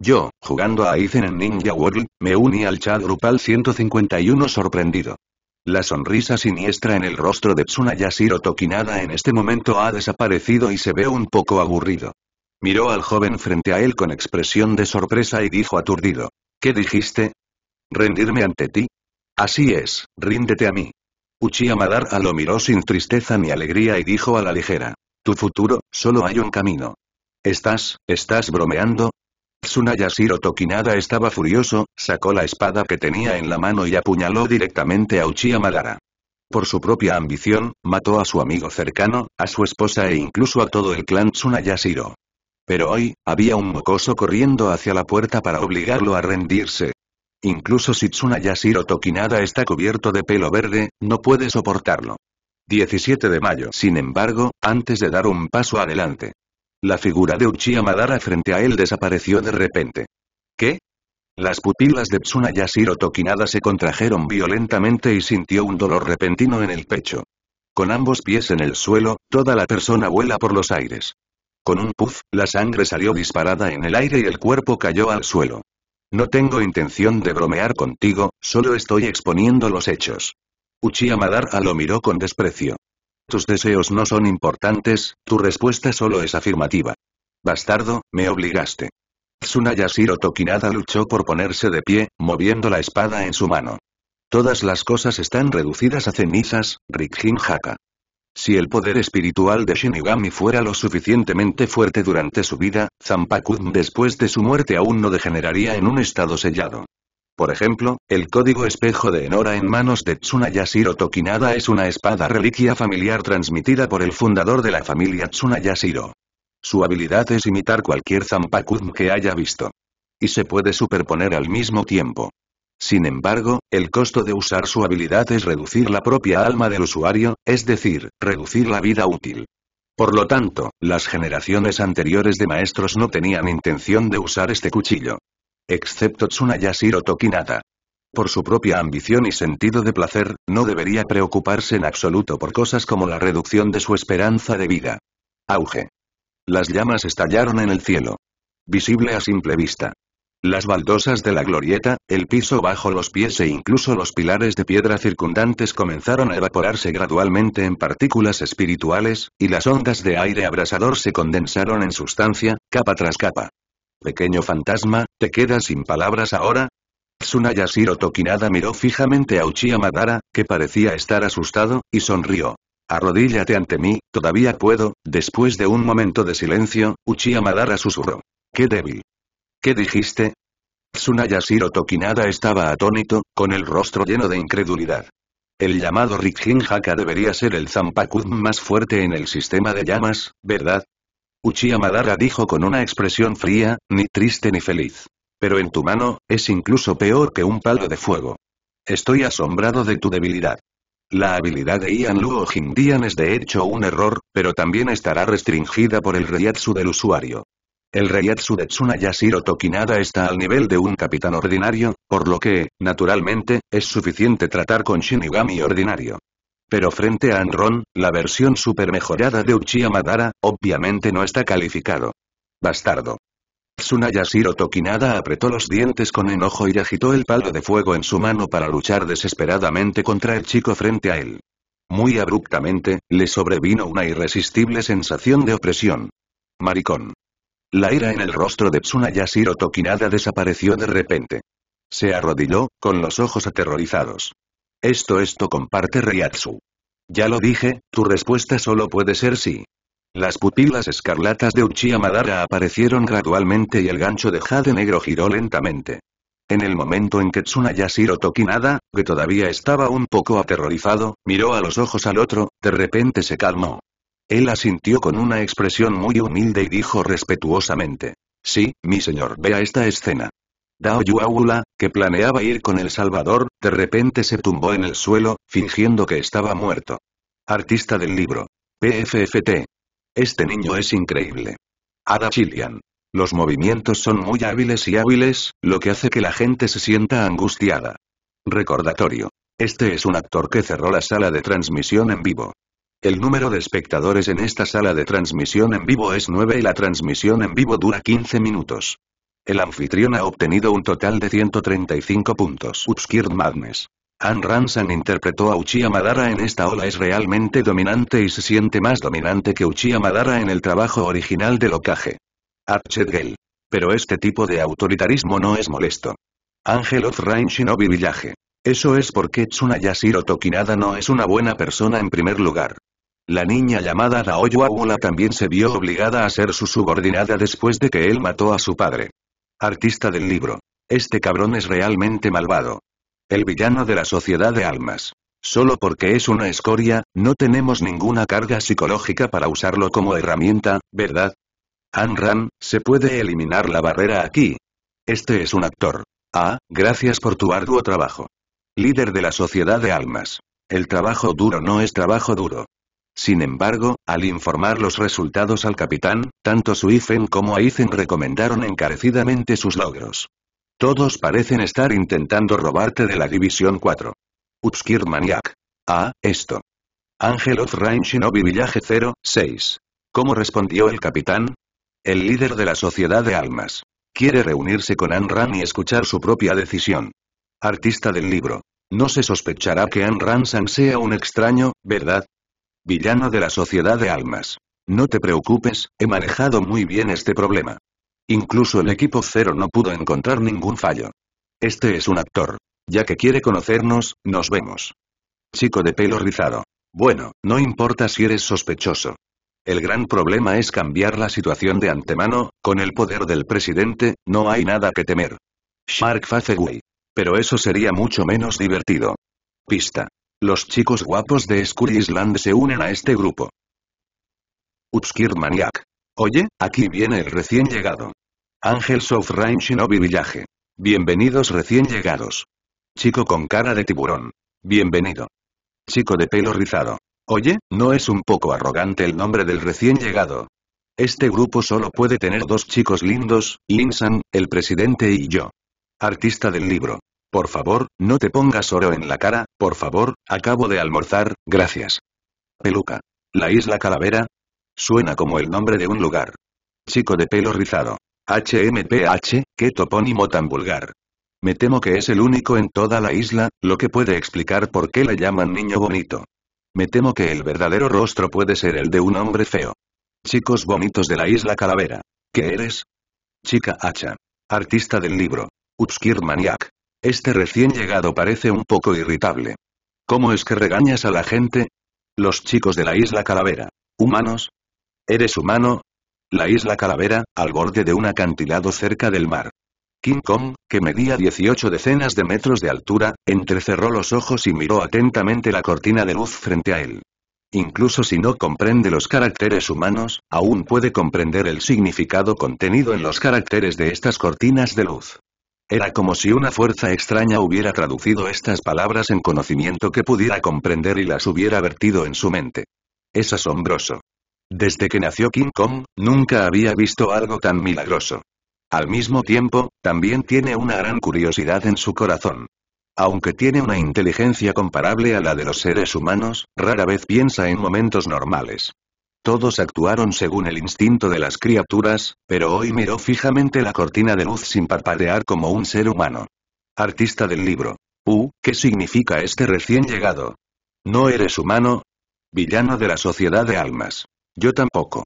Yo, jugando a Aizen en Ninja World, me uní al chat grupal 151 sorprendido. La sonrisa siniestra en el rostro de Yashiro Tokinada en este momento ha desaparecido y se ve un poco aburrido. Miró al joven frente a él con expresión de sorpresa y dijo aturdido. ¿Qué dijiste? ¿Rendirme ante ti? Así es, ríndete a mí. Uchiha Madara lo miró sin tristeza ni alegría y dijo a la ligera. Tu futuro, solo hay un camino. ¿Estás, estás bromeando? Tsunayashiro Tokinada estaba furioso, sacó la espada que tenía en la mano y apuñaló directamente a Uchiha Madara. Por su propia ambición, mató a su amigo cercano, a su esposa e incluso a todo el clan Tsunayashiro. Pero hoy, había un mocoso corriendo hacia la puerta para obligarlo a rendirse. Incluso si Tsunayashiro Tokinada está cubierto de pelo verde, no puede soportarlo. 17 de mayo. Sin embargo, antes de dar un paso adelante, la figura de Uchiha Madara frente a él desapareció de repente. ¿Qué? Las pupilas de Tsunayashiro toquinada se contrajeron violentamente y sintió un dolor repentino en el pecho. Con ambos pies en el suelo, toda la persona vuela por los aires. Con un puff, la sangre salió disparada en el aire y el cuerpo cayó al suelo. No tengo intención de bromear contigo, solo estoy exponiendo los hechos. Uchiha Madara lo miró con desprecio. Tus deseos no son importantes, tu respuesta solo es afirmativa. Bastardo, me obligaste. Tsunayashiro Tokinada luchó por ponerse de pie, moviendo la espada en su mano. Todas las cosas están reducidas a cenizas, Rikjin Haka. Si el poder espiritual de Shinigami fuera lo suficientemente fuerte durante su vida, Zampakun después de su muerte aún no degeneraría en un estado sellado. Por ejemplo, el código espejo de Enora en manos de Tsunayashiro Tokinada es una espada reliquia familiar transmitida por el fundador de la familia Tsunayashiro. Su habilidad es imitar cualquier zampakun que haya visto. Y se puede superponer al mismo tiempo. Sin embargo, el costo de usar su habilidad es reducir la propia alma del usuario, es decir, reducir la vida útil. Por lo tanto, las generaciones anteriores de maestros no tenían intención de usar este cuchillo. Excepto Tsunayashiro Tokinata. Por su propia ambición y sentido de placer, no debería preocuparse en absoluto por cosas como la reducción de su esperanza de vida. Auge. Las llamas estallaron en el cielo. Visible a simple vista. Las baldosas de la glorieta, el piso bajo los pies e incluso los pilares de piedra circundantes comenzaron a evaporarse gradualmente en partículas espirituales, y las ondas de aire abrasador se condensaron en sustancia, capa tras capa pequeño fantasma, ¿te quedas sin palabras ahora? Tsunayashiro Tokinada miró fijamente a Uchiha Madara, que parecía estar asustado, y sonrió. Arrodíllate ante mí, todavía puedo, después de un momento de silencio, Uchiha Madara susurró. ¡Qué débil! ¿Qué dijiste? Tsunayashiro Tokinada estaba atónito, con el rostro lleno de incredulidad. El llamado Rikjin Haka debería ser el Zampakun más fuerte en el sistema de llamas, ¿verdad? Uchiha Madara dijo con una expresión fría, ni triste ni feliz. Pero en tu mano, es incluso peor que un palo de fuego. Estoy asombrado de tu debilidad. La habilidad de Ian Luo Jindian es de hecho un error, pero también estará restringida por el reyatsu del usuario. El reyatsu de Tsunayashiro Tokinada está al nivel de un capitán ordinario, por lo que, naturalmente, es suficiente tratar con Shinigami ordinario. Pero frente a Anron, la versión super mejorada de Uchiha Madara, obviamente no está calificado. Bastardo. Tsunayashiro Tokinada apretó los dientes con enojo y agitó el palo de fuego en su mano para luchar desesperadamente contra el chico frente a él. Muy abruptamente, le sobrevino una irresistible sensación de opresión. Maricón. La ira en el rostro de Tsunayashiro Tokinada desapareció de repente. Se arrodilló, con los ojos aterrorizados. Esto esto comparte Ryatsu. Ya lo dije, tu respuesta solo puede ser sí. Las pupilas escarlatas de Uchiha Madara aparecieron gradualmente y el gancho de jade negro giró lentamente. En el momento en que Tsunayashiro Tokinada, que todavía estaba un poco aterrorizado, miró a los ojos al otro, de repente se calmó. Él asintió con una expresión muy humilde y dijo respetuosamente. Sí, mi señor, vea esta escena. Dao Yuaula, que planeaba ir con El Salvador, de repente se tumbó en el suelo, fingiendo que estaba muerto. Artista del libro. PFFT. Este niño es increíble. Ada Chilian. Los movimientos son muy hábiles y hábiles, lo que hace que la gente se sienta angustiada. Recordatorio. Este es un actor que cerró la sala de transmisión en vivo. El número de espectadores en esta sala de transmisión en vivo es 9 y la transmisión en vivo dura 15 minutos. El anfitrión ha obtenido un total de 135 puntos. Upskirt Madness. Ann Ransan interpretó a Uchiha Madara en esta ola es realmente dominante y se siente más dominante que Uchiha Madara en el trabajo original de Locaje. Archet Gale. Pero este tipo de autoritarismo no es molesto. Ángel of Rain Shinobi Village. Eso es porque Tsunayashiro Tokinada no es una buena persona en primer lugar. La niña llamada Daoyu Aula también se vio obligada a ser su subordinada después de que él mató a su padre. Artista del libro. Este cabrón es realmente malvado. El villano de la sociedad de almas. Solo porque es una escoria, no tenemos ninguna carga psicológica para usarlo como herramienta, ¿verdad? Anran, se puede eliminar la barrera aquí. Este es un actor. Ah, gracias por tu arduo trabajo. Líder de la sociedad de almas. El trabajo duro no es trabajo duro. Sin embargo, al informar los resultados al capitán, tanto Suifen como Aizen recomendaron encarecidamente sus logros. Todos parecen estar intentando robarte de la División 4. Upskir Maniac. Ah, esto. Ángel of Rain Villaje 0 06. ¿Cómo respondió el capitán? El líder de la Sociedad de Almas. Quiere reunirse con Anran y escuchar su propia decisión. Artista del libro. No se sospechará que Anran San sea un extraño, ¿verdad? Villano de la Sociedad de Almas. No te preocupes, he manejado muy bien este problema. Incluso el equipo cero no pudo encontrar ningún fallo. Este es un actor. Ya que quiere conocernos, nos vemos. Chico de pelo rizado. Bueno, no importa si eres sospechoso. El gran problema es cambiar la situación de antemano, con el poder del presidente, no hay nada que temer. Shark Faceway. Pero eso sería mucho menos divertido. Pista. Los chicos guapos de Skull Island se unen a este grupo. Utskir Maniac. Oye, aquí viene el recién llegado. Ángel of Shinobi Village. Bienvenidos recién llegados. Chico con cara de tiburón. Bienvenido. Chico de pelo rizado. Oye, ¿no es un poco arrogante el nombre del recién llegado? Este grupo solo puede tener dos chicos lindos, Linsan, el presidente y yo. Artista del libro. Por favor, no te pongas oro en la cara, por favor, acabo de almorzar, gracias. Peluca. La isla Calavera. Suena como el nombre de un lugar. Chico de pelo rizado. HMPH, qué topónimo tan vulgar. Me temo que es el único en toda la isla, lo que puede explicar por qué la llaman niño bonito. Me temo que el verdadero rostro puede ser el de un hombre feo. Chicos bonitos de la isla Calavera. ¿Qué eres? Chica hacha. Artista del libro. Utskir Maniac. Este recién llegado parece un poco irritable. ¿Cómo es que regañas a la gente? Los chicos de la isla Calavera. ¿Humanos? ¿Eres humano? La isla Calavera, al borde de un acantilado cerca del mar. King Kong, que medía 18 decenas de metros de altura, entrecerró los ojos y miró atentamente la cortina de luz frente a él. Incluso si no comprende los caracteres humanos, aún puede comprender el significado contenido en los caracteres de estas cortinas de luz. Era como si una fuerza extraña hubiera traducido estas palabras en conocimiento que pudiera comprender y las hubiera vertido en su mente. Es asombroso. Desde que nació King Kong, nunca había visto algo tan milagroso. Al mismo tiempo, también tiene una gran curiosidad en su corazón. Aunque tiene una inteligencia comparable a la de los seres humanos, rara vez piensa en momentos normales. Todos actuaron según el instinto de las criaturas, pero hoy miró fijamente la cortina de luz sin parpadear como un ser humano. Artista del libro. Uh, ¿qué significa este recién llegado? ¿No eres humano? Villano de la sociedad de almas. Yo tampoco.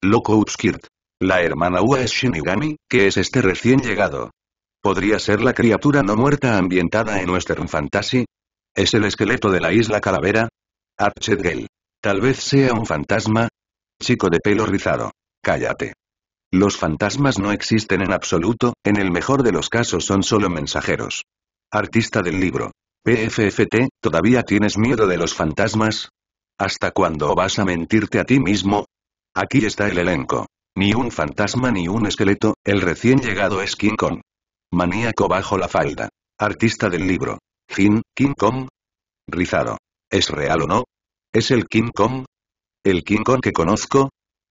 Loco Utskirt. La hermana Ua es Shinigami, ¿qué es este recién llegado. ¿Podría ser la criatura no muerta ambientada en Western Fantasy? ¿Es el esqueleto de la isla Calavera? Archetgel. Tal vez sea un fantasma, chico de pelo rizado. Cállate. Los fantasmas no existen en absoluto, en el mejor de los casos son solo mensajeros. Artista del libro. PFFT, ¿todavía tienes miedo de los fantasmas? ¿Hasta cuándo vas a mentirte a ti mismo? Aquí está el elenco. Ni un fantasma ni un esqueleto, el recién llegado es King Kong. Maníaco bajo la falda. Artista del libro. fin King Kong. Rizado. ¿Es real o no? ¿Es el King Kong? ¿El King Kong que conozco?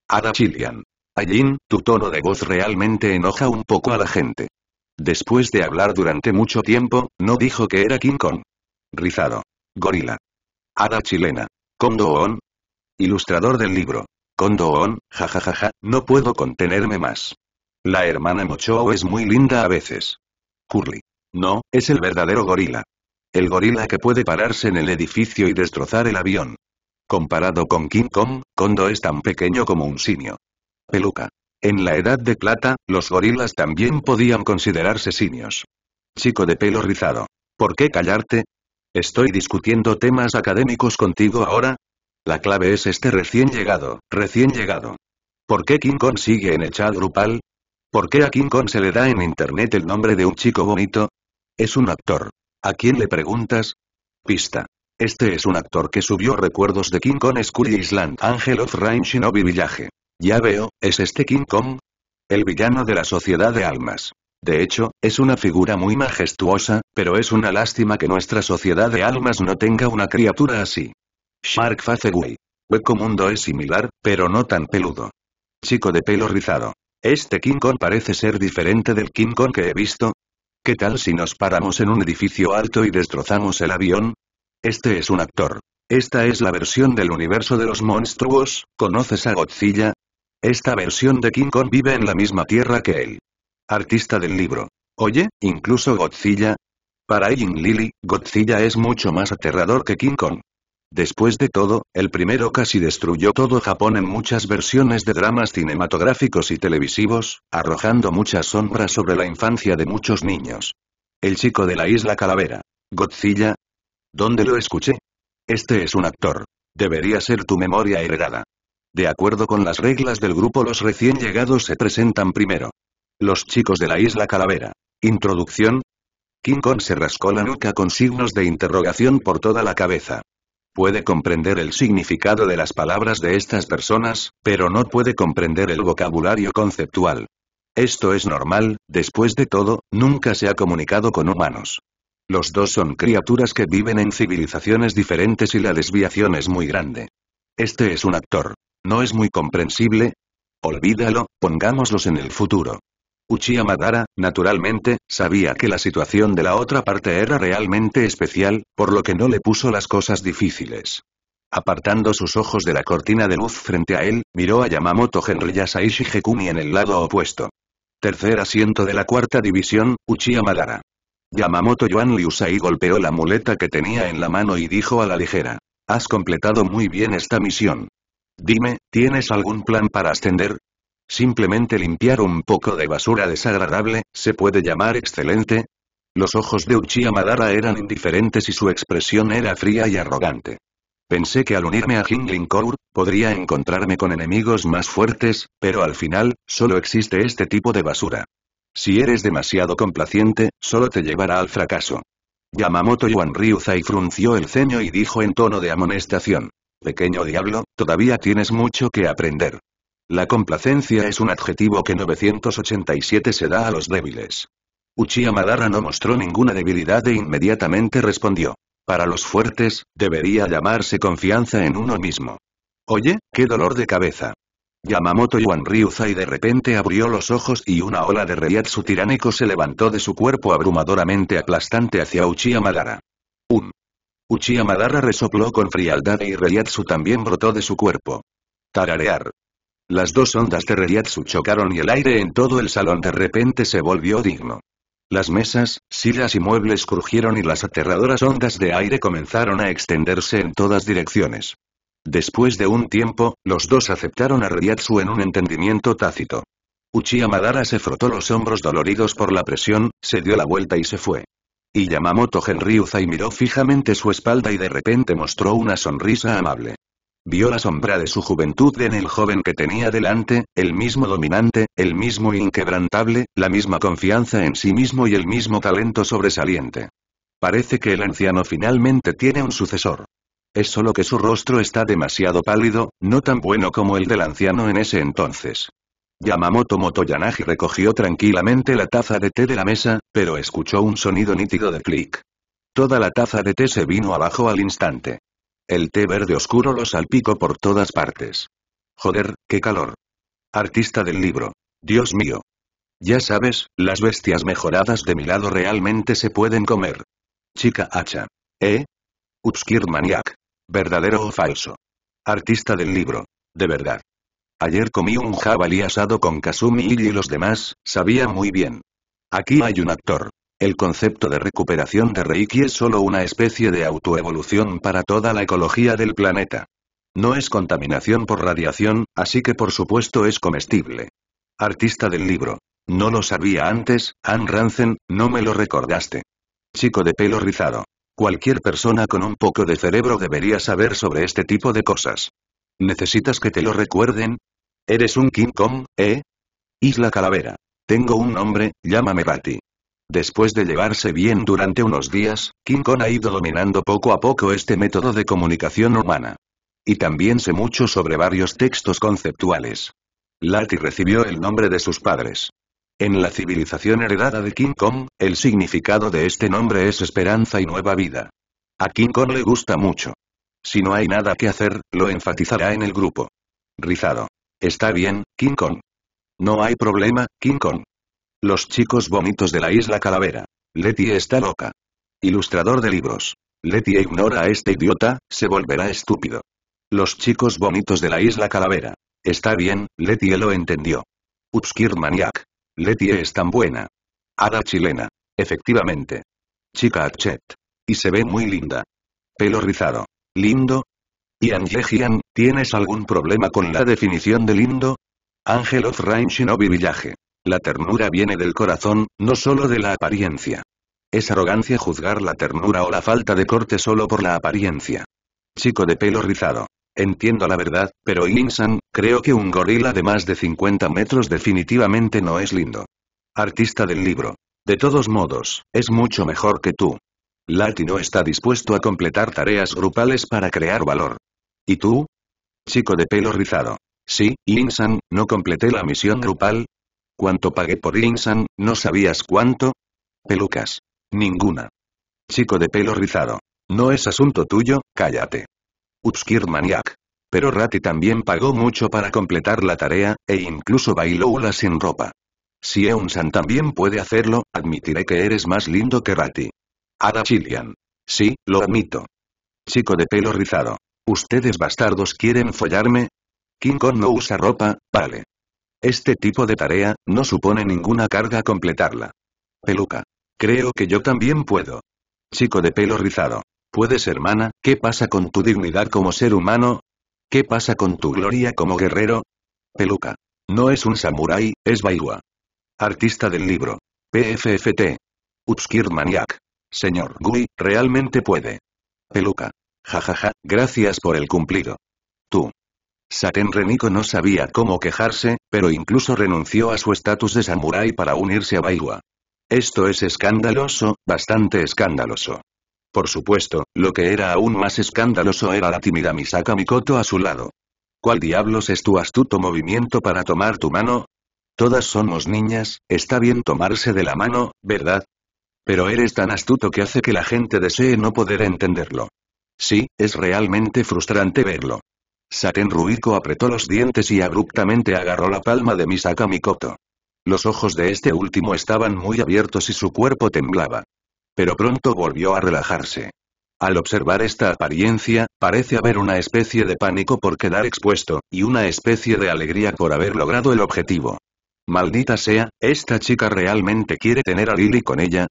Ada Chilian. Ayin, tu tono de voz realmente enoja un poco a la gente. Después de hablar durante mucho tiempo, no dijo que era King Kong. Rizado. Gorila. Ada chilena. Kondo-on. Ilustrador del libro. Kondo-on, jajajaja, no puedo contenerme más. La hermana Mochou es muy linda a veces. Curly. No, es el verdadero gorila. El gorila que puede pararse en el edificio y destrozar el avión. Comparado con King Kong, Kondo es tan pequeño como un simio. Peluca. En la Edad de Plata, los gorilas también podían considerarse simios. Chico de pelo rizado. ¿Por qué callarte? ¿Estoy discutiendo temas académicos contigo ahora? La clave es este recién llegado, recién llegado. ¿Por qué King Kong sigue en el chat grupal? ¿Por qué a King Kong se le da en internet el nombre de un chico bonito? Es un actor. ¿A quién le preguntas? Pista. Este es un actor que subió recuerdos de King Kong Skull Island Angel of Rain Shinobi Village. Ya veo, ¿es este King Kong? El villano de la Sociedad de Almas. De hecho, es una figura muy majestuosa, pero es una lástima que nuestra Sociedad de Almas no tenga una criatura así. Shark Fazegui. Hueco Mundo es similar, pero no tan peludo. Chico de pelo rizado. Este King Kong parece ser diferente del King Kong que he visto. ¿Qué tal si nos paramos en un edificio alto y destrozamos el avión? Este es un actor. Esta es la versión del universo de los monstruos, ¿conoces a Godzilla? Esta versión de King Kong vive en la misma tierra que él. Artista del libro. Oye, incluso Godzilla. Para Ying Lily, Godzilla es mucho más aterrador que King Kong. Después de todo, el primero casi destruyó todo Japón en muchas versiones de dramas cinematográficos y televisivos, arrojando muchas sombras sobre la infancia de muchos niños. El chico de la isla Calavera. Godzilla, ¿Dónde lo escuché? Este es un actor. Debería ser tu memoria heredada. De acuerdo con las reglas del grupo, los recién llegados se presentan primero. Los chicos de la isla Calavera. Introducción. King Kong se rascó la nuca con signos de interrogación por toda la cabeza. Puede comprender el significado de las palabras de estas personas, pero no puede comprender el vocabulario conceptual. Esto es normal, después de todo, nunca se ha comunicado con humanos. Los dos son criaturas que viven en civilizaciones diferentes y la desviación es muy grande. Este es un actor. ¿No es muy comprensible? Olvídalo, pongámoslos en el futuro. Uchiha Madara, naturalmente, sabía que la situación de la otra parte era realmente especial, por lo que no le puso las cosas difíciles. Apartando sus ojos de la cortina de luz frente a él, miró a Yamamoto Henry y en el lado opuesto. Tercer asiento de la cuarta división, Uchiha Madara. Yamamoto Yuan Liusai golpeó la muleta que tenía en la mano y dijo a la ligera. Has completado muy bien esta misión. Dime, ¿tienes algún plan para ascender? Simplemente limpiar un poco de basura desagradable, ¿se puede llamar excelente? Los ojos de Uchiha Madara eran indiferentes y su expresión era fría y arrogante. Pensé que al unirme a Hingling podría encontrarme con enemigos más fuertes, pero al final, solo existe este tipo de basura. Si eres demasiado complaciente, solo te llevará al fracaso. Yamamoto y frunció el ceño y dijo en tono de amonestación. Pequeño diablo, todavía tienes mucho que aprender. La complacencia es un adjetivo que 987 se da a los débiles. Uchiha Madara no mostró ninguna debilidad e inmediatamente respondió. Para los fuertes, debería llamarse confianza en uno mismo. Oye, qué dolor de cabeza. Yamamoto y y de repente abrió los ojos y una ola de reiatsu tiránico se levantó de su cuerpo abrumadoramente aplastante hacia Uchiha Madara. Un. Uchiha Madara resopló con frialdad y Reyatsu también brotó de su cuerpo. Tararear. Las dos ondas de reiatsu chocaron y el aire en todo el salón de repente se volvió digno. Las mesas, sillas y muebles crujieron y las aterradoras ondas de aire comenzaron a extenderse en todas direcciones. Después de un tiempo, los dos aceptaron a Ryatsu en un entendimiento tácito. Uchiha Madara se frotó los hombros doloridos por la presión, se dio la vuelta y se fue. Y Yamamoto Genryuzai miró fijamente su espalda y de repente mostró una sonrisa amable. Vio la sombra de su juventud en el joven que tenía delante, el mismo dominante, el mismo inquebrantable, la misma confianza en sí mismo y el mismo talento sobresaliente. Parece que el anciano finalmente tiene un sucesor. Es solo que su rostro está demasiado pálido, no tan bueno como el del anciano en ese entonces. Yamamoto Motoyanagi recogió tranquilamente la taza de té de la mesa, pero escuchó un sonido nítido de clic. Toda la taza de té se vino abajo al instante. El té verde oscuro lo salpicó por todas partes. Joder, qué calor. Artista del libro. Dios mío. Ya sabes, las bestias mejoradas de mi lado realmente se pueden comer. Chica hacha. ¿Eh? Obscure Maniac. ¿Verdadero o falso? Artista del libro. De verdad. Ayer comí un jabalí asado con Kazumi y los demás, sabía muy bien. Aquí hay un actor. El concepto de recuperación de Reiki es solo una especie de autoevolución para toda la ecología del planeta. No es contaminación por radiación, así que por supuesto es comestible. Artista del libro. No lo sabía antes, Ann Ranzen, no me lo recordaste. Chico de pelo rizado. Cualquier persona con un poco de cerebro debería saber sobre este tipo de cosas. ¿Necesitas que te lo recuerden? ¿Eres un King Kong, eh? Isla Calavera. Tengo un nombre, llámame bati Después de llevarse bien durante unos días, King Kong ha ido dominando poco a poco este método de comunicación humana. Y también sé mucho sobre varios textos conceptuales. Lati recibió el nombre de sus padres. En la civilización heredada de King Kong, el significado de este nombre es esperanza y nueva vida. A King Kong le gusta mucho. Si no hay nada que hacer, lo enfatizará en el grupo. Rizado. Está bien, King Kong. No hay problema, King Kong. Los chicos bonitos de la isla Calavera. Letty está loca. Ilustrador de libros. Letty ignora a este idiota, se volverá estúpido. Los chicos bonitos de la isla Calavera. Está bien, Letty lo entendió. Upskir Maniac. Letty es tan buena. Hada chilena. Efectivamente. Chica Chet. Y se ve muy linda. Pelo rizado. Lindo. Ian Yehian, ¿tienes algún problema con la definición de lindo? Ángel of Rain Shinobi Villaje. La ternura viene del corazón, no solo de la apariencia. Es arrogancia juzgar la ternura o la falta de corte solo por la apariencia. Chico de pelo rizado entiendo la verdad, pero Insan, creo que un gorila de más de 50 metros definitivamente no es lindo. Artista del libro. De todos modos, es mucho mejor que tú. Lati no está dispuesto a completar tareas grupales para crear valor. ¿Y tú? Chico de pelo rizado. Sí, Insan, no completé la misión grupal. ¿Cuánto pagué por Insan, no sabías cuánto? Pelucas. Ninguna. Chico de pelo rizado. No es asunto tuyo, cállate. Maniac. Pero Rati también pagó mucho para completar la tarea, e incluso bailó Ula sin ropa. Si Eun-san también puede hacerlo, admitiré que eres más lindo que Rati. Ada Sí, lo admito. Chico de pelo rizado. ¿Ustedes bastardos quieren follarme? King Kong no usa ropa, vale. Este tipo de tarea, no supone ninguna carga completarla. Peluca. Creo que yo también puedo. Chico de pelo rizado puedes hermana, ¿qué pasa con tu dignidad como ser humano? ¿Qué pasa con tu gloria como guerrero? Peluca. No es un samurái, es Baiwa. Artista del libro. PFFT. Upskir Maniac. Señor Gui, realmente puede. Peluca. Jajaja, ja, ja, gracias por el cumplido. Tú. Saten Reniko no sabía cómo quejarse, pero incluso renunció a su estatus de samurái para unirse a Baiwa. Esto es escandaloso, bastante escandaloso. Por supuesto, lo que era aún más escandaloso era la tímida Misaka Mikoto a su lado. ¿Cuál diablos es tu astuto movimiento para tomar tu mano? Todas somos niñas, está bien tomarse de la mano, ¿verdad? Pero eres tan astuto que hace que la gente desee no poder entenderlo. Sí, es realmente frustrante verlo. Saten Ruiko apretó los dientes y abruptamente agarró la palma de Misaka Mikoto. Los ojos de este último estaban muy abiertos y su cuerpo temblaba pero pronto volvió a relajarse. Al observar esta apariencia, parece haber una especie de pánico por quedar expuesto, y una especie de alegría por haber logrado el objetivo. Maldita sea, ¿esta chica realmente quiere tener a Lily con ella?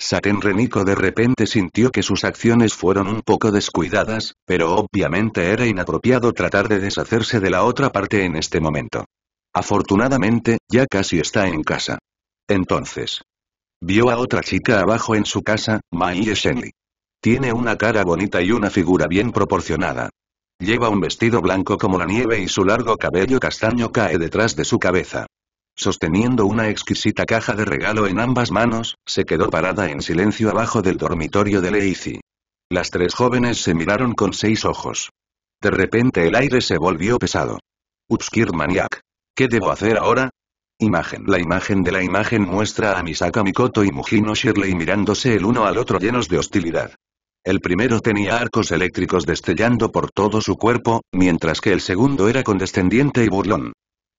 Saten Renico de repente sintió que sus acciones fueron un poco descuidadas, pero obviamente era inapropiado tratar de deshacerse de la otra parte en este momento. Afortunadamente, ya casi está en casa. Entonces, Vio a otra chica abajo en su casa, Mai Shenley. Tiene una cara bonita y una figura bien proporcionada. Lleva un vestido blanco como la nieve y su largo cabello castaño cae detrás de su cabeza. Sosteniendo una exquisita caja de regalo en ambas manos, se quedó parada en silencio abajo del dormitorio de Leici. Las tres jóvenes se miraron con seis ojos. De repente el aire se volvió pesado. Upskir Maniac. ¿Qué debo hacer ahora? Imagen. La imagen de la imagen muestra a Misaka Mikoto y Mujino Shirley mirándose el uno al otro llenos de hostilidad. El primero tenía arcos eléctricos destellando por todo su cuerpo, mientras que el segundo era condescendiente y burlón.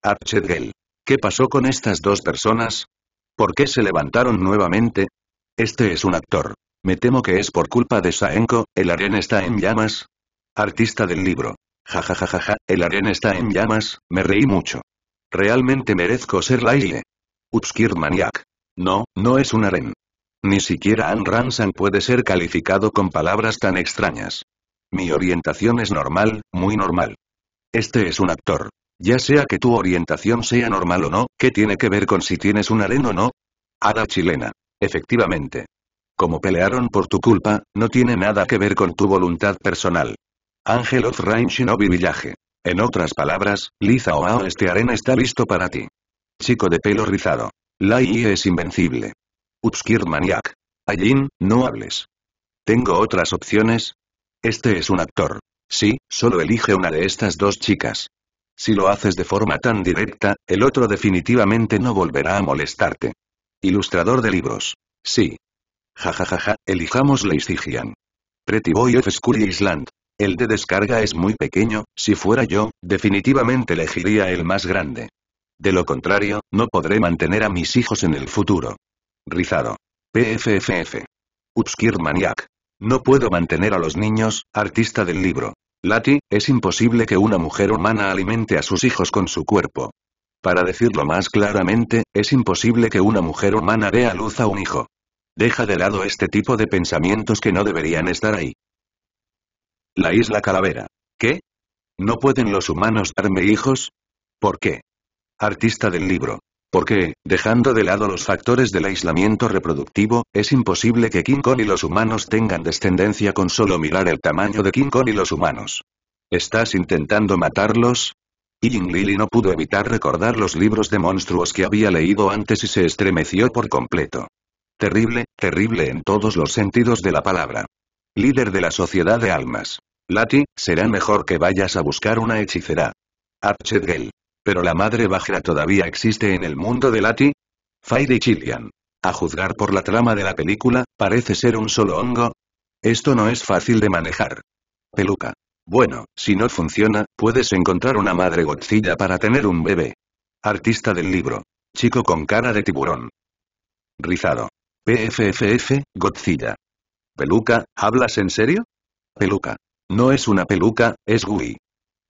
Archegel. ¿Qué pasó con estas dos personas? ¿Por qué se levantaron nuevamente? Este es un actor. Me temo que es por culpa de Saenko, el aren está en llamas. Artista del libro. Ja el aren está en llamas, me reí mucho. Realmente merezco ser Laile. Upskir Maniac. No, no es un harén. Ni siquiera Anne Ransan puede ser calificado con palabras tan extrañas. Mi orientación es normal, muy normal. Este es un actor. Ya sea que tu orientación sea normal o no, ¿qué tiene que ver con si tienes un harén o no? Ada chilena. Efectivamente. Como pelearon por tu culpa, no tiene nada que ver con tu voluntad personal. Ángel of Rain Shinobi Villaje. En otras palabras, o Oao, este arena está listo para ti. Chico de pelo rizado. La y es invencible. Utskir Maniac. Allí, no hables. ¿Tengo otras opciones? Este es un actor. Sí, solo elige una de estas dos chicas. Si lo haces de forma tan directa, el otro definitivamente no volverá a molestarte. Ilustrador de libros. Sí. Jajajaja, ja, ja, ja, elijamos Leisigian. Pretty Boy of School Island. El de descarga es muy pequeño, si fuera yo, definitivamente elegiría el más grande. De lo contrario, no podré mantener a mis hijos en el futuro. Rizado. PFFF. Upskir Maniac. No puedo mantener a los niños, artista del libro. Lati, es imposible que una mujer humana alimente a sus hijos con su cuerpo. Para decirlo más claramente, es imposible que una mujer humana dé a luz a un hijo. Deja de lado este tipo de pensamientos que no deberían estar ahí. La isla Calavera. ¿Qué? ¿No pueden los humanos darme hijos? ¿Por qué? Artista del libro. Porque, dejando de lado los factores del aislamiento reproductivo, es imposible que King Kong y los humanos tengan descendencia con solo mirar el tamaño de King Kong y los humanos. ¿Estás intentando matarlos? Ying Lily no pudo evitar recordar los libros de monstruos que había leído antes y se estremeció por completo. Terrible, terrible en todos los sentidos de la palabra. Líder de la Sociedad de Almas. Lati, será mejor que vayas a buscar una hechicera. Archegel. ¿Pero la madre bajera todavía existe en el mundo de Lati? y Chilian. A juzgar por la trama de la película, parece ser un solo hongo. Esto no es fácil de manejar. Peluca. Bueno, si no funciona, puedes encontrar una madre Godzilla para tener un bebé. Artista del libro. Chico con cara de tiburón. Rizado. PFFF, Godzilla. Peluca, ¿hablas en serio? Peluca. No es una peluca, es Gui.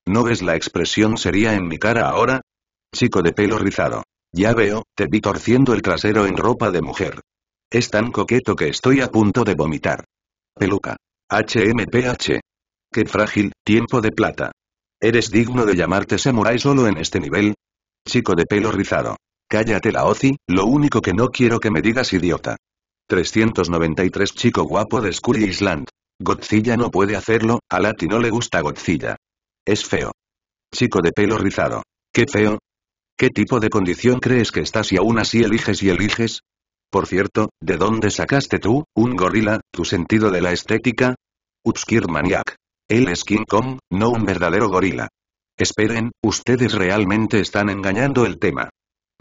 ¿No ves la expresión seria en mi cara ahora? Chico de pelo rizado. Ya veo, te vi torciendo el trasero en ropa de mujer. Es tan coqueto que estoy a punto de vomitar. Peluca. HMPH. Qué frágil, tiempo de plata. ¿Eres digno de llamarte samurai solo en este nivel? Chico de pelo rizado. Cállate la oci, lo único que no quiero que me digas idiota. 393 Chico guapo de Skull Island. Godzilla no puede hacerlo, a Lati no le gusta Godzilla. Es feo. Chico de pelo rizado. Qué feo. ¿Qué tipo de condición crees que estás y aún así eliges y eliges? Por cierto, ¿de dónde sacaste tú, un gorila, tu sentido de la estética? Upskir Maniac. Él es King Kong, no un verdadero gorila. Esperen, ustedes realmente están engañando el tema.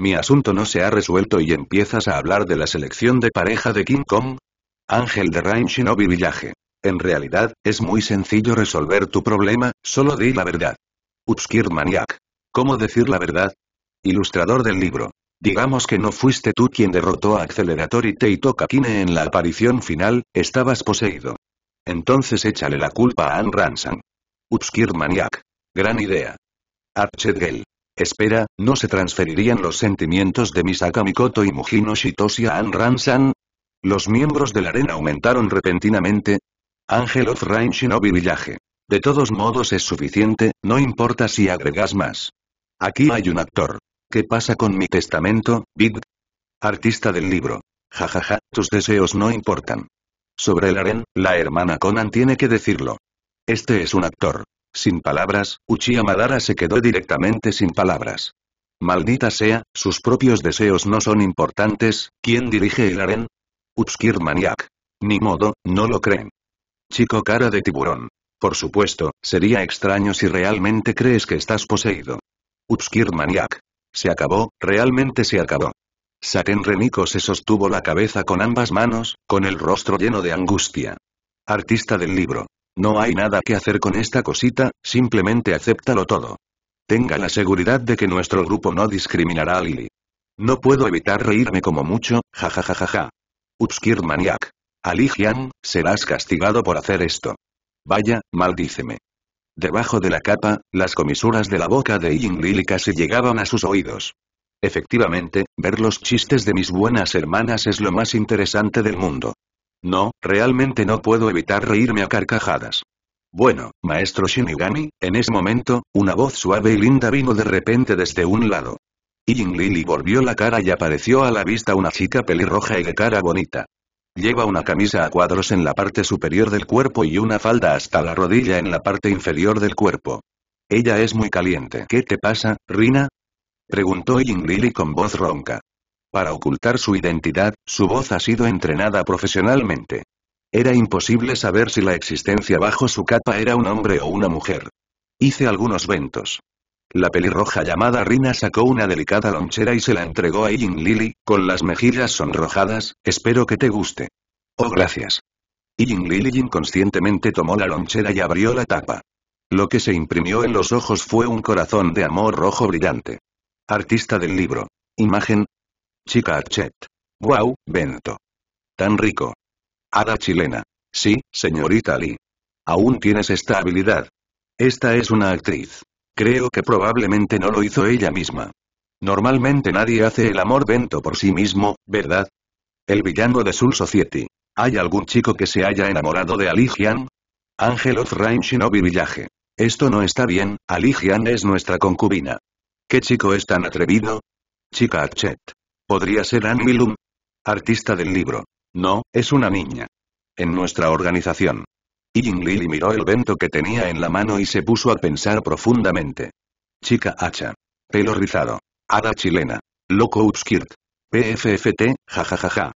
Mi asunto no se ha resuelto y empiezas a hablar de la selección de pareja de King Kong. Ángel de Rain Shinobi Village. En realidad, es muy sencillo resolver tu problema, solo di la verdad. Upskir Maniac. ¿Cómo decir la verdad? Ilustrador del libro. Digamos que no fuiste tú quien derrotó a Accelerator y Teito Kakine en la aparición final, estabas poseído. Entonces échale la culpa a Anne Ransan. Upskir Maniac. Gran idea. Girl. Espera, ¿no se transferirían los sentimientos de Misaka Mikoto y Mujino Shitoshi a An Los miembros de la arena aumentaron repentinamente. Ángel of Rain Shinobi De todos modos es suficiente, no importa si agregas más. Aquí hay un actor. ¿Qué pasa con mi testamento, Big? Artista del libro. Jajaja, ja, ja, tus deseos no importan. Sobre el AREN, la hermana Conan tiene que decirlo. Este es un actor. Sin palabras, Uchiha Madara se quedó directamente sin palabras. Maldita sea, sus propios deseos no son importantes, ¿quién dirige el aren? Utskir Maniac. Ni modo, no lo creen. Chico cara de tiburón. Por supuesto, sería extraño si realmente crees que estás poseído. Utskir Maniac. Se acabó, realmente se acabó. Saten Reniko se sostuvo la cabeza con ambas manos, con el rostro lleno de angustia. Artista del libro. No hay nada que hacer con esta cosita, simplemente acéptalo todo. Tenga la seguridad de que nuestro grupo no discriminará a Lily. No puedo evitar reírme como mucho, jajajajaja. Upskir maniac. Aligian, serás castigado por hacer esto. Vaya, maldíceme. Debajo de la capa, las comisuras de la boca de Ying Lily casi llegaban a sus oídos. Efectivamente, ver los chistes de mis buenas hermanas es lo más interesante del mundo. No, realmente no puedo evitar reírme a carcajadas. Bueno, maestro Shinigami, en ese momento, una voz suave y linda vino de repente desde un lado. Ying Lili volvió la cara y apareció a la vista una chica pelirroja y de cara bonita. Lleva una camisa a cuadros en la parte superior del cuerpo y una falda hasta la rodilla en la parte inferior del cuerpo. Ella es muy caliente. ¿Qué te pasa, Rina? Preguntó Ying Lili con voz ronca. Para ocultar su identidad, su voz ha sido entrenada profesionalmente. Era imposible saber si la existencia bajo su capa era un hombre o una mujer. Hice algunos ventos. La pelirroja llamada Rina sacó una delicada lonchera y se la entregó a Yin Lily, con las mejillas sonrojadas, espero que te guste. Oh gracias. Ying Lily inconscientemente tomó la lonchera y abrió la tapa. Lo que se imprimió en los ojos fue un corazón de amor rojo brillante. Artista del libro. Imagen, Chica Hachette. Wow, Bento. Tan rico. Hada chilena. Sí, señorita Lee. Aún tienes esta habilidad. Esta es una actriz. Creo que probablemente no lo hizo ella misma. Normalmente nadie hace el amor Bento por sí mismo, ¿verdad? El villano de Soul Society. ¿Hay algún chico que se haya enamorado de Aligian? Ángel of Shinobi Village. Esto no está bien, Aligian es nuestra concubina. ¿Qué chico es tan atrevido? Chica Hachette. Podría ser Anvilum. Artista del libro. No, es una niña. En nuestra organización. Ying Lili miró el vento que tenía en la mano y se puso a pensar profundamente. Chica hacha. Pelo rizado. Hada chilena. Loco Upskirt. PFFT, jajajaja.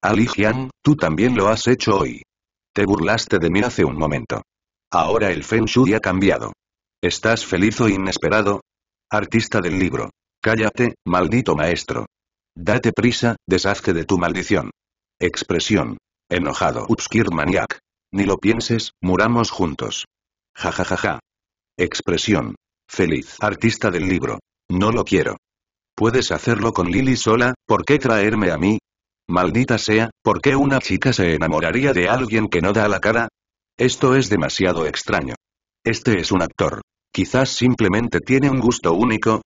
Ali Jian, tú también lo has hecho hoy. Te burlaste de mí hace un momento. Ahora el Feng Shui ha cambiado. ¿Estás feliz o inesperado? Artista del libro. Cállate, maldito maestro. Date prisa, deshazte de tu maldición. Expresión. Enojado. Upskir maniac. Ni lo pienses, muramos juntos. Ja Expresión. Feliz. Artista del libro. No lo quiero. Puedes hacerlo con Lily sola, ¿por qué traerme a mí? Maldita sea, ¿por qué una chica se enamoraría de alguien que no da la cara? Esto es demasiado extraño. Este es un actor. Quizás simplemente tiene un gusto único.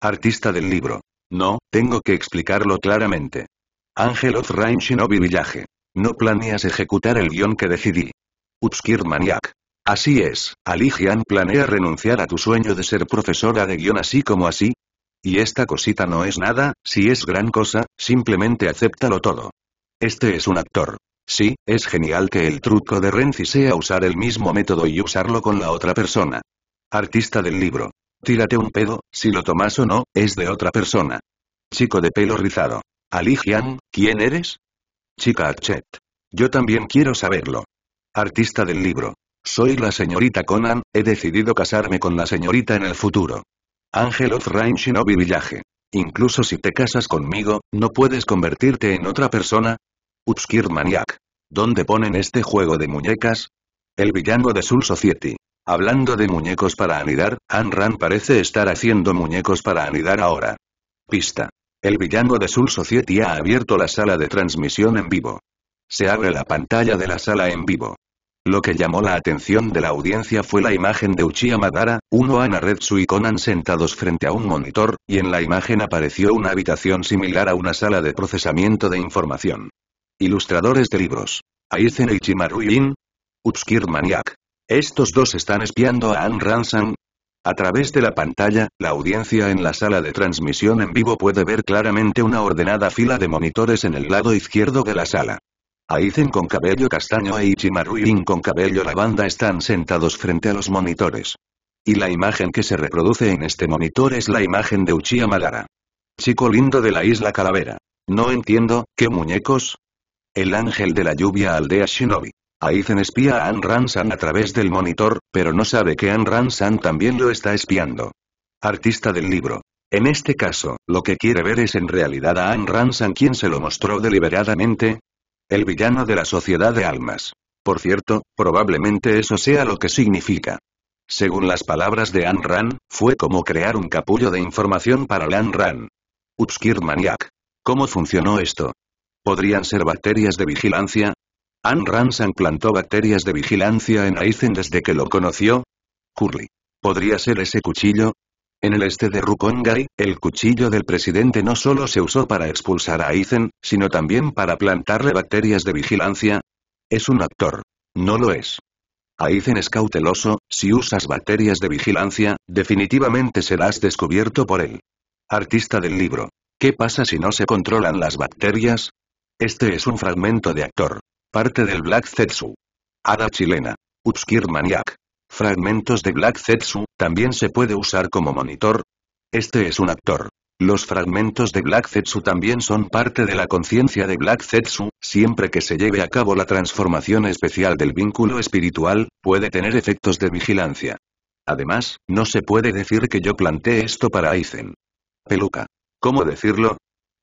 Artista del libro. No, tengo que explicarlo claramente. Ángel of Shinobi No planeas ejecutar el guión que decidí. Upskir Maniac. Así es, Aligian planea renunciar a tu sueño de ser profesora de guión así como así. Y esta cosita no es nada, si es gran cosa, simplemente acéptalo todo. Este es un actor. Sí, es genial que el truco de Renzi sea usar el mismo método y usarlo con la otra persona. Artista del libro. Tírate un pedo, si lo tomas o no, es de otra persona. Chico de pelo rizado. Ali ¿quién eres? Chica Archet. Yo también quiero saberlo. Artista del libro. Soy la señorita Conan, he decidido casarme con la señorita en el futuro. Ángel of Rain Shinobi Villaje. Incluso si te casas conmigo, no puedes convertirte en otra persona. Upskir Maniac. ¿Dónde ponen este juego de muñecas? El villano de Soul Society. Hablando de muñecos para anidar, Anran parece estar haciendo muñecos para anidar ahora. Pista. El villano de Soul Society ha abierto la sala de transmisión en vivo. Se abre la pantalla de la sala en vivo. Lo que llamó la atención de la audiencia fue la imagen de Uchiha Madara, Uno Ana Retsu y Conan sentados frente a un monitor, y en la imagen apareció una habitación similar a una sala de procesamiento de información. Ilustradores de libros. Aizen Ichimaru Yin. Utskir Maniac. Estos dos están espiando a Ann Ransom. A través de la pantalla, la audiencia en la sala de transmisión en vivo puede ver claramente una ordenada fila de monitores en el lado izquierdo de la sala. Aizen con cabello castaño e Ichimaru con cabello lavanda están sentados frente a los monitores. Y la imagen que se reproduce en este monitor es la imagen de Uchiha Madara. Chico lindo de la isla Calavera. No entiendo, ¿qué muñecos? El ángel de la lluvia aldea Shinobi. Aizen espía a An Ransan a través del monitor, pero no sabe que An Ransan también lo está espiando. Artista del libro. En este caso, lo que quiere ver es en realidad a An Ransan quien se lo mostró deliberadamente. El villano de la sociedad de almas. Por cierto, probablemente eso sea lo que significa. Según las palabras de An Ran, fue como crear un capullo de información para Lan Ran. Utskir Maniac. ¿Cómo funcionó esto? Podrían ser bacterias de vigilancia, Ann Ransan plantó bacterias de vigilancia en Aizen desde que lo conoció? Curly. ¿Podría ser ese cuchillo? En el este de Rukongai, el cuchillo del presidente no solo se usó para expulsar a Aizen, sino también para plantarle bacterias de vigilancia. Es un actor. No lo es. Aizen es cauteloso, si usas bacterias de vigilancia, definitivamente serás descubierto por él. Artista del libro. ¿Qué pasa si no se controlan las bacterias? Este es un fragmento de actor. Parte del Black Zetsu. Hada chilena. Upskir Maniac. Fragmentos de Black Zetsu, también se puede usar como monitor. Este es un actor. Los fragmentos de Black Zetsu también son parte de la conciencia de Black Zetsu, siempre que se lleve a cabo la transformación especial del vínculo espiritual, puede tener efectos de vigilancia. Además, no se puede decir que yo planteé esto para Aizen. Peluca. ¿Cómo decirlo?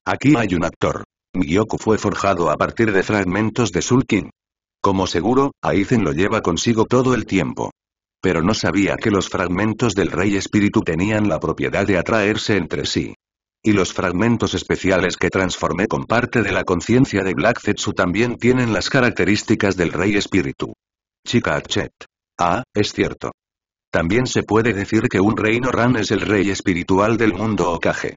Aquí hay un actor. Miyoku fue forjado a partir de fragmentos de Sulkin. Como seguro, Aizen lo lleva consigo todo el tiempo. Pero no sabía que los fragmentos del Rey Espíritu tenían la propiedad de atraerse entre sí. Y los fragmentos especiales que transformé con parte de la conciencia de Black Zetsu también tienen las características del Rey Espíritu. Chica Ah, es cierto. También se puede decir que un reino Ran es el rey espiritual del mundo Okage.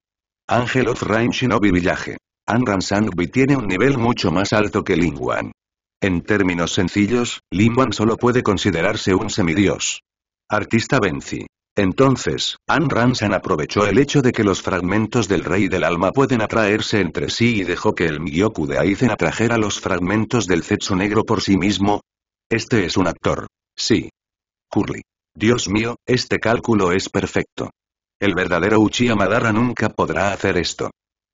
Ángel of Rain Shinobi Villaje. Anran Sangbi tiene un nivel mucho más alto que Wan. En términos sencillos, Wan solo puede considerarse un semidios. Artista Benzi. Entonces, An Ransan aprovechó el hecho de que los fragmentos del Rey del Alma pueden atraerse entre sí y dejó que el Miyoku de Aizen atrajera los fragmentos del Zetsu Negro por sí mismo. Este es un actor. Sí. Curly. Dios mío, este cálculo es perfecto. El verdadero Uchiha Madara nunca podrá hacer esto.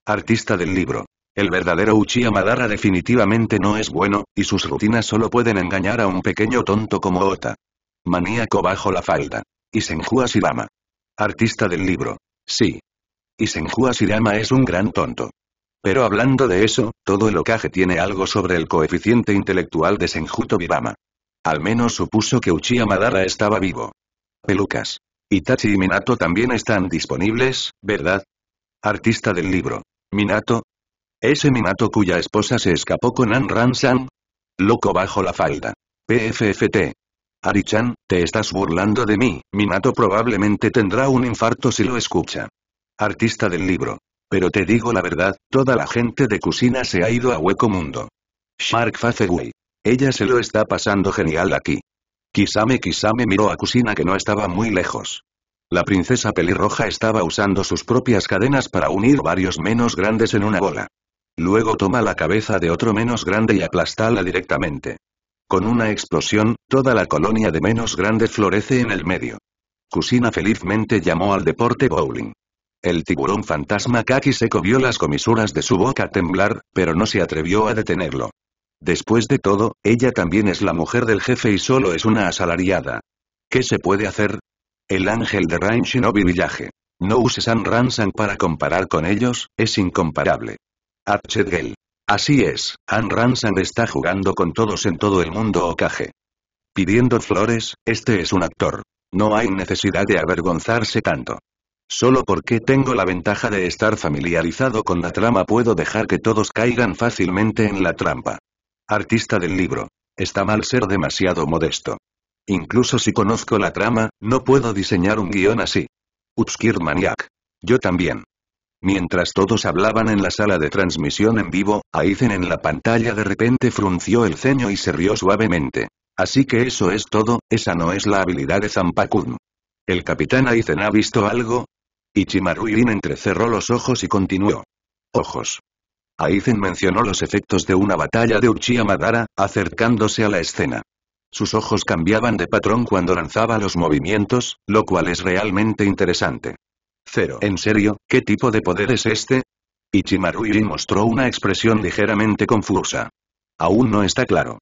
Artista del libro. El verdadero Uchiha Madara definitivamente no es bueno, y sus rutinas solo pueden engañar a un pequeño tonto como Ota. Maníaco bajo la falda. Y Senju Artista del libro. Sí. Y Senju es un gran tonto. Pero hablando de eso, todo el ocaje tiene algo sobre el coeficiente intelectual de Senjuto Vidama. Al menos supuso que Uchiha Madara estaba vivo. Pelucas. Itachi y Minato también están disponibles, ¿verdad? Artista del libro. ¿Minato? ¿Ese Minato cuya esposa se escapó con Anran-san? Loco bajo la falda. PFFT. Arichan, te estás burlando de mí, Minato probablemente tendrá un infarto si lo escucha. Artista del libro. Pero te digo la verdad, toda la gente de cocina se ha ido a Hueco Mundo. Shark Faceway. Ella se lo está pasando genial aquí. Kisame Kisame miró a cocina que no estaba muy lejos. La princesa pelirroja estaba usando sus propias cadenas para unir varios menos grandes en una bola. Luego toma la cabeza de otro menos grande y aplastala directamente. Con una explosión, toda la colonia de menos grandes florece en el medio. Cusina felizmente llamó al deporte bowling. El tiburón fantasma Kaki seco vio las comisuras de su boca temblar, pero no se atrevió a detenerlo. Después de todo, ella también es la mujer del jefe y solo es una asalariada. ¿Qué se puede hacer? El ángel de Rain Shinobi Village. No uses San Ransang para comparar con ellos, es incomparable. Gale. Así es, An Ransang está jugando con todos en todo el mundo Okage. Pidiendo flores, este es un actor. No hay necesidad de avergonzarse tanto. Solo porque tengo la ventaja de estar familiarizado con la trama puedo dejar que todos caigan fácilmente en la trampa. Artista del libro. Está mal ser demasiado modesto. Incluso si conozco la trama, no puedo diseñar un guión así. Upskir Maniac. Yo también. Mientras todos hablaban en la sala de transmisión en vivo, Aizen en la pantalla de repente frunció el ceño y se rió suavemente. Así que eso es todo, esa no es la habilidad de Zampakun. ¿El capitán Aizen ha visto algo? Ichimaru entrecerró los ojos y continuó. Ojos. Aizen mencionó los efectos de una batalla de Uchiha Madara, acercándose a la escena. Sus ojos cambiaban de patrón cuando lanzaba los movimientos, lo cual es realmente interesante. Cero. ¿En serio? ¿Qué tipo de poder es este? Ichimaru Iri mostró una expresión ligeramente confusa. Aún no está claro.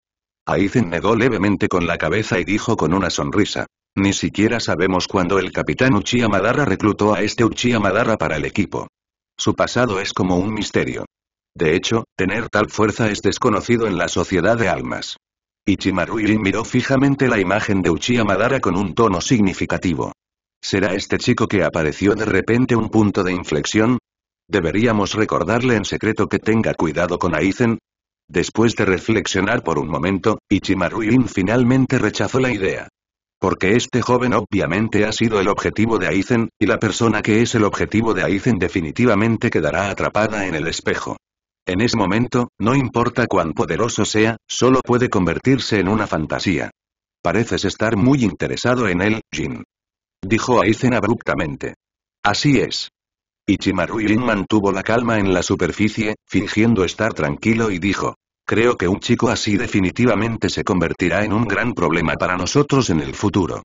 Aizen negó levemente con la cabeza y dijo con una sonrisa. Ni siquiera sabemos cuándo el capitán Uchiha Madara reclutó a este Uchiha Madara para el equipo. Su pasado es como un misterio. De hecho, tener tal fuerza es desconocido en la sociedad de almas ichimaru miró fijamente la imagen de Uchiha Madara con un tono significativo. ¿Será este chico que apareció de repente un punto de inflexión? ¿Deberíamos recordarle en secreto que tenga cuidado con Aizen? Después de reflexionar por un momento, ichimaru finalmente rechazó la idea. Porque este joven obviamente ha sido el objetivo de Aizen, y la persona que es el objetivo de Aizen definitivamente quedará atrapada en el espejo. En ese momento, no importa cuán poderoso sea, solo puede convertirse en una fantasía. Pareces estar muy interesado en él, Jin. Dijo Aizen abruptamente. Así es. Ichimaru Jin mantuvo la calma en la superficie, fingiendo estar tranquilo y dijo. Creo que un chico así definitivamente se convertirá en un gran problema para nosotros en el futuro.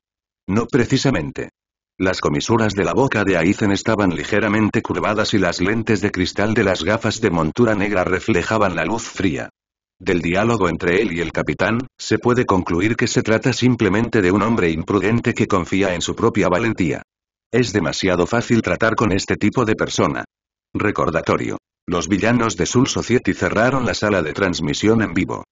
No precisamente. Las comisuras de la boca de Aizen estaban ligeramente curvadas y las lentes de cristal de las gafas de montura negra reflejaban la luz fría. Del diálogo entre él y el capitán, se puede concluir que se trata simplemente de un hombre imprudente que confía en su propia valentía. Es demasiado fácil tratar con este tipo de persona. Recordatorio. Los villanos de Soul Society cerraron la sala de transmisión en vivo.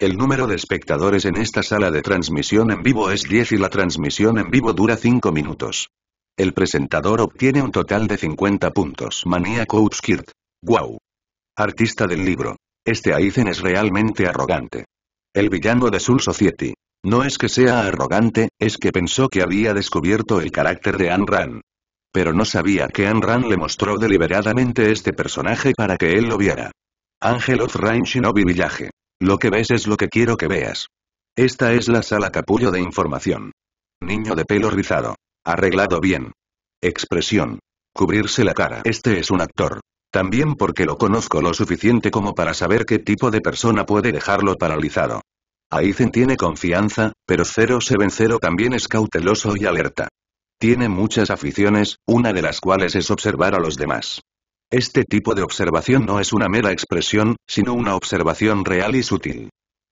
El número de espectadores en esta sala de transmisión en vivo es 10 y la transmisión en vivo dura 5 minutos. El presentador obtiene un total de 50 puntos. Maníaco Outskirt. Wow. Artista del libro. Este Aizen es realmente arrogante. El villano de Soul Society. No es que sea arrogante, es que pensó que había descubierto el carácter de Anran. Ran. Pero no sabía que Anran Ran le mostró deliberadamente este personaje para que él lo viera. Ángel of Rain Shinobi Villaje. Lo que ves es lo que quiero que veas. Esta es la sala capullo de información. Niño de pelo rizado. Arreglado bien. Expresión. Cubrirse la cara. Este es un actor. También porque lo conozco lo suficiente como para saber qué tipo de persona puede dejarlo paralizado. Aizen tiene confianza, pero 070 también es cauteloso y alerta. Tiene muchas aficiones, una de las cuales es observar a los demás. Este tipo de observación no es una mera expresión, sino una observación real y sutil.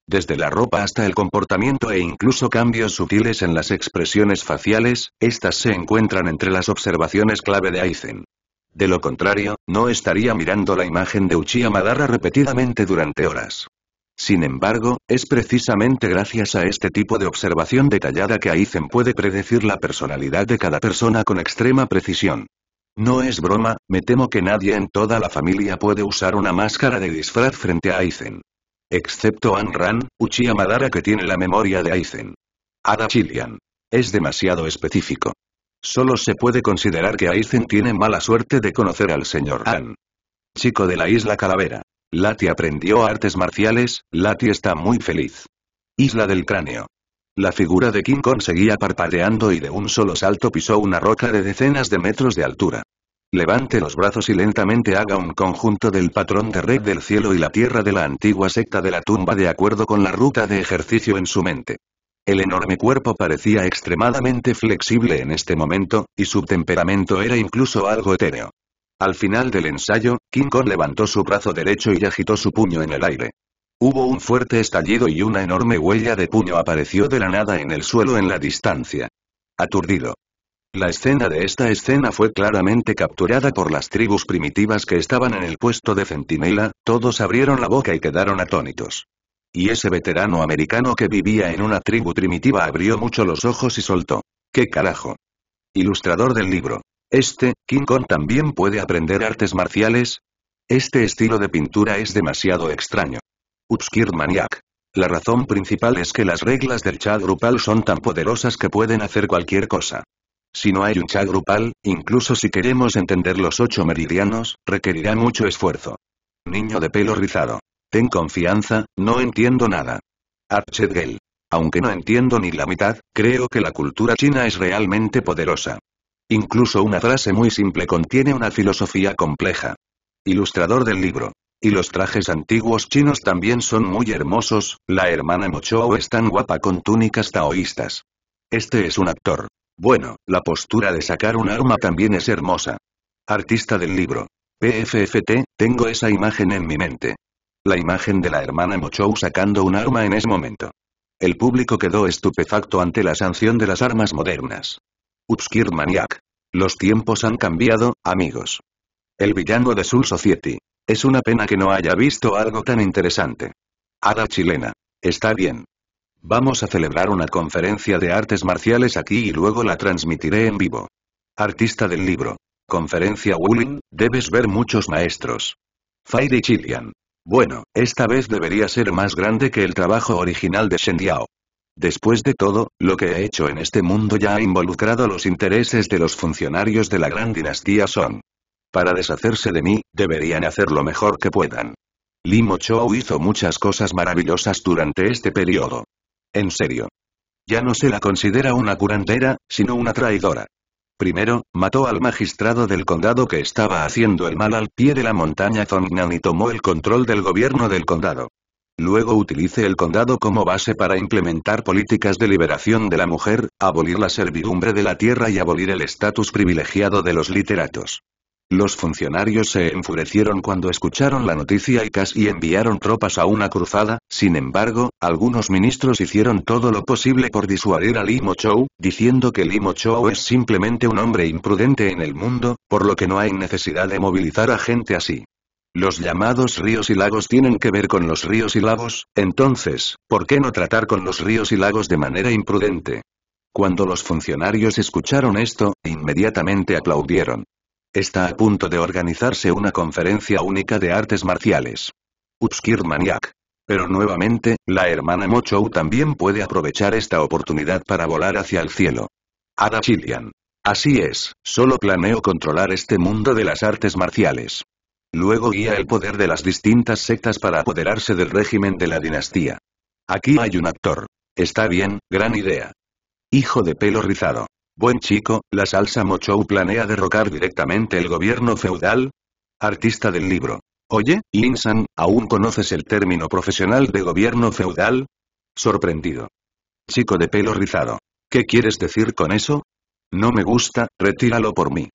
Desde la ropa hasta el comportamiento e incluso cambios sutiles en las expresiones faciales, estas se encuentran entre las observaciones clave de Aizen. De lo contrario, no estaría mirando la imagen de Uchiha Madara repetidamente durante horas. Sin embargo, es precisamente gracias a este tipo de observación detallada que Aizen puede predecir la personalidad de cada persona con extrema precisión. No es broma, me temo que nadie en toda la familia puede usar una máscara de disfraz frente a Aizen. Excepto Ran, Uchiha Madara que tiene la memoria de Aizen. Ada Chilian. Es demasiado específico. Solo se puede considerar que Aizen tiene mala suerte de conocer al señor Han. Ah. Chico de la isla Calavera. Lati aprendió artes marciales, Lati está muy feliz. Isla del Cráneo. La figura de King Kong seguía parpadeando y de un solo salto pisó una roca de decenas de metros de altura. Levante los brazos y lentamente haga un conjunto del patrón de red del cielo y la tierra de la antigua secta de la tumba de acuerdo con la ruta de ejercicio en su mente. El enorme cuerpo parecía extremadamente flexible en este momento, y su temperamento era incluso algo etéreo. Al final del ensayo, King Kong levantó su brazo derecho y agitó su puño en el aire. Hubo un fuerte estallido y una enorme huella de puño apareció de la nada en el suelo en la distancia. Aturdido. La escena de esta escena fue claramente capturada por las tribus primitivas que estaban en el puesto de centinela, todos abrieron la boca y quedaron atónitos. Y ese veterano americano que vivía en una tribu primitiva abrió mucho los ojos y soltó. ¿Qué carajo? Ilustrador del libro. Este, King Kong también puede aprender artes marciales. Este estilo de pintura es demasiado extraño. Upskir maniac La razón principal es que las reglas del chat grupal son tan poderosas que pueden hacer cualquier cosa. Si no hay un chat grupal, incluso si queremos entender los ocho meridianos, requerirá mucho esfuerzo. Niño de pelo rizado. Ten confianza, no entiendo nada. Gell. Aunque no entiendo ni la mitad, creo que la cultura china es realmente poderosa. Incluso una frase muy simple contiene una filosofía compleja. Ilustrador del libro y los trajes antiguos chinos también son muy hermosos, la hermana Mochou es tan guapa con túnicas taoístas. Este es un actor. Bueno, la postura de sacar un arma también es hermosa. Artista del libro. PFFT, tengo esa imagen en mi mente. La imagen de la hermana Mochou sacando un arma en ese momento. El público quedó estupefacto ante la sanción de las armas modernas. Upskir Maniac. Los tiempos han cambiado, amigos. El villano de Soul Society. Es una pena que no haya visto algo tan interesante. Ada chilena. Está bien. Vamos a celebrar una conferencia de artes marciales aquí y luego la transmitiré en vivo. Artista del libro. Conferencia Wulin, debes ver muchos maestros. de Chilian. Bueno, esta vez debería ser más grande que el trabajo original de Shen Diao. Después de todo, lo que he hecho en este mundo ya ha involucrado los intereses de los funcionarios de la gran dinastía Song. Para deshacerse de mí, deberían hacer lo mejor que puedan. Limo Chou hizo muchas cosas maravillosas durante este periodo. En serio. Ya no se la considera una curandera, sino una traidora. Primero, mató al magistrado del condado que estaba haciendo el mal al pie de la montaña Zongnan y tomó el control del gobierno del condado. Luego utilice el condado como base para implementar políticas de liberación de la mujer, abolir la servidumbre de la tierra y abolir el estatus privilegiado de los literatos. Los funcionarios se enfurecieron cuando escucharon la noticia y casi enviaron tropas a una cruzada, sin embargo, algunos ministros hicieron todo lo posible por disuadir a Limo Mochou, diciendo que Limo Mochou es simplemente un hombre imprudente en el mundo, por lo que no hay necesidad de movilizar a gente así. Los llamados ríos y lagos tienen que ver con los ríos y lagos, entonces, ¿por qué no tratar con los ríos y lagos de manera imprudente? Cuando los funcionarios escucharon esto, inmediatamente aplaudieron. Está a punto de organizarse una conferencia única de artes marciales. Utskir Maniac. Pero nuevamente, la hermana Mochou también puede aprovechar esta oportunidad para volar hacia el cielo. Ada Chilian. Así es, solo planeo controlar este mundo de las artes marciales. Luego guía el poder de las distintas sectas para apoderarse del régimen de la dinastía. Aquí hay un actor. Está bien, gran idea. Hijo de pelo rizado. Buen chico, la salsa mochou planea derrocar directamente el gobierno feudal. Artista del libro. Oye, Linsan, ¿aún conoces el término profesional de gobierno feudal? Sorprendido. Chico de pelo rizado. ¿Qué quieres decir con eso? No me gusta, retíralo por mí.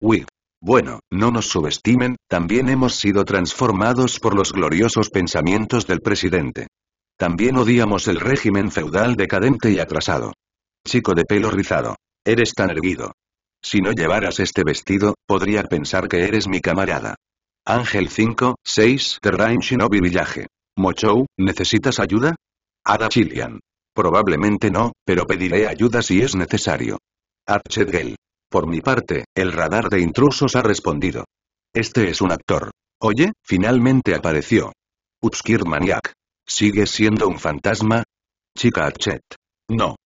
Uy. Bueno, no nos subestimen, también hemos sido transformados por los gloriosos pensamientos del presidente. También odiamos el régimen feudal decadente y atrasado. Chico de pelo rizado. Eres tan erguido. Si no llevaras este vestido, podría pensar que eres mi camarada. Ángel 5, 6 Terrain Shinobi Villaje. Mochou, ¿necesitas ayuda? Ada Chilian. Probablemente no, pero pediré ayuda si es necesario. Gale. Por mi parte, el radar de intrusos ha respondido. Este es un actor. Oye, finalmente apareció. Upskir Maniac. ¿Sigues siendo un fantasma? Chica Archet. No.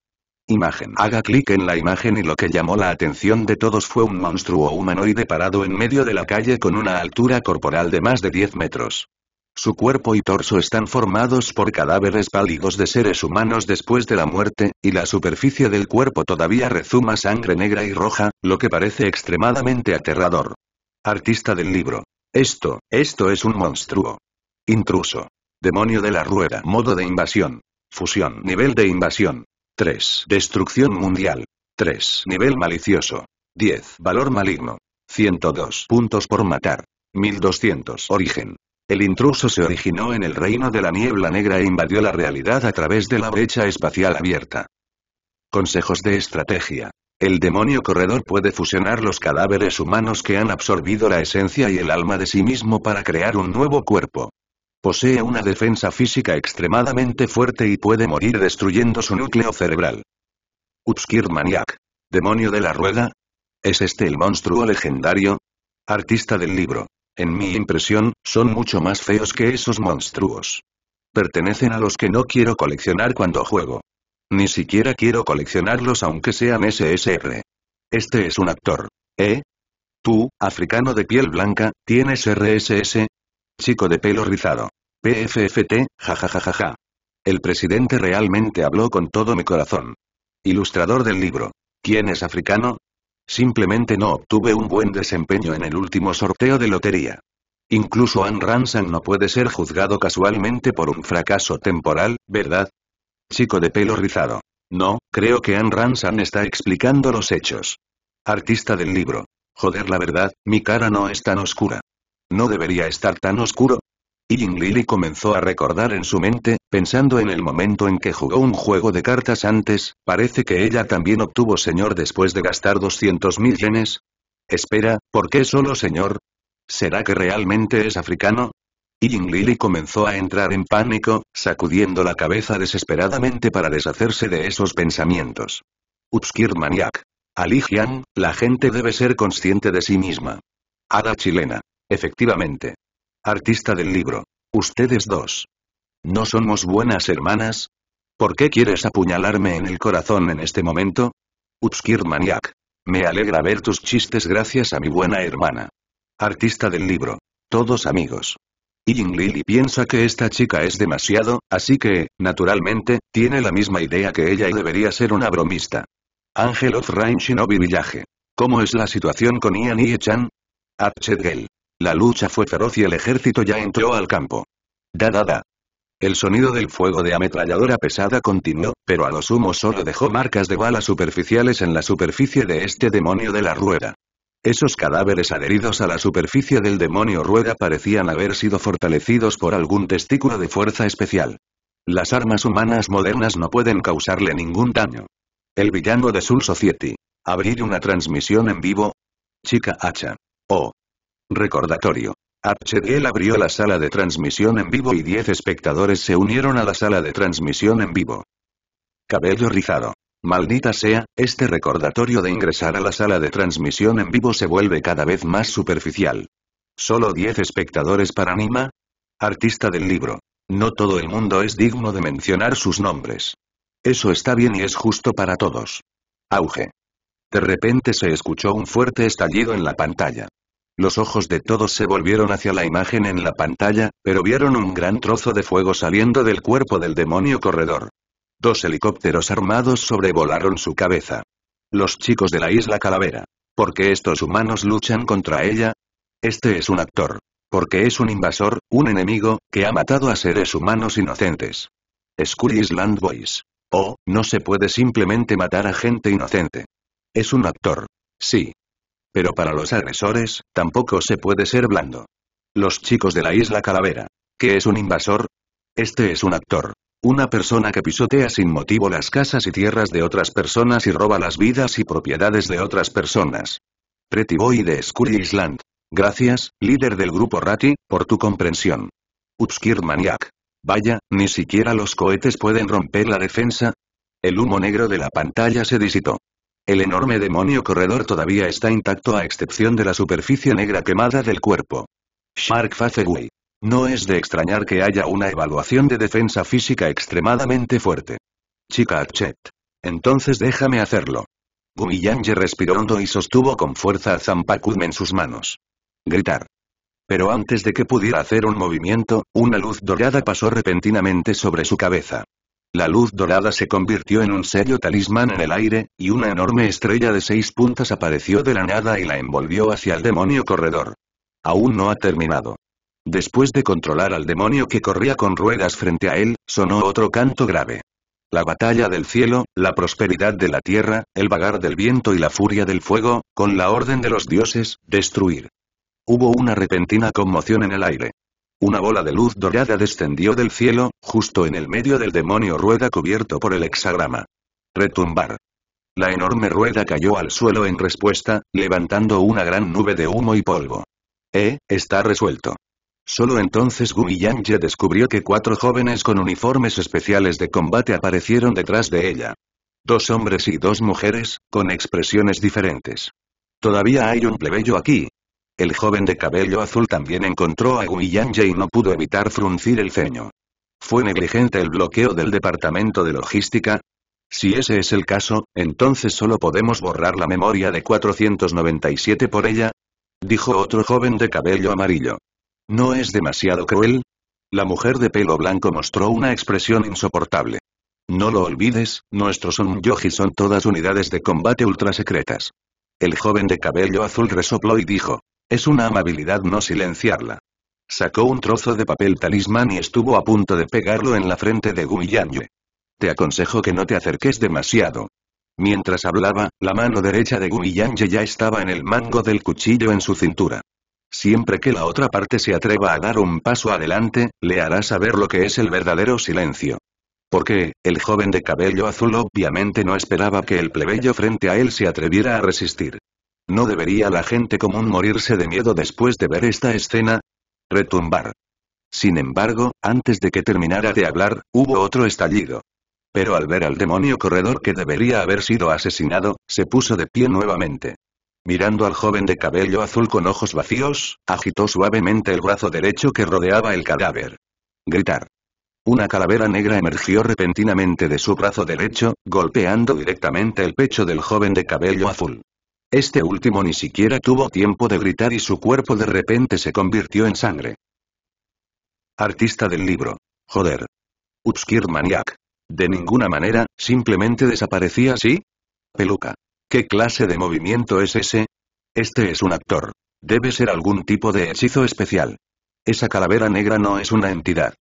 Imagen. Haga clic en la imagen y lo que llamó la atención de todos fue un monstruo humanoide parado en medio de la calle con una altura corporal de más de 10 metros. Su cuerpo y torso están formados por cadáveres pálidos de seres humanos después de la muerte, y la superficie del cuerpo todavía rezuma sangre negra y roja, lo que parece extremadamente aterrador. Artista del libro. Esto, esto es un monstruo. Intruso. Demonio de la rueda. Modo de invasión. Fusión. Nivel de invasión. 3. Destrucción mundial. 3. Nivel malicioso. 10. Valor maligno. 102 puntos por matar. 1200. Origen. El intruso se originó en el reino de la niebla negra e invadió la realidad a través de la brecha espacial abierta. Consejos de estrategia. El demonio corredor puede fusionar los cadáveres humanos que han absorbido la esencia y el alma de sí mismo para crear un nuevo cuerpo. Posee una defensa física extremadamente fuerte y puede morir destruyendo su núcleo cerebral. Upskir Maniac. Demonio de la rueda. ¿Es este el monstruo legendario? Artista del libro. En mi impresión, son mucho más feos que esos monstruos. Pertenecen a los que no quiero coleccionar cuando juego. Ni siquiera quiero coleccionarlos aunque sean SSR. Este es un actor. ¿Eh? Tú, africano de piel blanca, ¿tienes RSS? Chico de pelo rizado. PFFT, jajajajaja. El presidente realmente habló con todo mi corazón. Ilustrador del libro. ¿Quién es africano? Simplemente no obtuve un buen desempeño en el último sorteo de lotería. Incluso Anne Ransan no puede ser juzgado casualmente por un fracaso temporal, ¿verdad? Chico de pelo rizado. No, creo que Anne Ransan está explicando los hechos. Artista del libro. Joder, la verdad, mi cara no es tan oscura. ¿No debería estar tan oscuro? Ying Lili comenzó a recordar en su mente, pensando en el momento en que jugó un juego de cartas antes, parece que ella también obtuvo señor después de gastar 200.000 yenes. Espera, ¿por qué solo señor? ¿Será que realmente es africano? Ying Lili comenzó a entrar en pánico, sacudiendo la cabeza desesperadamente para deshacerse de esos pensamientos. Upskir Maniac. Aligian, la gente debe ser consciente de sí misma. Ada chilena. Efectivamente. Artista del libro. Ustedes dos. ¿No somos buenas hermanas? ¿Por qué quieres apuñalarme en el corazón en este momento? Utskir Maniac. Me alegra ver tus chistes gracias a mi buena hermana. Artista del libro. Todos amigos. Ying Lili piensa que esta chica es demasiado, así que, naturalmente, tiene la misma idea que ella y debería ser una bromista. Ángel of Rain Shinobi ¿Cómo es la situación con Ian y Echan? La lucha fue feroz y el ejército ya entró al campo. Da da da. El sonido del fuego de ametralladora pesada continuó, pero a lo sumo solo dejó marcas de balas superficiales en la superficie de este demonio de la rueda. Esos cadáveres adheridos a la superficie del demonio rueda parecían haber sido fortalecidos por algún testículo de fuerza especial. Las armas humanas modernas no pueden causarle ningún daño. El villano de Soul Society. Abrir una transmisión en vivo. Chica hacha. Oh. Recordatorio. HDL abrió la sala de transmisión en vivo y 10 espectadores se unieron a la sala de transmisión en vivo. Cabello rizado. Maldita sea, este recordatorio de ingresar a la sala de transmisión en vivo se vuelve cada vez más superficial. ¿Solo 10 espectadores para Nima? Artista del libro. No todo el mundo es digno de mencionar sus nombres. Eso está bien y es justo para todos. Auge. De repente se escuchó un fuerte estallido en la pantalla. Los ojos de todos se volvieron hacia la imagen en la pantalla, pero vieron un gran trozo de fuego saliendo del cuerpo del demonio corredor. Dos helicópteros armados sobrevolaron su cabeza. Los chicos de la isla Calavera. ¿Por qué estos humanos luchan contra ella? Este es un actor. Porque es un invasor, un enemigo, que ha matado a seres humanos inocentes. Skull Island Boys. Oh, no se puede simplemente matar a gente inocente. Es un actor. Sí, pero para los agresores, tampoco se puede ser blando. Los chicos de la isla Calavera. ¿Qué es un invasor? Este es un actor. Una persona que pisotea sin motivo las casas y tierras de otras personas y roba las vidas y propiedades de otras personas. Pretty Boy de Skull Island. Gracias, líder del grupo Rati, por tu comprensión. Upskir Maniac. Vaya, ni siquiera los cohetes pueden romper la defensa. El humo negro de la pantalla se disitó. El enorme demonio corredor todavía está intacto a excepción de la superficie negra quemada del cuerpo. Shark Fazegui! No es de extrañar que haya una evaluación de defensa física extremadamente fuerte. Chica Entonces déjame hacerlo. Gumiyanje respiró hondo y sostuvo con fuerza a Zampakun en sus manos. Gritar. Pero antes de que pudiera hacer un movimiento, una luz dorada pasó repentinamente sobre su cabeza. La luz dorada se convirtió en un serio talismán en el aire, y una enorme estrella de seis puntas apareció de la nada y la envolvió hacia el demonio corredor. Aún no ha terminado. Después de controlar al demonio que corría con ruedas frente a él, sonó otro canto grave. La batalla del cielo, la prosperidad de la tierra, el vagar del viento y la furia del fuego, con la orden de los dioses, destruir. Hubo una repentina conmoción en el aire. Una bola de luz dorada descendió del cielo, justo en el medio del demonio rueda cubierto por el hexagrama. Retumbar. La enorme rueda cayó al suelo en respuesta, levantando una gran nube de humo y polvo. Eh, está resuelto. Solo entonces Gumi Yangye descubrió que cuatro jóvenes con uniformes especiales de combate aparecieron detrás de ella. Dos hombres y dos mujeres, con expresiones diferentes. Todavía hay un plebeyo aquí, el joven de cabello azul también encontró a Guiyanje y no pudo evitar fruncir el ceño. ¿Fue negligente el bloqueo del departamento de logística? Si ese es el caso, entonces solo podemos borrar la memoria de 497 por ella, dijo otro joven de cabello amarillo. ¿No es demasiado cruel? La mujer de pelo blanco mostró una expresión insoportable. No lo olvides, nuestros Un-Yoji son todas unidades de combate ultrasecretas. El joven de cabello azul resopló y dijo. Es una amabilidad no silenciarla. Sacó un trozo de papel talismán y estuvo a punto de pegarlo en la frente de Yanyue. Te aconsejo que no te acerques demasiado. Mientras hablaba, la mano derecha de Yanyue ya estaba en el mango del cuchillo en su cintura. Siempre que la otra parte se atreva a dar un paso adelante, le hará saber lo que es el verdadero silencio. Porque, el joven de cabello azul obviamente no esperaba que el plebeyo frente a él se atreviera a resistir. ¿No debería la gente común morirse de miedo después de ver esta escena? Retumbar. Sin embargo, antes de que terminara de hablar, hubo otro estallido. Pero al ver al demonio corredor que debería haber sido asesinado, se puso de pie nuevamente. Mirando al joven de cabello azul con ojos vacíos, agitó suavemente el brazo derecho que rodeaba el cadáver. Gritar. Una calavera negra emergió repentinamente de su brazo derecho, golpeando directamente el pecho del joven de cabello azul. Este último ni siquiera tuvo tiempo de gritar y su cuerpo de repente se convirtió en sangre. Artista del libro. Joder. Utskir Maniac. De ninguna manera, simplemente desaparecía así. Peluca. ¿Qué clase de movimiento es ese? Este es un actor. Debe ser algún tipo de hechizo especial. Esa calavera negra no es una entidad.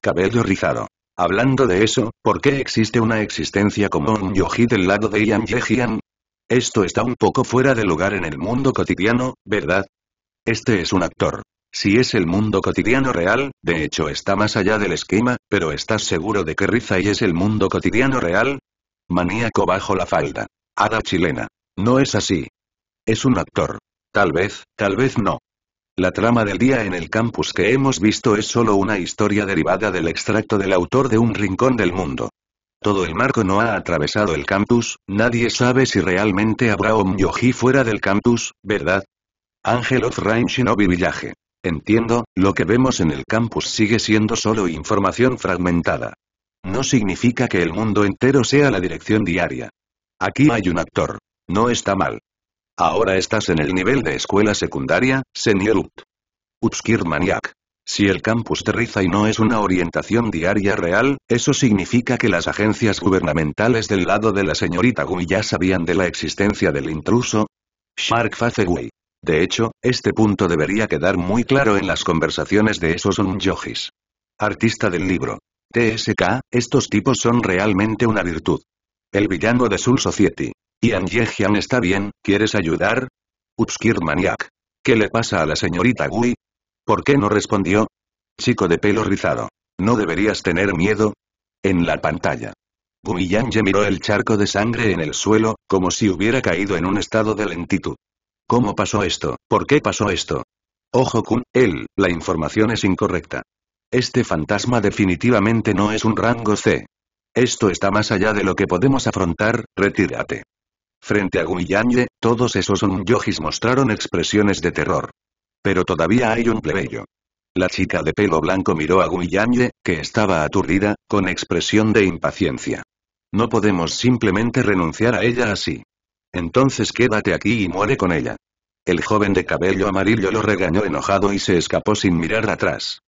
Cabello rizado. Hablando de eso, ¿por qué existe una existencia como un yoji del lado de Ian Yejian? Esto está un poco fuera de lugar en el mundo cotidiano, ¿verdad? Este es un actor. Si es el mundo cotidiano real, de hecho está más allá del esquema, pero ¿estás seguro de que Rizai es el mundo cotidiano real? Maníaco bajo la falda. Hada chilena. No es así. Es un actor. Tal vez, tal vez no. La trama del día en el campus que hemos visto es solo una historia derivada del extracto del autor de Un Rincón del Mundo todo el marco no ha atravesado el campus, nadie sabe si realmente habrá Yoji fuera del campus, ¿verdad? Ángel of Rain Shinobi Village. Entiendo, lo que vemos en el campus sigue siendo solo información fragmentada. No significa que el mundo entero sea la dirección diaria. Aquí hay un actor. No está mal. Ahora estás en el nivel de escuela secundaria, Senior Ut. Utskir Maniac. Si el campus de y no es una orientación diaria real, eso significa que las agencias gubernamentales del lado de la señorita Gui ya sabían de la existencia del intruso. Shark Face De hecho, este punto debería quedar muy claro en las conversaciones de esos Yogis. Artista del libro. TSK, estos tipos son realmente una virtud. El villano de Soul Society. Ian Yejian está bien, ¿quieres ayudar? Upskir Maniac. ¿Qué le pasa a la señorita Gui? ¿Por qué no respondió? Chico de pelo rizado. ¿No deberías tener miedo? En la pantalla. Gumiyange miró el charco de sangre en el suelo, como si hubiera caído en un estado de lentitud. ¿Cómo pasó esto? ¿Por qué pasó esto? Ojo Kun, él, la información es incorrecta. Este fantasma definitivamente no es un rango C. Esto está más allá de lo que podemos afrontar, retírate. Frente a Gumiyange, todos esos yogis mostraron expresiones de terror. Pero todavía hay un plebeyo. La chica de pelo blanco miró a Guiyanye, que estaba aturdida, con expresión de impaciencia. No podemos simplemente renunciar a ella así. Entonces quédate aquí y muere con ella. El joven de cabello amarillo lo regañó enojado y se escapó sin mirar atrás.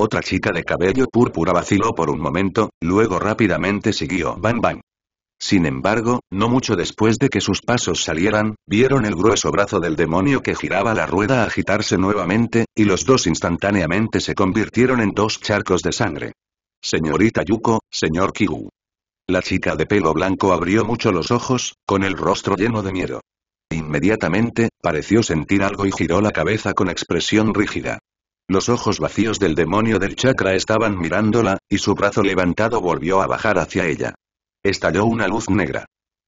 Otra chica de cabello púrpura vaciló por un momento, luego rápidamente siguió bam bam. Sin embargo, no mucho después de que sus pasos salieran, vieron el grueso brazo del demonio que giraba la rueda agitarse nuevamente, y los dos instantáneamente se convirtieron en dos charcos de sangre. Señorita Yuko, señor Kigu. La chica de pelo blanco abrió mucho los ojos, con el rostro lleno de miedo. Inmediatamente, pareció sentir algo y giró la cabeza con expresión rígida. Los ojos vacíos del demonio del chakra estaban mirándola, y su brazo levantado volvió a bajar hacia ella. Estalló una luz negra.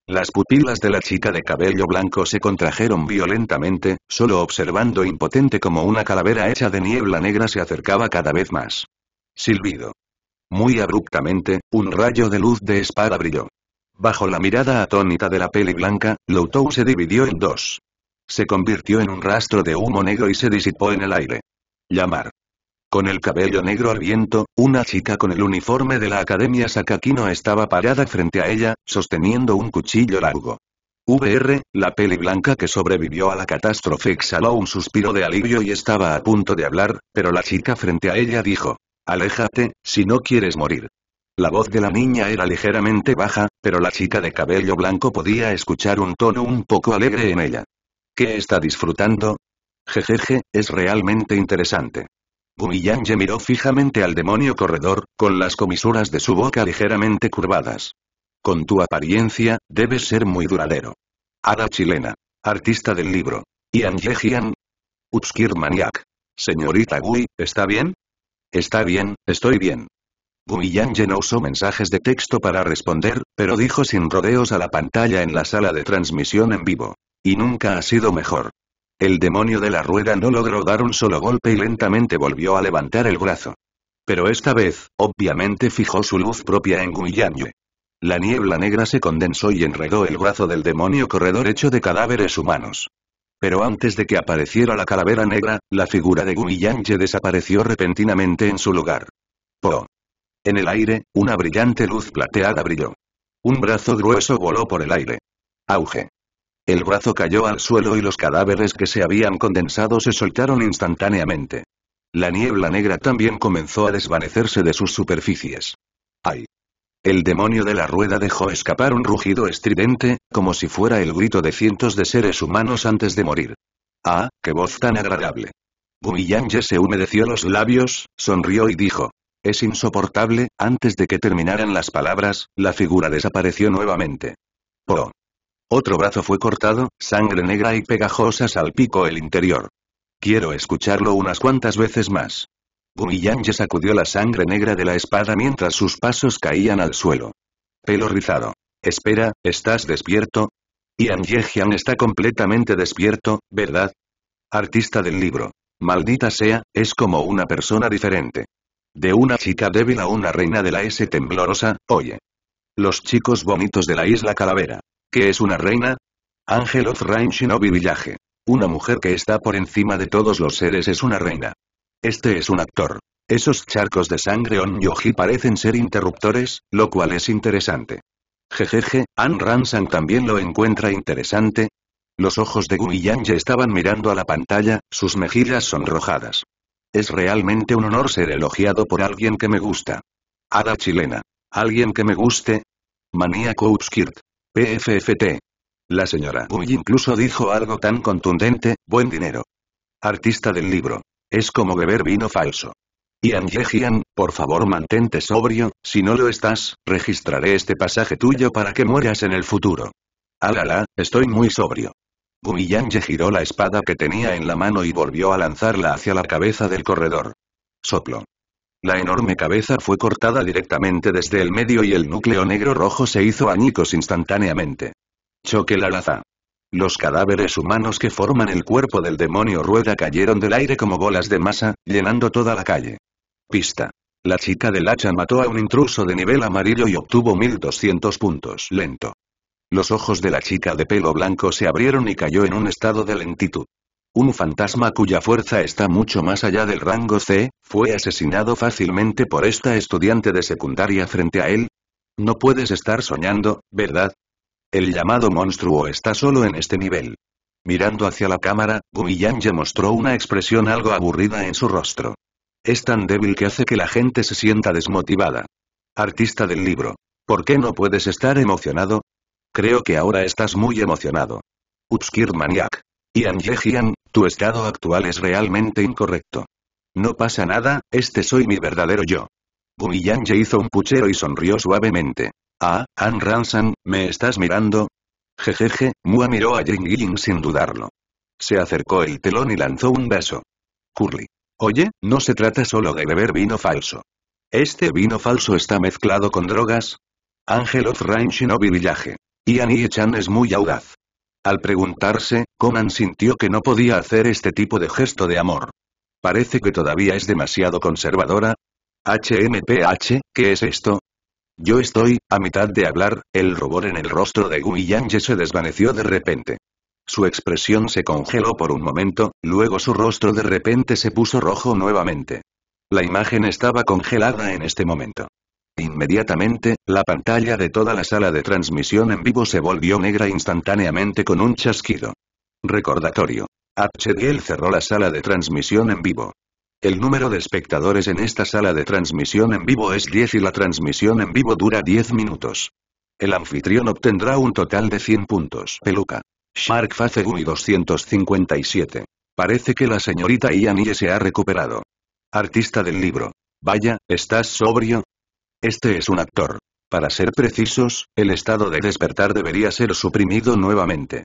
Las pupilas de la chica de cabello blanco se contrajeron violentamente, solo observando impotente como una calavera hecha de niebla negra se acercaba cada vez más. Silbido. Muy abruptamente, un rayo de luz de espada brilló. Bajo la mirada atónita de la peli blanca, Loutou se dividió en dos. Se convirtió en un rastro de humo negro y se disipó en el aire. Llamar. Con el cabello negro al viento, una chica con el uniforme de la Academia Sakakino estaba parada frente a ella, sosteniendo un cuchillo largo. VR, la peli blanca que sobrevivió a la catástrofe exhaló un suspiro de alivio y estaba a punto de hablar, pero la chica frente a ella dijo, «Aléjate, si no quieres morir». La voz de la niña era ligeramente baja, pero la chica de cabello blanco podía escuchar un tono un poco alegre en ella. ¿Qué está disfrutando? Jejeje, es realmente interesante. Guillán miró fijamente al demonio corredor, con las comisuras de su boca ligeramente curvadas. Con tu apariencia, debes ser muy duradero. Hada chilena. Artista del libro. Ian Yehian. Utskir Maniac. Señorita Gui, ¿está bien? Está bien, estoy bien. Guillán no usó mensajes de texto para responder, pero dijo sin rodeos a la pantalla en la sala de transmisión en vivo. Y nunca ha sido mejor. El demonio de la rueda no logró dar un solo golpe y lentamente volvió a levantar el brazo. Pero esta vez, obviamente fijó su luz propia en Guiyanye. La niebla negra se condensó y enredó el brazo del demonio corredor hecho de cadáveres humanos. Pero antes de que apareciera la calavera negra, la figura de Gumiyangye desapareció repentinamente en su lugar. ¡Po! En el aire, una brillante luz plateada brilló. Un brazo grueso voló por el aire. Auge. El brazo cayó al suelo y los cadáveres que se habían condensado se soltaron instantáneamente. La niebla negra también comenzó a desvanecerse de sus superficies. ¡Ay! El demonio de la rueda dejó escapar un rugido estridente, como si fuera el grito de cientos de seres humanos antes de morir. ¡Ah, qué voz tan agradable! William se humedeció los labios, sonrió y dijo. Es insoportable, antes de que terminaran las palabras, la figura desapareció nuevamente. ¡Oh! Otro brazo fue cortado, sangre negra y pegajosa salpicó el interior. Quiero escucharlo unas cuantas veces más. Ye sacudió la sangre negra de la espada mientras sus pasos caían al suelo. Pelo rizado. Espera, ¿estás despierto? Ian Yejian está completamente despierto, ¿verdad? Artista del libro. Maldita sea, es como una persona diferente. De una chica débil a una reina de la S temblorosa, oye. Los chicos bonitos de la isla Calavera. ¿Qué es una reina? Ángel of Rain Shinobi Villaje. Una mujer que está por encima de todos los seres es una reina. Este es un actor. Esos charcos de sangre on Yoji parecen ser interruptores, lo cual es interesante. Jejeje, Ann Ransan también lo encuentra interesante. Los ojos de Gu y estaban mirando a la pantalla, sus mejillas sonrojadas. Es realmente un honor ser elogiado por alguien que me gusta. Ada chilena. Alguien que me guste. Manía Outskirt. PFFT. La señora Gumi incluso dijo algo tan contundente, buen dinero. Artista del libro. Es como beber vino falso. Ian Yehian, por favor mantente sobrio, si no lo estás, registraré este pasaje tuyo para que mueras en el futuro. Alala, estoy muy sobrio. Guiyang giró la espada que tenía en la mano y volvió a lanzarla hacia la cabeza del corredor. Soplo. La enorme cabeza fue cortada directamente desde el medio y el núcleo negro rojo se hizo añicos instantáneamente. Choque la laza. Los cadáveres humanos que forman el cuerpo del demonio rueda cayeron del aire como bolas de masa, llenando toda la calle. Pista. La chica del hacha mató a un intruso de nivel amarillo y obtuvo 1200 puntos. Lento. Los ojos de la chica de pelo blanco se abrieron y cayó en un estado de lentitud. Un fantasma cuya fuerza está mucho más allá del rango C, fue asesinado fácilmente por esta estudiante de secundaria frente a él. No puedes estar soñando, ¿verdad? El llamado monstruo está solo en este nivel. Mirando hacia la cámara, Yanje mostró una expresión algo aburrida en su rostro. Es tan débil que hace que la gente se sienta desmotivada. Artista del libro. ¿Por qué no puedes estar emocionado? Creo que ahora estás muy emocionado. Upskir Maniac. Ian Hian, tu estado actual es realmente incorrecto. No pasa nada, este soy mi verdadero yo. je hizo un puchero y sonrió suavemente. Ah, An Ransan, ¿me estás mirando? Jejeje, Mua miró a Jing sin dudarlo. Se acercó el telón y lanzó un beso. Curly. Oye, no se trata solo de beber vino falso. Este vino falso está mezclado con drogas. Ángel of Rain Shinobi Village. Ian Chan es muy audaz. Al preguntarse, Conan sintió que no podía hacer este tipo de gesto de amor. Parece que todavía es demasiado conservadora. HMPH, ¿qué es esto? Yo estoy, a mitad de hablar, el rubor en el rostro de Gui Yang se desvaneció de repente. Su expresión se congeló por un momento, luego su rostro de repente se puso rojo nuevamente. La imagen estaba congelada en este momento. Inmediatamente, la pantalla de toda la sala de transmisión en vivo se volvió negra instantáneamente con un chasquido. Recordatorio. HDL cerró la sala de transmisión en vivo. El número de espectadores en esta sala de transmisión en vivo es 10 y la transmisión en vivo dura 10 minutos. El anfitrión obtendrá un total de 100 puntos. Peluca. Shark Face 257. Parece que la señorita Ian se ha recuperado. Artista del libro. Vaya, ¿estás sobrio? Este es un actor. Para ser precisos, el estado de despertar debería ser suprimido nuevamente.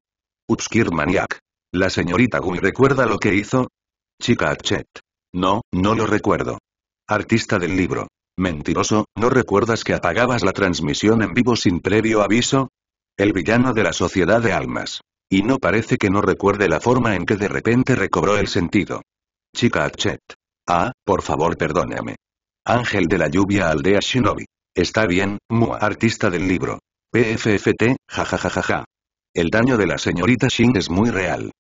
Upskir Maniac. La señorita Gui recuerda lo que hizo. Chica Archet. No, no lo recuerdo. Artista del libro. Mentiroso, ¿no recuerdas que apagabas la transmisión en vivo sin previo aviso? El villano de la sociedad de almas. Y no parece que no recuerde la forma en que de repente recobró el sentido. Chica Archet. Ah, por favor perdóname. Ángel de la lluvia aldea Shinobi. Está bien, Mua artista del libro. PFFT, jajajajaja. El daño de la señorita Shin es muy real.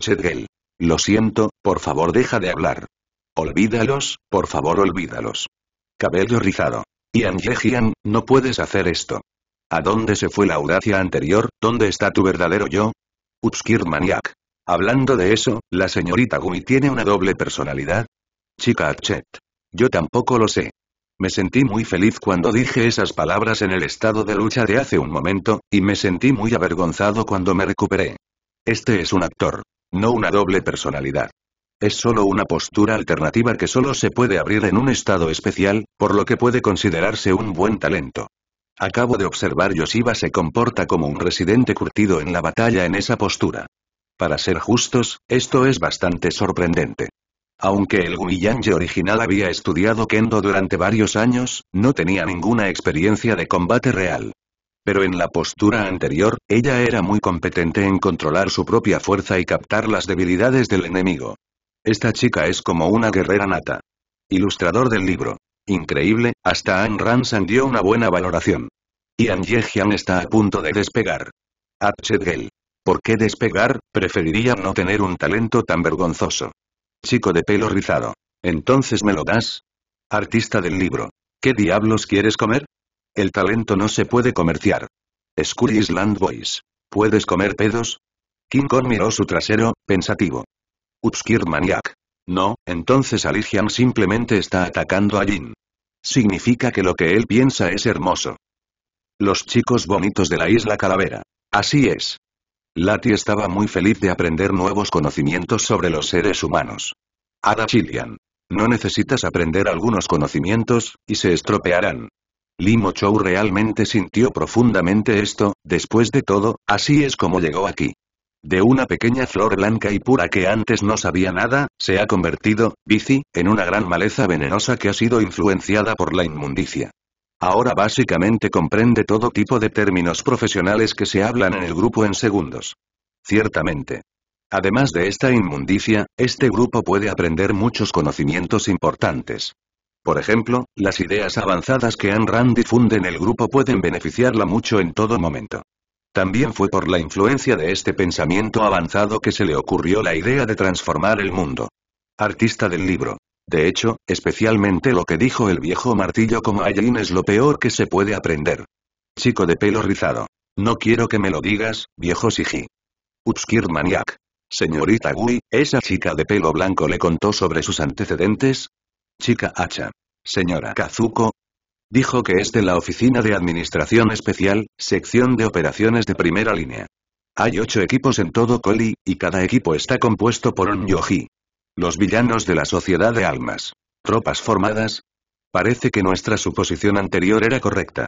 gel Lo siento, por favor deja de hablar. Olvídalos, por favor olvídalos. Cabello rizado. Ian Yehian, no puedes hacer esto. ¿A dónde se fue la audacia anterior? ¿Dónde está tu verdadero yo? Upskir Maniac. Hablando de eso, la señorita Gumi tiene una doble personalidad. Chica Archet. Yo tampoco lo sé. Me sentí muy feliz cuando dije esas palabras en el estado de lucha de hace un momento, y me sentí muy avergonzado cuando me recuperé. Este es un actor. No una doble personalidad. Es solo una postura alternativa que solo se puede abrir en un estado especial, por lo que puede considerarse un buen talento. Acabo de observar Yoshiba se comporta como un residente curtido en la batalla en esa postura. Para ser justos, esto es bastante sorprendente. Aunque el Guiyang original había estudiado Kendo durante varios años, no tenía ninguna experiencia de combate real. Pero en la postura anterior, ella era muy competente en controlar su propia fuerza y captar las debilidades del enemigo. Esta chica es como una guerrera nata. Ilustrador del libro. Increíble, hasta Anne Ransan dio una buena valoración. Y An está a punto de despegar. Hatchet ¿Por qué despegar? Preferiría no tener un talento tan vergonzoso. Chico de pelo rizado. ¿Entonces me lo das? Artista del libro. ¿Qué diablos quieres comer? El talento no se puede comerciar. Scurry Island Boys. ¿Puedes comer pedos? King Kong miró su trasero, pensativo. Upskir Maniac. No, entonces Aligian simplemente está atacando a Jin. Significa que lo que él piensa es hermoso. Los chicos bonitos de la isla Calavera. Así es. Lati estaba muy feliz de aprender nuevos conocimientos sobre los seres humanos. Ada Chilian. No necesitas aprender algunos conocimientos, y se estropearán. Limo Chou realmente sintió profundamente esto, después de todo, así es como llegó aquí. De una pequeña flor blanca y pura que antes no sabía nada, se ha convertido, bici, en una gran maleza venenosa que ha sido influenciada por la inmundicia. Ahora básicamente comprende todo tipo de términos profesionales que se hablan en el grupo en segundos. Ciertamente. Además de esta inmundicia, este grupo puede aprender muchos conocimientos importantes. Por ejemplo, las ideas avanzadas que han Rand difunde en el grupo pueden beneficiarla mucho en todo momento. También fue por la influencia de este pensamiento avanzado que se le ocurrió la idea de transformar el mundo. Artista del libro. De hecho, especialmente lo que dijo el viejo martillo como Ayin es lo peor que se puede aprender. Chico de pelo rizado. No quiero que me lo digas, viejo Siji. Utskir maniac. Señorita Gui, esa chica de pelo blanco le contó sobre sus antecedentes. Chica hacha. Señora Kazuko. Dijo que es de la Oficina de Administración Especial, sección de operaciones de primera línea. Hay ocho equipos en todo Koli, y cada equipo está compuesto por un yoji, los villanos de la sociedad de almas. Tropas formadas. Parece que nuestra suposición anterior era correcta.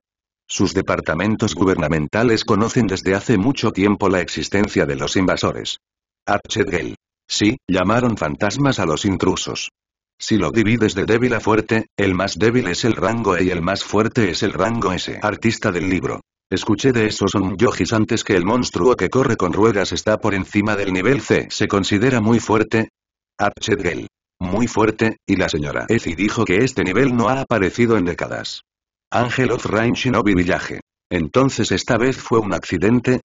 Sus departamentos gubernamentales conocen desde hace mucho tiempo la existencia de los invasores. Gale. Sí, llamaron fantasmas a los intrusos. Si lo divides de débil a fuerte, el más débil es el rango E y el más fuerte es el rango S. Artista del libro. Escuché de esos Yojis antes que el monstruo que corre con ruedas está por encima del nivel C. Se considera muy fuerte, Archegel. Muy fuerte, y la señora Ezi dijo que este nivel no ha aparecido en décadas. ángel of Rain Shinobi Village. Entonces esta vez fue un accidente.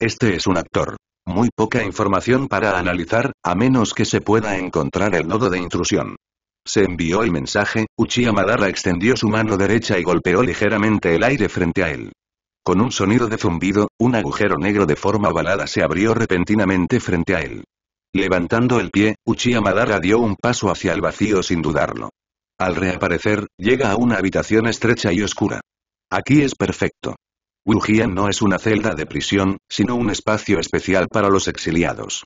Este es un actor. Muy poca información para analizar, a menos que se pueda encontrar el nodo de intrusión. Se envió el mensaje, Uchiha Madara extendió su mano derecha y golpeó ligeramente el aire frente a él. Con un sonido de zumbido, un agujero negro de forma ovalada se abrió repentinamente frente a él. Levantando el pie, Uchiha Madara dio un paso hacia el vacío sin dudarlo. Al reaparecer, llega a una habitación estrecha y oscura. Aquí es perfecto. Wujian no es una celda de prisión, sino un espacio especial para los exiliados.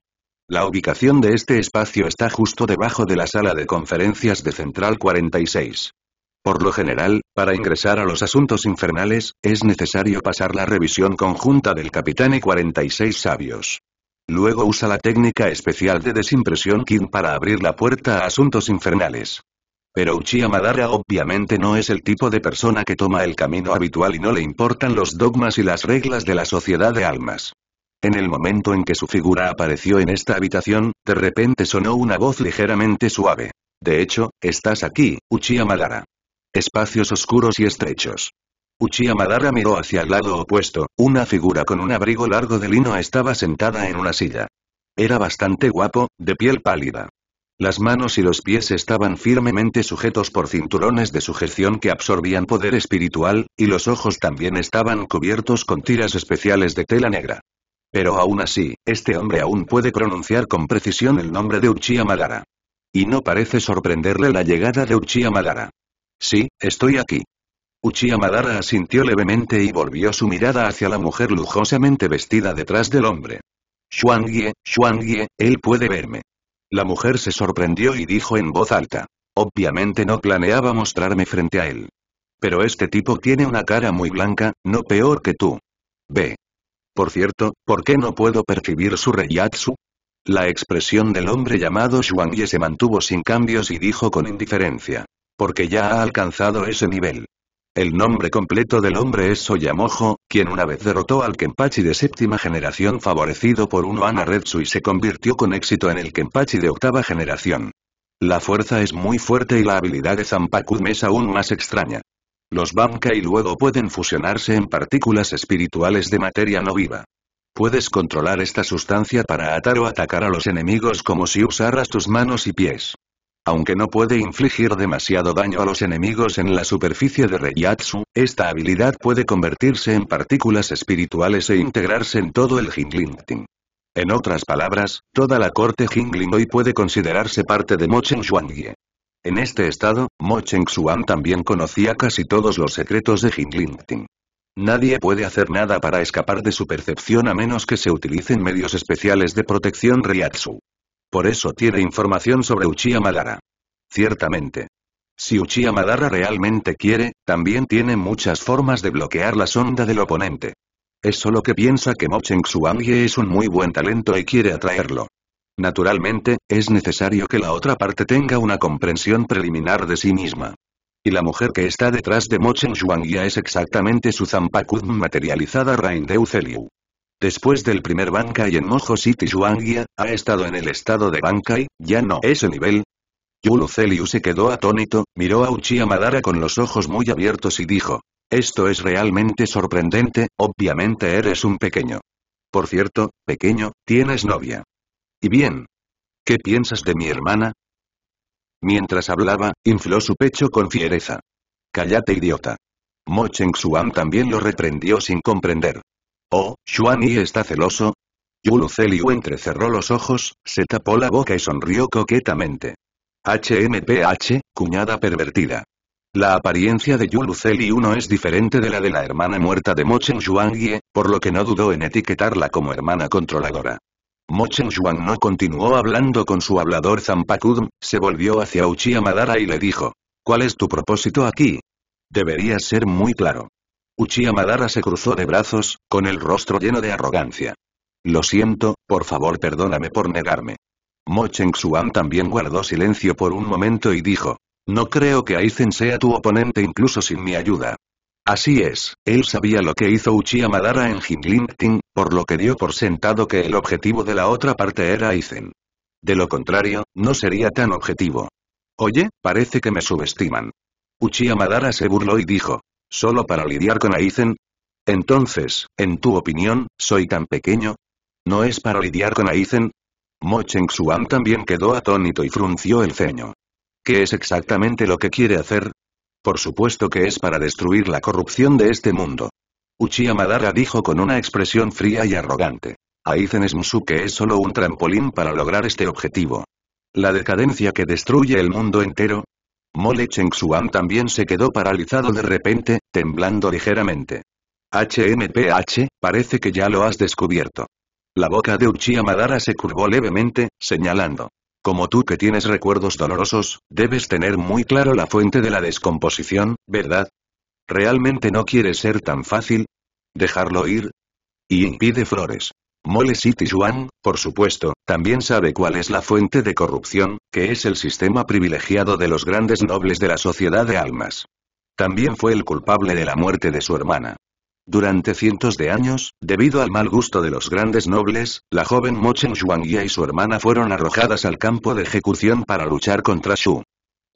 La ubicación de este espacio está justo debajo de la sala de conferencias de Central 46. Por lo general, para ingresar a los asuntos infernales, es necesario pasar la revisión conjunta del capitán y 46 sabios. Luego usa la técnica especial de desimpresión King para abrir la puerta a asuntos infernales. Pero Uchiha Madara obviamente no es el tipo de persona que toma el camino habitual y no le importan los dogmas y las reglas de la sociedad de almas. En el momento en que su figura apareció en esta habitación, de repente sonó una voz ligeramente suave. De hecho, estás aquí, Uchiha Madara. Espacios oscuros y estrechos. Uchiha Madara miró hacia el lado opuesto, una figura con un abrigo largo de lino estaba sentada en una silla. Era bastante guapo, de piel pálida. Las manos y los pies estaban firmemente sujetos por cinturones de sujeción que absorbían poder espiritual, y los ojos también estaban cubiertos con tiras especiales de tela negra. Pero aún así, este hombre aún puede pronunciar con precisión el nombre de Uchiha Madara. Y no parece sorprenderle la llegada de Uchiha Madara. Sí, estoy aquí. Uchiha Madara asintió levemente y volvió su mirada hacia la mujer lujosamente vestida detrás del hombre. «Shuangye, Shuangye, él puede verme. La mujer se sorprendió y dijo en voz alta. Obviamente no planeaba mostrarme frente a él. Pero este tipo tiene una cara muy blanca, no peor que tú. Ve. Por cierto, ¿por qué no puedo percibir su reyatsu? La expresión del hombre llamado Shuangye se mantuvo sin cambios y dijo con indiferencia. Porque ya ha alcanzado ese nivel. El nombre completo del hombre es Soyamojo, quien una vez derrotó al Kenpachi de séptima generación favorecido por un Oana Retsu y se convirtió con éxito en el Kenpachi de octava generación. La fuerza es muy fuerte y la habilidad de Zampakudme es aún más extraña. Los y luego pueden fusionarse en partículas espirituales de materia no viva. Puedes controlar esta sustancia para atar o atacar a los enemigos como si usaras tus manos y pies. Aunque no puede infligir demasiado daño a los enemigos en la superficie de reyatsu, esta habilidad puede convertirse en partículas espirituales e integrarse en todo el Jingling En otras palabras, toda la corte Jingling hoy puede considerarse parte de Mochen Shuangye. En este estado, Mocheng Xuan también conocía casi todos los secretos de Jingling Nadie puede hacer nada para escapar de su percepción a menos que se utilicen medios especiales de protección Riatsu. Por eso tiene información sobre Uchiha Madara. Ciertamente. Si Uchiha Madara realmente quiere, también tiene muchas formas de bloquear la sonda del oponente. Es solo que piensa que Mochen es un muy buen talento y quiere atraerlo. Naturalmente, es necesario que la otra parte tenga una comprensión preliminar de sí misma. Y la mujer que está detrás de Mochen es exactamente su Zampakudm materializada Rain de Después del primer Bankai en Mojo City Shuangia, ha estado en el estado de Bankai, ya no ese nivel. Yulu Celiu se quedó atónito, miró a Uchiha Madara con los ojos muy abiertos y dijo. Esto es realmente sorprendente, obviamente eres un pequeño. Por cierto, pequeño, tienes novia. Y bien. ¿Qué piensas de mi hermana? Mientras hablaba, infló su pecho con fiereza. Cállate idiota. Mo también lo reprendió sin comprender. Oh, Yi está celoso. Yulu entrecerró los ojos, se tapó la boca y sonrió coquetamente. HMPH, cuñada pervertida. La apariencia de Yulu no es diferente de la de la hermana muerta de Mochen Yi, por lo que no dudó en etiquetarla como hermana controladora. Mochen Xuan no continuó hablando con su hablador Zampakudm, se volvió hacia Uchiha Madara y le dijo. ¿Cuál es tu propósito aquí? Debería ser muy claro. Uchiha Madara se cruzó de brazos, con el rostro lleno de arrogancia. Lo siento, por favor perdóname por negarme. Mo Cheng también guardó silencio por un momento y dijo. No creo que Aizen sea tu oponente incluso sin mi ayuda. Así es, él sabía lo que hizo Uchiha Madara en Ting, por lo que dio por sentado que el objetivo de la otra parte era Aizen. De lo contrario, no sería tan objetivo. Oye, parece que me subestiman. Uchiha Madara se burló y dijo, ¿Solo para lidiar con Aizen? Entonces, en tu opinión, ¿soy tan pequeño? ¿No es para lidiar con Aizen? Mo también quedó atónito y frunció el ceño. ¿Qué es exactamente lo que quiere hacer? Por supuesto que es para destruir la corrupción de este mundo. Uchiha Madara dijo con una expresión fría y arrogante. Aizen es Musu que es solo un trampolín para lograr este objetivo. La decadencia que destruye el mundo entero, Mole Xuan también se quedó paralizado de repente, temblando ligeramente. HMPH, parece que ya lo has descubierto. La boca de Uchiha Madara se curvó levemente, señalando. Como tú que tienes recuerdos dolorosos, debes tener muy claro la fuente de la descomposición, ¿verdad? ¿Realmente no quiere ser tan fácil? ¿Dejarlo ir? Y impide flores. Mole City Zhuang, por supuesto, también sabe cuál es la fuente de corrupción, que es el sistema privilegiado de los grandes nobles de la sociedad de almas. También fue el culpable de la muerte de su hermana. Durante cientos de años, debido al mal gusto de los grandes nobles, la joven Mochen Chen y su hermana fueron arrojadas al campo de ejecución para luchar contra Shu.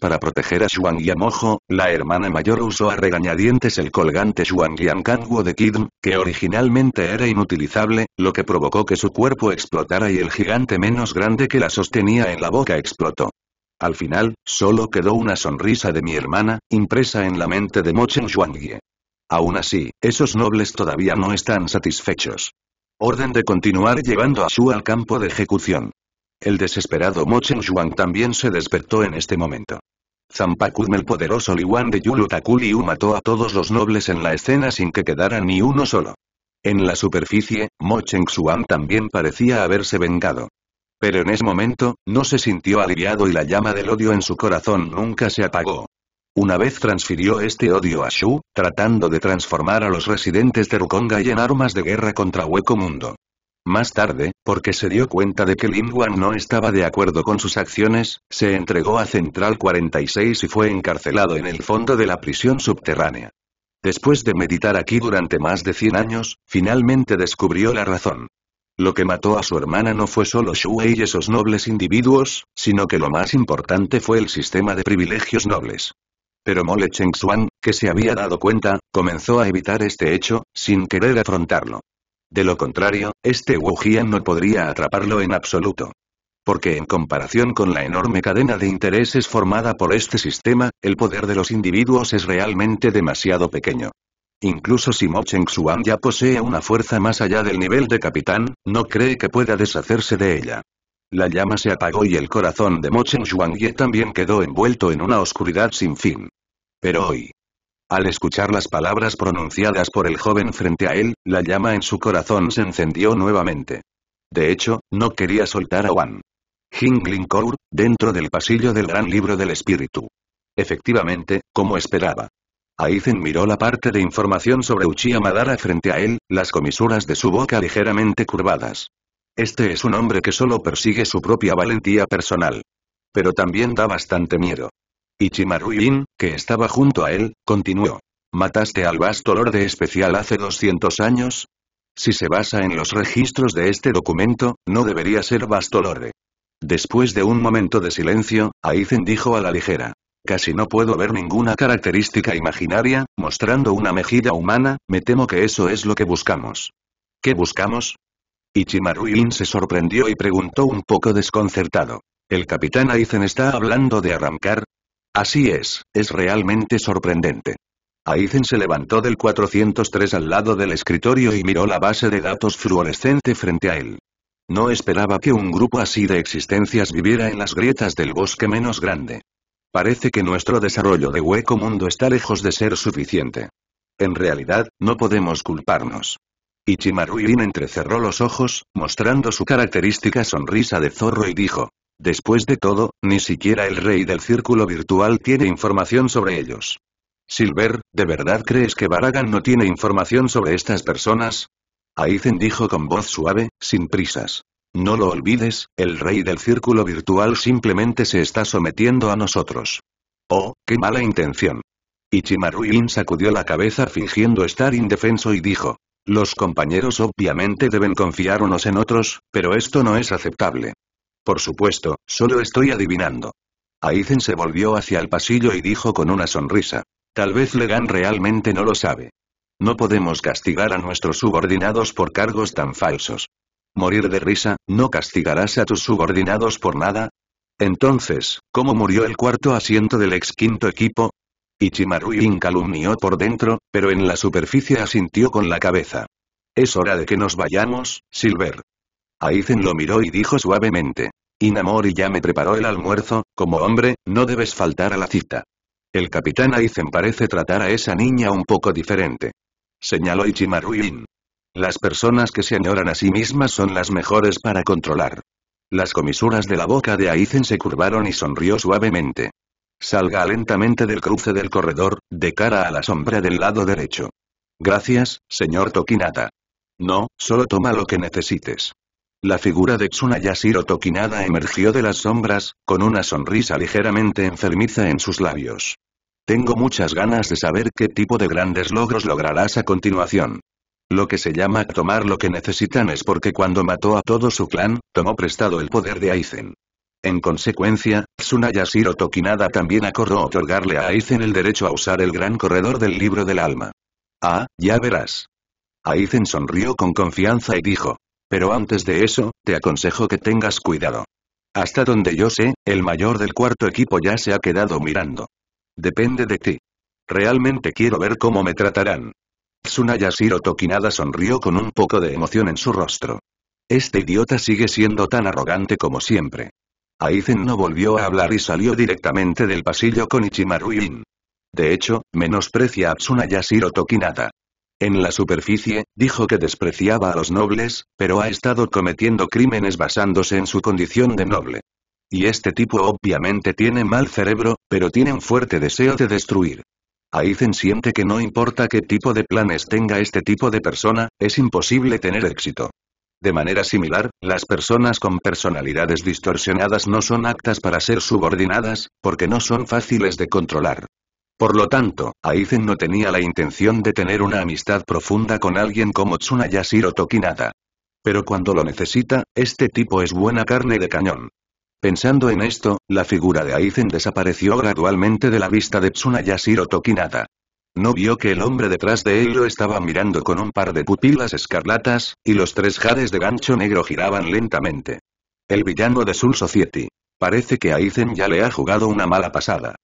Para proteger a Mojo, la hermana mayor usó a regañadientes el colgante Xuangyangkanguo de Kidm, que originalmente era inutilizable, lo que provocó que su cuerpo explotara y el gigante menos grande que la sostenía en la boca explotó. Al final, solo quedó una sonrisa de mi hermana, impresa en la mente de Mochen Xuangye. Aún así, esos nobles todavía no están satisfechos. Orden de continuar llevando a Shu al campo de ejecución. El desesperado Mochen Xuan también se despertó en este momento. Zampacum el poderoso Liwan de Yulu mató a todos los nobles en la escena sin que quedara ni uno solo. En la superficie, Mo Xuan también parecía haberse vengado. Pero en ese momento, no se sintió aliviado y la llama del odio en su corazón nunca se apagó. Una vez transfirió este odio a Shu, tratando de transformar a los residentes de Rukonga y en armas de guerra contra Hueco Mundo. Más tarde, porque se dio cuenta de que Lin Wan no estaba de acuerdo con sus acciones, se entregó a Central 46 y fue encarcelado en el fondo de la prisión subterránea. Después de meditar aquí durante más de 100 años, finalmente descubrió la razón. Lo que mató a su hermana no fue solo Shuei y esos nobles individuos, sino que lo más importante fue el sistema de privilegios nobles. Pero Mole Xuan, que se había dado cuenta, comenzó a evitar este hecho, sin querer afrontarlo. De lo contrario, este Wujian no podría atraparlo en absoluto. Porque en comparación con la enorme cadena de intereses formada por este sistema, el poder de los individuos es realmente demasiado pequeño. Incluso si Mo Cheng Xuan ya posee una fuerza más allá del nivel de capitán, no cree que pueda deshacerse de ella. La llama se apagó y el corazón de Mo Cheng Xuan también quedó envuelto en una oscuridad sin fin. Pero hoy, al escuchar las palabras pronunciadas por el joven frente a él, la llama en su corazón se encendió nuevamente. De hecho, no quería soltar a Wan. Jingling Kaur, dentro del pasillo del gran libro del espíritu. Efectivamente, como esperaba. Aizen miró la parte de información sobre Uchiha Madara frente a él, las comisuras de su boca ligeramente curvadas. Este es un hombre que solo persigue su propia valentía personal. Pero también da bastante miedo. Ichimaruin, que estaba junto a él, continuó. ¿Mataste al vasto lorde especial hace 200 años? Si se basa en los registros de este documento, no debería ser vasto lorde. Después de un momento de silencio, Aizen dijo a la ligera. Casi no puedo ver ninguna característica imaginaria, mostrando una mejilla humana, me temo que eso es lo que buscamos. ¿Qué buscamos? Ichimaruin se sorprendió y preguntó un poco desconcertado. ¿El capitán Aizen está hablando de arrancar? Así es, es realmente sorprendente. Aizen se levantó del 403 al lado del escritorio y miró la base de datos fluorescente frente a él. No esperaba que un grupo así de existencias viviera en las grietas del bosque menos grande. Parece que nuestro desarrollo de hueco mundo está lejos de ser suficiente. En realidad, no podemos culparnos. Ichimaru Irin entrecerró los ojos, mostrando su característica sonrisa de zorro y dijo, Después de todo, ni siquiera el rey del círculo virtual tiene información sobre ellos. Silver, ¿de verdad crees que Baragan no tiene información sobre estas personas? Aizen dijo con voz suave, sin prisas. No lo olvides, el rey del círculo virtual simplemente se está sometiendo a nosotros. Oh, qué mala intención. Ichimaru sacudió la cabeza fingiendo estar indefenso y dijo. Los compañeros obviamente deben confiar unos en otros, pero esto no es aceptable. Por supuesto, solo estoy adivinando. Aizen se volvió hacia el pasillo y dijo con una sonrisa. Tal vez Legan realmente no lo sabe. No podemos castigar a nuestros subordinados por cargos tan falsos. Morir de risa, ¿no castigarás a tus subordinados por nada? Entonces, ¿cómo murió el cuarto asiento del ex quinto equipo? Ichimaru calumnió por dentro, pero en la superficie asintió con la cabeza. Es hora de que nos vayamos, Silver. Aizen lo miró y dijo suavemente. Inamori ya me preparó el almuerzo, como hombre, no debes faltar a la cita. El capitán Aizen parece tratar a esa niña un poco diferente. Señaló Ichimaru Las personas que se añoran a sí mismas son las mejores para controlar. Las comisuras de la boca de Aizen se curvaron y sonrió suavemente. Salga lentamente del cruce del corredor, de cara a la sombra del lado derecho. Gracias, señor Tokinata. No, solo toma lo que necesites. La figura de Tsunayashiro Tokinada emergió de las sombras, con una sonrisa ligeramente enfermiza en sus labios. Tengo muchas ganas de saber qué tipo de grandes logros lograrás a continuación. Lo que se llama tomar lo que necesitan es porque cuando mató a todo su clan, tomó prestado el poder de Aizen. En consecuencia, Tsunayashiro Tokinada también acordó otorgarle a Aizen el derecho a usar el gran corredor del libro del alma. Ah, ya verás. Aizen sonrió con confianza y dijo, pero antes de eso, te aconsejo que tengas cuidado. Hasta donde yo sé, el mayor del cuarto equipo ya se ha quedado mirando. Depende de ti. Realmente quiero ver cómo me tratarán. Tsunayashiro Tokinada sonrió con un poco de emoción en su rostro. Este idiota sigue siendo tan arrogante como siempre. Aizen no volvió a hablar y salió directamente del pasillo con Ichimaru In. De hecho, menosprecia a Tsunayashiro Tokinada. En la superficie, dijo que despreciaba a los nobles, pero ha estado cometiendo crímenes basándose en su condición de noble. Y este tipo obviamente tiene mal cerebro, pero tiene un fuerte deseo de destruir. Aizen siente que no importa qué tipo de planes tenga este tipo de persona, es imposible tener éxito. De manera similar, las personas con personalidades distorsionadas no son aptas para ser subordinadas, porque no son fáciles de controlar. Por lo tanto, Aizen no tenía la intención de tener una amistad profunda con alguien como Tsunayashiro Tokinada. Pero cuando lo necesita, este tipo es buena carne de cañón. Pensando en esto, la figura de Aizen desapareció gradualmente de la vista de Tsunayashiro Tokinada. No vio que el hombre detrás de él lo estaba mirando con un par de pupilas escarlatas, y los tres jades de gancho negro giraban lentamente. El villano de Soul Society. Parece que Aizen ya le ha jugado una mala pasada.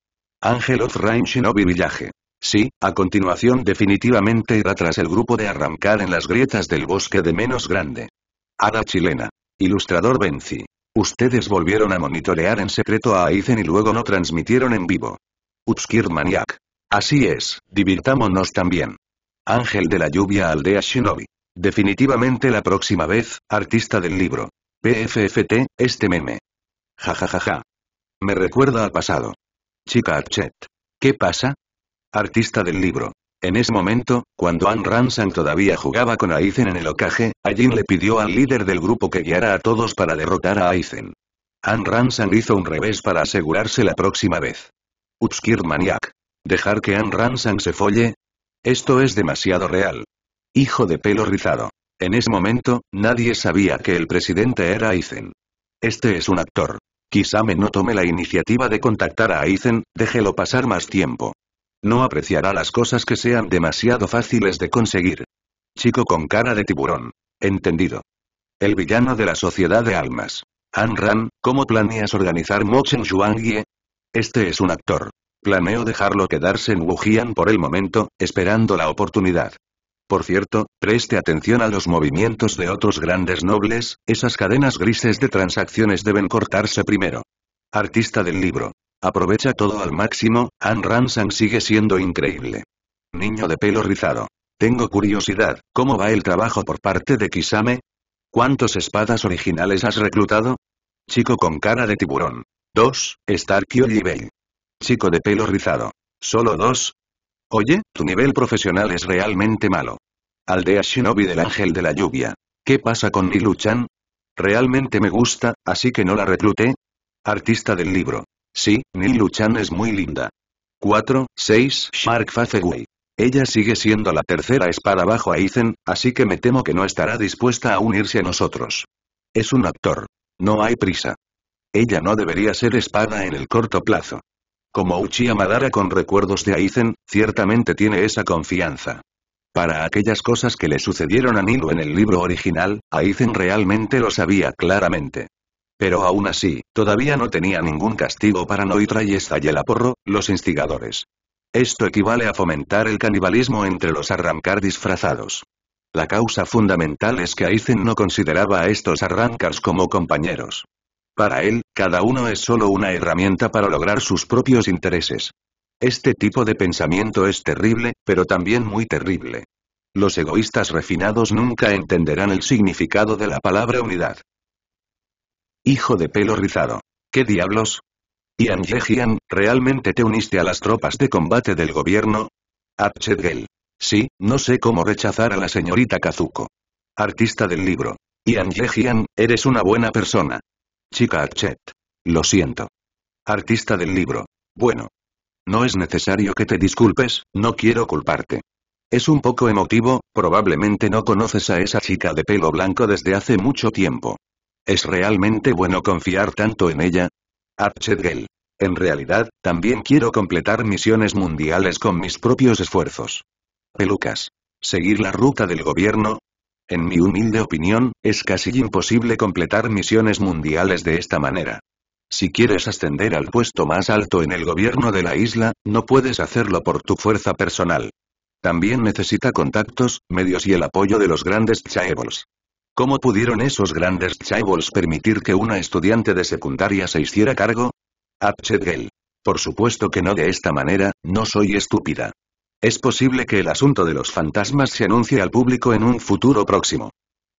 Ángel of Rain Shinobi Villaje. Sí, a continuación definitivamente irá tras el grupo de arrancar en las grietas del bosque de menos grande. Hada chilena. Ilustrador Benzi. Ustedes volvieron a monitorear en secreto a Aizen y luego no transmitieron en vivo. Upskir Maniac. Así es, divirtámonos también. Ángel de la lluvia aldea Shinobi. Definitivamente la próxima vez, artista del libro. PFFT, este meme. Jajajaja. Ja, ja, ja. Me recuerda al pasado. Chica chat, ¿Qué pasa? Artista del libro. En ese momento, cuando Ann Ransang todavía jugaba con Aizen en el ocaje, Ajin le pidió al líder del grupo que guiara a todos para derrotar a Aizen. Ann Ransang hizo un revés para asegurarse la próxima vez. Utskir Maniac. ¿Dejar que Ann Ransang se folle? Esto es demasiado real. Hijo de pelo rizado. En ese momento, nadie sabía que el presidente era Aizen. Este es un actor me no tome la iniciativa de contactar a Aizen, déjelo pasar más tiempo. No apreciará las cosas que sean demasiado fáciles de conseguir. Chico con cara de tiburón. Entendido. El villano de la Sociedad de Almas. Anran, ¿cómo planeas organizar Mochen Shuangye? Este es un actor. Planeo dejarlo quedarse en Wujian por el momento, esperando la oportunidad. Por cierto, preste atención a los movimientos de otros grandes nobles, esas cadenas grises de transacciones deben cortarse primero. Artista del libro. Aprovecha todo al máximo, Anne Ransang sigue siendo increíble. Niño de pelo rizado. Tengo curiosidad, ¿cómo va el trabajo por parte de Kisame? ¿Cuántos espadas originales has reclutado? Chico con cara de tiburón. 2. y Olivey. Chico de pelo rizado. Solo dos, Oye, tu nivel profesional es realmente malo. Aldea Shinobi del Ángel de la Lluvia. ¿Qué pasa con Niluchan? Realmente me gusta, así que no la recluté. Artista del libro. Sí, luchan es muy linda. 4, 6, Shark Fafeway. Ella sigue siendo la tercera espada bajo Aizen, así que me temo que no estará dispuesta a unirse a nosotros. Es un actor. No hay prisa. Ella no debería ser espada en el corto plazo. Como Uchiha Madara con recuerdos de Aizen, ciertamente tiene esa confianza. Para aquellas cosas que le sucedieron a Nino en el libro original, Aizen realmente lo sabía claramente. Pero aún así, todavía no tenía ningún castigo para Noitra y Porro, los instigadores. Esto equivale a fomentar el canibalismo entre los arrancar disfrazados. La causa fundamental es que Aizen no consideraba a estos arrancars como compañeros. Para él, cada uno es solo una herramienta para lograr sus propios intereses. Este tipo de pensamiento es terrible, pero también muy terrible. Los egoístas refinados nunca entenderán el significado de la palabra unidad. Hijo de pelo rizado. ¿Qué diablos? Ian Yejian, ¿realmente te uniste a las tropas de combate del gobierno? Apchedgel. Sí, no sé cómo rechazar a la señorita Kazuko. Artista del libro. Ian Yejian, eres una buena persona. Chica Archet. Lo siento. Artista del libro. Bueno. No es necesario que te disculpes, no quiero culparte. Es un poco emotivo, probablemente no conoces a esa chica de pelo blanco desde hace mucho tiempo. ¿Es realmente bueno confiar tanto en ella? Archet Gell. En realidad, también quiero completar misiones mundiales con mis propios esfuerzos. Pelucas. Seguir la ruta del gobierno, en mi humilde opinión, es casi imposible completar misiones mundiales de esta manera. Si quieres ascender al puesto más alto en el gobierno de la isla, no puedes hacerlo por tu fuerza personal. También necesita contactos, medios y el apoyo de los grandes chaebols. ¿Cómo pudieron esos grandes chaebols permitir que una estudiante de secundaria se hiciera cargo? Abchegel, Por supuesto que no de esta manera, no soy estúpida. Es posible que el asunto de los fantasmas se anuncie al público en un futuro próximo.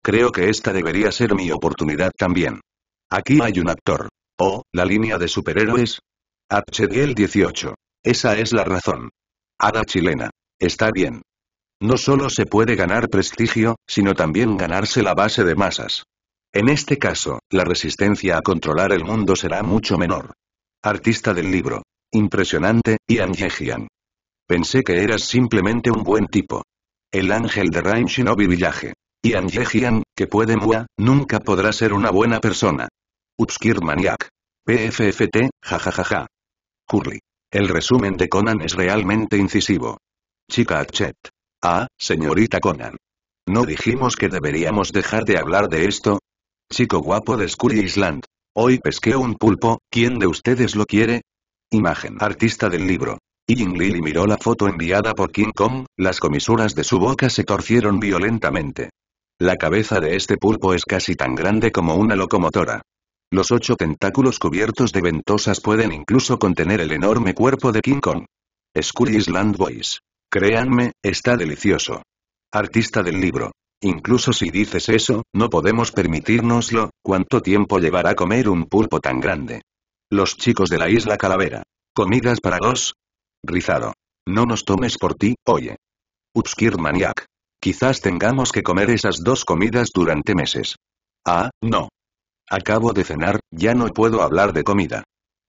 Creo que esta debería ser mi oportunidad también. Aquí hay un actor. Oh, la línea de superhéroes. HDL 18. Esa es la razón. Hada chilena. Está bien. No solo se puede ganar prestigio, sino también ganarse la base de masas. En este caso, la resistencia a controlar el mundo será mucho menor. Artista del libro. Impresionante, Ian Yehian. Pensé que eras simplemente un buen tipo. El ángel de Rain Shinobi Village. y Yehian, que puede mua, nunca podrá ser una buena persona. Upskir Maniac. PFFT, jajajaja. Curly. El resumen de Conan es realmente incisivo. Chica Chet. Ah, señorita Conan. ¿No dijimos que deberíamos dejar de hablar de esto? Chico guapo de Scurry Island. Hoy pesqué un pulpo, ¿quién de ustedes lo quiere? Imagen. Artista del libro. Ying Lili miró la foto enviada por King Kong, las comisuras de su boca se torcieron violentamente. La cabeza de este pulpo es casi tan grande como una locomotora. Los ocho tentáculos cubiertos de ventosas pueden incluso contener el enorme cuerpo de King Kong. Skull Island Boys. Créanme, está delicioso. Artista del libro. Incluso si dices eso, no podemos permitírnoslo, ¿cuánto tiempo llevará comer un pulpo tan grande? Los chicos de la isla Calavera. Comidas para dos, Rizado. No nos tomes por ti, oye. Upskir Maniac. Quizás tengamos que comer esas dos comidas durante meses. Ah, no. Acabo de cenar, ya no puedo hablar de comida.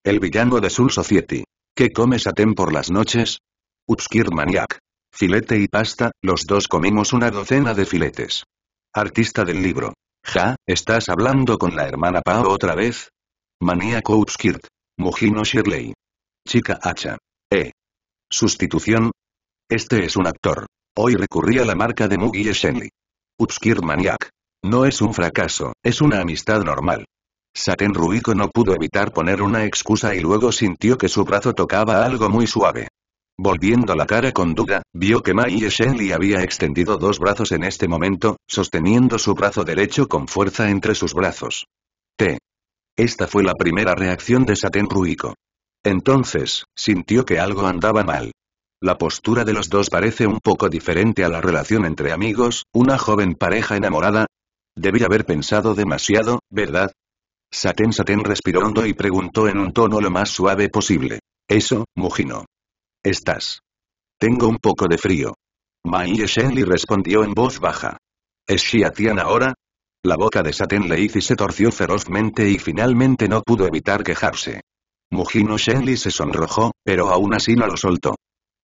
El villano de Soul Society. ¿Qué comes a Tem por las noches? Upskir Maniac. Filete y pasta, los dos comimos una docena de filetes. Artista del libro. Ja, ¿estás hablando con la hermana Pao otra vez? Maníaco Upskirt. Mujino Shirley. Chica hacha. Eh. Sustitución. Este es un actor. Hoy recurría a la marca de Mugi Shenli. Upskir Maniac. No es un fracaso, es una amistad normal. Saten Ruiko no pudo evitar poner una excusa y luego sintió que su brazo tocaba algo muy suave. Volviendo la cara con duda, vio que Mai Shenli había extendido dos brazos en este momento, sosteniendo su brazo derecho con fuerza entre sus brazos. T. Esta fue la primera reacción de Saten Ruiko. Entonces, sintió que algo andaba mal. La postura de los dos parece un poco diferente a la relación entre amigos, una joven pareja enamorada. Debí haber pensado demasiado, ¿verdad? Satén Satén respiró hondo y preguntó en un tono lo más suave posible. Eso, Mujino. Estás. Tengo un poco de frío. Mai Shenli respondió en voz baja. ¿Es Xiatian ahora? La boca de Satén y se torció ferozmente y finalmente no pudo evitar quejarse. Mujino Shenli se sonrojó, pero aún así no lo soltó.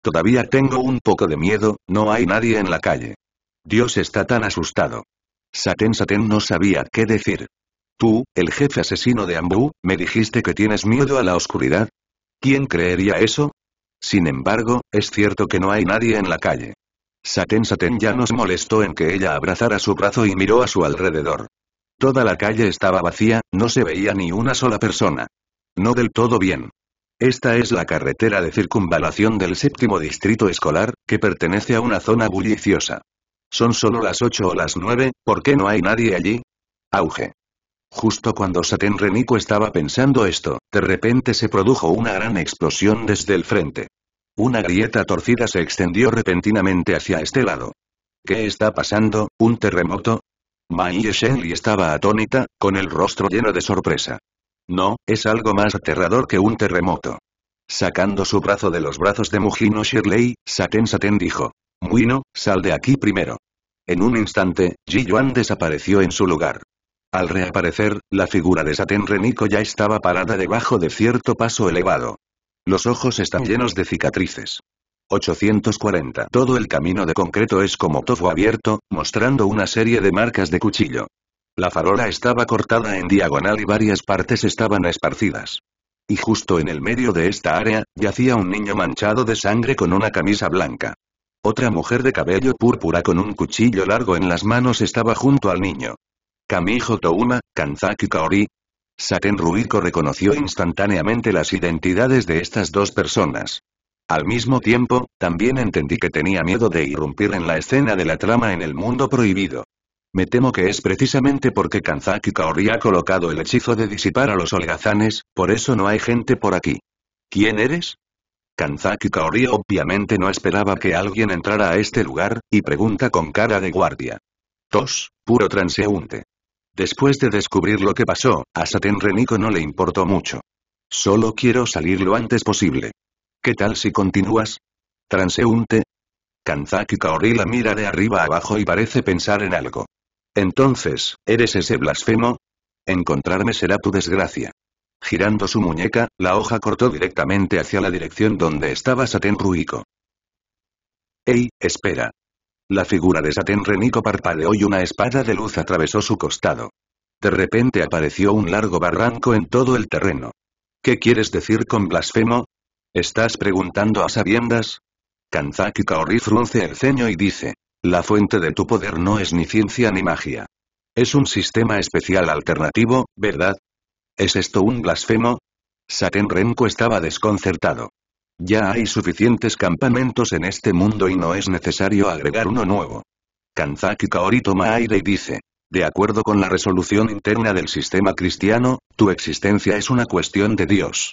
Todavía tengo un poco de miedo, no hay nadie en la calle. Dios está tan asustado. Saten Saten no sabía qué decir. Tú, el jefe asesino de Ambu, me dijiste que tienes miedo a la oscuridad. ¿Quién creería eso? Sin embargo, es cierto que no hay nadie en la calle. Satén Saten ya nos molestó en que ella abrazara su brazo y miró a su alrededor. Toda la calle estaba vacía, no se veía ni una sola persona. No del todo bien. Esta es la carretera de circunvalación del séptimo distrito escolar, que pertenece a una zona bulliciosa. Son solo las ocho o las nueve, ¿por qué no hay nadie allí? Auge. Justo cuando Saten Renico estaba pensando esto, de repente se produjo una gran explosión desde el frente. Una grieta torcida se extendió repentinamente hacia este lado. ¿Qué está pasando? ¿Un terremoto? Mai Shenli estaba atónita, con el rostro lleno de sorpresa. No, es algo más aterrador que un terremoto. Sacando su brazo de los brazos de Mujino Shirley, Saten Saten dijo. Muino, sal de aquí primero. En un instante, Ji Yuan desapareció en su lugar. Al reaparecer, la figura de Saten Reniko ya estaba parada debajo de cierto paso elevado. Los ojos están llenos de cicatrices. 840. Todo el camino de concreto es como tofu abierto, mostrando una serie de marcas de cuchillo. La farola estaba cortada en diagonal y varias partes estaban esparcidas. Y justo en el medio de esta área, yacía un niño manchado de sangre con una camisa blanca. Otra mujer de cabello púrpura con un cuchillo largo en las manos estaba junto al niño. Kamijo Touma, Kanzaki Kaori. Saten Ruiko reconoció instantáneamente las identidades de estas dos personas. Al mismo tiempo, también entendí que tenía miedo de irrumpir en la escena de la trama en el mundo prohibido. Me temo que es precisamente porque Kanzaki Kaori ha colocado el hechizo de disipar a los holgazanes, por eso no hay gente por aquí. ¿Quién eres? Kanzaki Kaori obviamente no esperaba que alguien entrara a este lugar, y pregunta con cara de guardia. Tos, puro transeúnte. Después de descubrir lo que pasó, a Saten Reniko no le importó mucho. Solo quiero salir lo antes posible. ¿Qué tal si continúas? Transeúnte. Kanzaki Kaori la mira de arriba abajo y parece pensar en algo. Entonces, ¿eres ese blasfemo? Encontrarme será tu desgracia. Girando su muñeca, la hoja cortó directamente hacia la dirección donde estaba Satén ¡Ey, espera! La figura de Satén parpadeó y una espada de luz atravesó su costado. De repente apareció un largo barranco en todo el terreno. ¿Qué quieres decir con blasfemo? ¿Estás preguntando a sabiendas? Kanzaki Kaori frunce el ceño y dice. La fuente de tu poder no es ni ciencia ni magia. Es un sistema especial alternativo, ¿verdad? ¿Es esto un blasfemo? Saten Renko estaba desconcertado. Ya hay suficientes campamentos en este mundo y no es necesario agregar uno nuevo. Kanzaki Kaori toma aire y dice. De acuerdo con la resolución interna del sistema cristiano, tu existencia es una cuestión de Dios.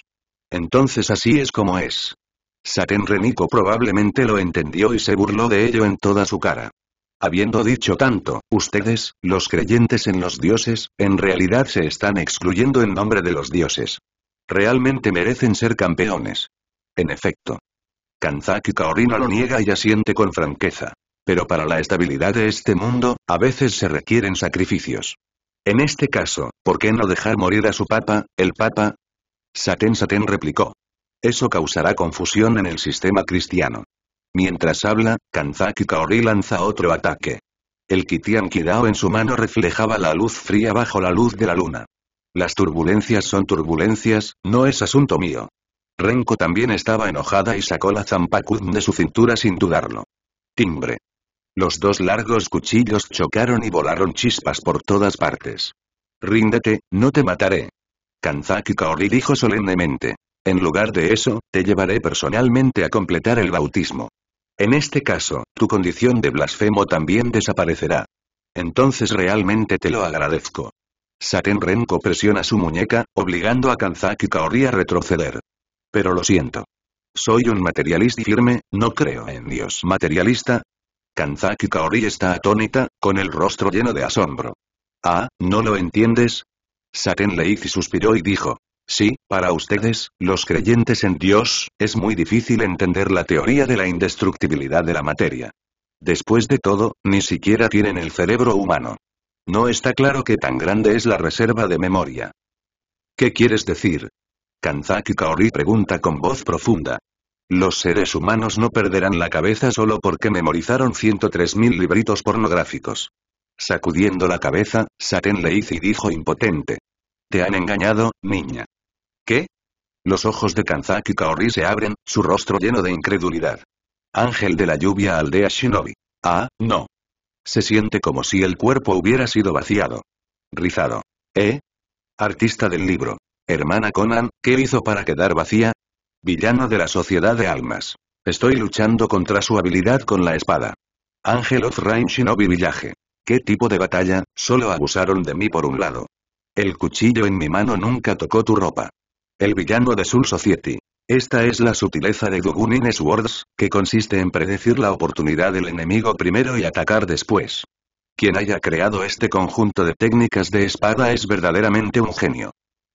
Entonces así es como es. Satén Renico probablemente lo entendió y se burló de ello en toda su cara. Habiendo dicho tanto, ustedes, los creyentes en los dioses, en realidad se están excluyendo en nombre de los dioses. Realmente merecen ser campeones. En efecto. Kanzaki Kaorino lo niega y asiente con franqueza. Pero para la estabilidad de este mundo, a veces se requieren sacrificios. En este caso, ¿por qué no dejar morir a su papa, el papa? Saten Saten replicó. Eso causará confusión en el sistema cristiano. Mientras habla, Kanzaki Kaori lanza otro ataque. El Kitian Kidao en su mano reflejaba la luz fría bajo la luz de la luna. Las turbulencias son turbulencias, no es asunto mío. Renko también estaba enojada y sacó la zampacud de su cintura sin dudarlo. Timbre. Los dos largos cuchillos chocaron y volaron chispas por todas partes. Ríndete, no te mataré. Kanzaki Kaori dijo solemnemente. En lugar de eso, te llevaré personalmente a completar el bautismo. En este caso, tu condición de blasfemo también desaparecerá. Entonces realmente te lo agradezco. Saten Renko presiona su muñeca, obligando a Kanzaki Kaori a retroceder. Pero lo siento. Soy un materialista firme, no creo en Dios materialista. Kanzaki Kaori está atónita, con el rostro lleno de asombro. Ah, ¿no lo entiendes? Saten y suspiró y dijo, Sí, para ustedes, los creyentes en Dios, es muy difícil entender la teoría de la indestructibilidad de la materia. Después de todo, ni siquiera tienen el cerebro humano. No está claro qué tan grande es la reserva de memoria. ¿Qué quieres decir? Kanzaki Kaori pregunta con voz profunda. Los seres humanos no perderán la cabeza solo porque memorizaron 103.000 libritos pornográficos. Sacudiendo la cabeza, hizo y dijo impotente. Te han engañado, niña. ¿Qué? Los ojos de Kanzaki Kaori se abren, su rostro lleno de incredulidad. Ángel de la lluvia aldea Shinobi. Ah, no. Se siente como si el cuerpo hubiera sido vaciado. Rizado. ¿Eh? Artista del libro. Hermana Conan, ¿qué hizo para quedar vacía? Villano de la Sociedad de Almas. Estoy luchando contra su habilidad con la espada. Ángel of Rain Shinobi villaje ¿Qué tipo de batalla? Solo abusaron de mí por un lado. El cuchillo en mi mano nunca tocó tu ropa. El villano de Soul Society. Esta es la sutileza de Dugunin Swords, que consiste en predecir la oportunidad del enemigo primero y atacar después. Quien haya creado este conjunto de técnicas de espada es verdaderamente un genio.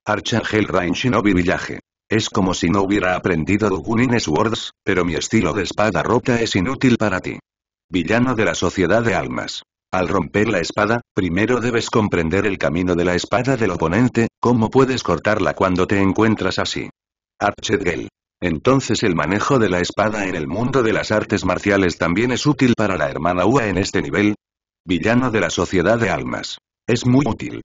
Archangel Rain Shinobi Village. Es como si no hubiera aprendido Dugunin Swords, pero mi estilo de espada rota es inútil para ti. Villano de la Sociedad de Almas. Al romper la espada, Primero debes comprender el camino de la espada del oponente, cómo puedes cortarla cuando te encuentras así. Archegel. Entonces el manejo de la espada en el mundo de las artes marciales también es útil para la hermana Ua en este nivel. Villano de la sociedad de almas. Es muy útil.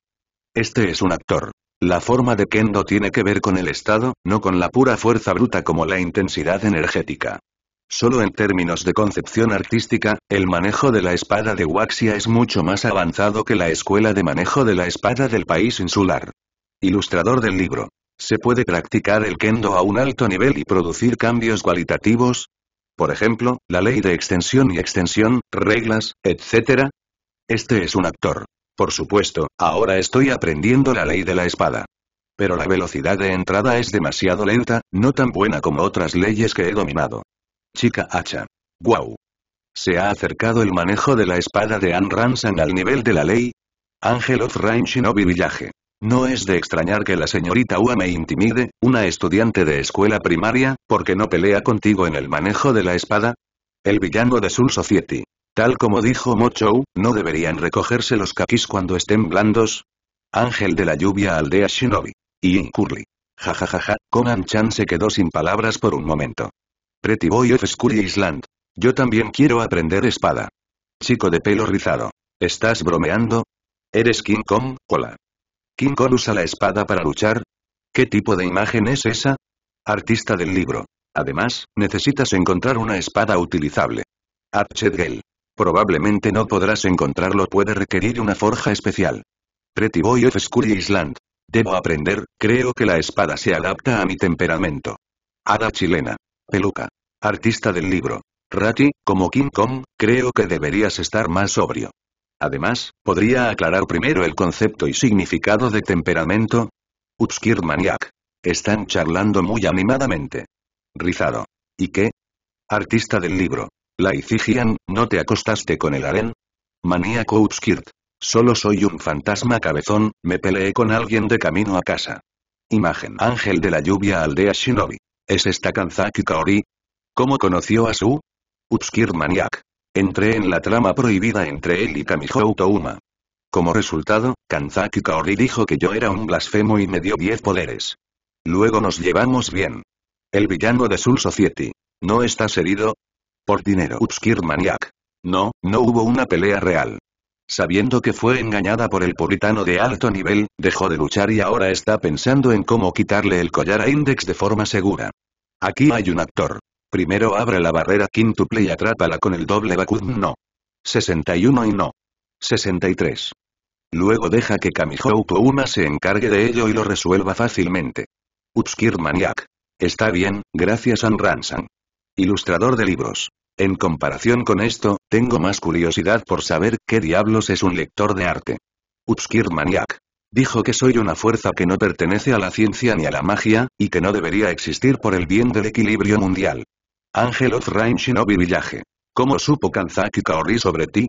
Este es un actor. La forma de Kendo tiene que ver con el estado, no con la pura fuerza bruta como la intensidad energética. Solo en términos de concepción artística, el manejo de la espada de Waxia es mucho más avanzado que la escuela de manejo de la espada del país insular. Ilustrador del libro. ¿Se puede practicar el kendo a un alto nivel y producir cambios cualitativos? Por ejemplo, la ley de extensión y extensión, reglas, etc. Este es un actor. Por supuesto, ahora estoy aprendiendo la ley de la espada pero la velocidad de entrada es demasiado lenta, no tan buena como otras leyes que he dominado. Chica hacha. ¡Guau! ¿Se ha acercado el manejo de la espada de an Ransan al nivel de la ley? Ángel of Rain Shinobi villaje No es de extrañar que la señorita Ua me intimide, una estudiante de escuela primaria, porque no pelea contigo en el manejo de la espada. El villano de Soul Society. Tal como dijo Chou, ¿no deberían recogerse los kakis cuando estén blandos? Ángel de la lluvia aldea Shinobi. Y Curly. Jajajaja, Conan-chan se quedó sin palabras por un momento. Pretty Boy of Scully Island. Yo también quiero aprender espada. Chico de pelo rizado. ¿Estás bromeando? ¿Eres King Kong? Hola. ¿King Kong usa la espada para luchar? ¿Qué tipo de imagen es esa? Artista del libro. Además, necesitas encontrar una espada utilizable. Archetgel. Probablemente no podrás encontrarlo, puede requerir una forja especial. Pretty Boy of Scully Island. Debo aprender, creo que la espada se adapta a mi temperamento. Hada chilena. Peluca. Artista del libro. Rati, como King Kong, creo que deberías estar más sobrio. Además, podría aclarar primero el concepto y significado de temperamento. Upskirt Maniac. Están charlando muy animadamente. Rizado. ¿Y qué? Artista del libro. Laicigian, ¿no te acostaste con el harén? Maníaco Upskirt. Solo soy un fantasma cabezón, me peleé con alguien de camino a casa. Imagen Ángel de la lluvia aldea Shinobi. ¿Es esta Kanzaki Kaori? ¿Cómo conoció a su? Upskir Maniac. Entré en la trama prohibida entre él y Kamihou Touma. Como resultado, Kanzaki Kaori dijo que yo era un blasfemo y me dio 10 poderes. Luego nos llevamos bien. El villano de Soul Society. ¿No estás herido? Por dinero Upskir Maniac. No, no hubo una pelea real. Sabiendo que fue engañada por el puritano de alto nivel, dejó de luchar y ahora está pensando en cómo quitarle el collar a Index de forma segura. Aquí hay un actor. Primero abre la barrera quíntuple y atrápala con el doble Bakud no. 61 y no. 63. Luego deja que Kamihou Touma se encargue de ello y lo resuelva fácilmente. Utskir Maniac. Está bien, gracias Ransan. Ilustrador de libros. En comparación con esto, tengo más curiosidad por saber qué diablos es un lector de arte. Upskir Maniac. Dijo que soy una fuerza que no pertenece a la ciencia ni a la magia, y que no debería existir por el bien del equilibrio mundial. Ángel of Rain Shinobi Villaje. ¿Cómo supo Kanzaki Kaori sobre ti?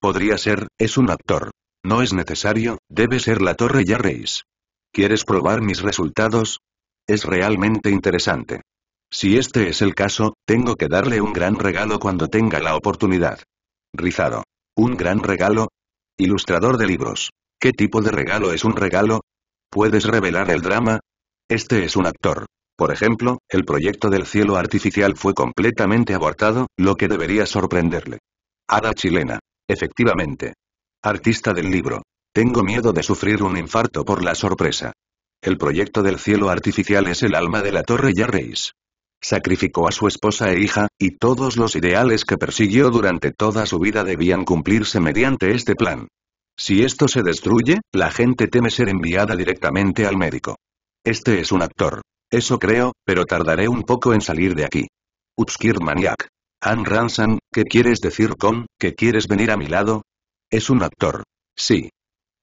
Podría ser, es un actor. No es necesario, debe ser la torre Yarreis. ¿Quieres probar mis resultados? Es realmente interesante. Si este es el caso, tengo que darle un gran regalo cuando tenga la oportunidad. Rizado. ¿Un gran regalo? Ilustrador de libros. ¿Qué tipo de regalo es un regalo? ¿Puedes revelar el drama? Este es un actor. Por ejemplo, el proyecto del cielo artificial fue completamente abortado, lo que debería sorprenderle. Ada chilena. Efectivamente. Artista del libro. Tengo miedo de sufrir un infarto por la sorpresa. El proyecto del cielo artificial es el alma de la Torre Yarreis sacrificó a su esposa e hija, y todos los ideales que persiguió durante toda su vida debían cumplirse mediante este plan. Si esto se destruye, la gente teme ser enviada directamente al médico. Este es un actor. Eso creo, pero tardaré un poco en salir de aquí. Utskir Maniac. Ann Ransan, ¿qué quieres decir con, que quieres venir a mi lado? Es un actor. Sí.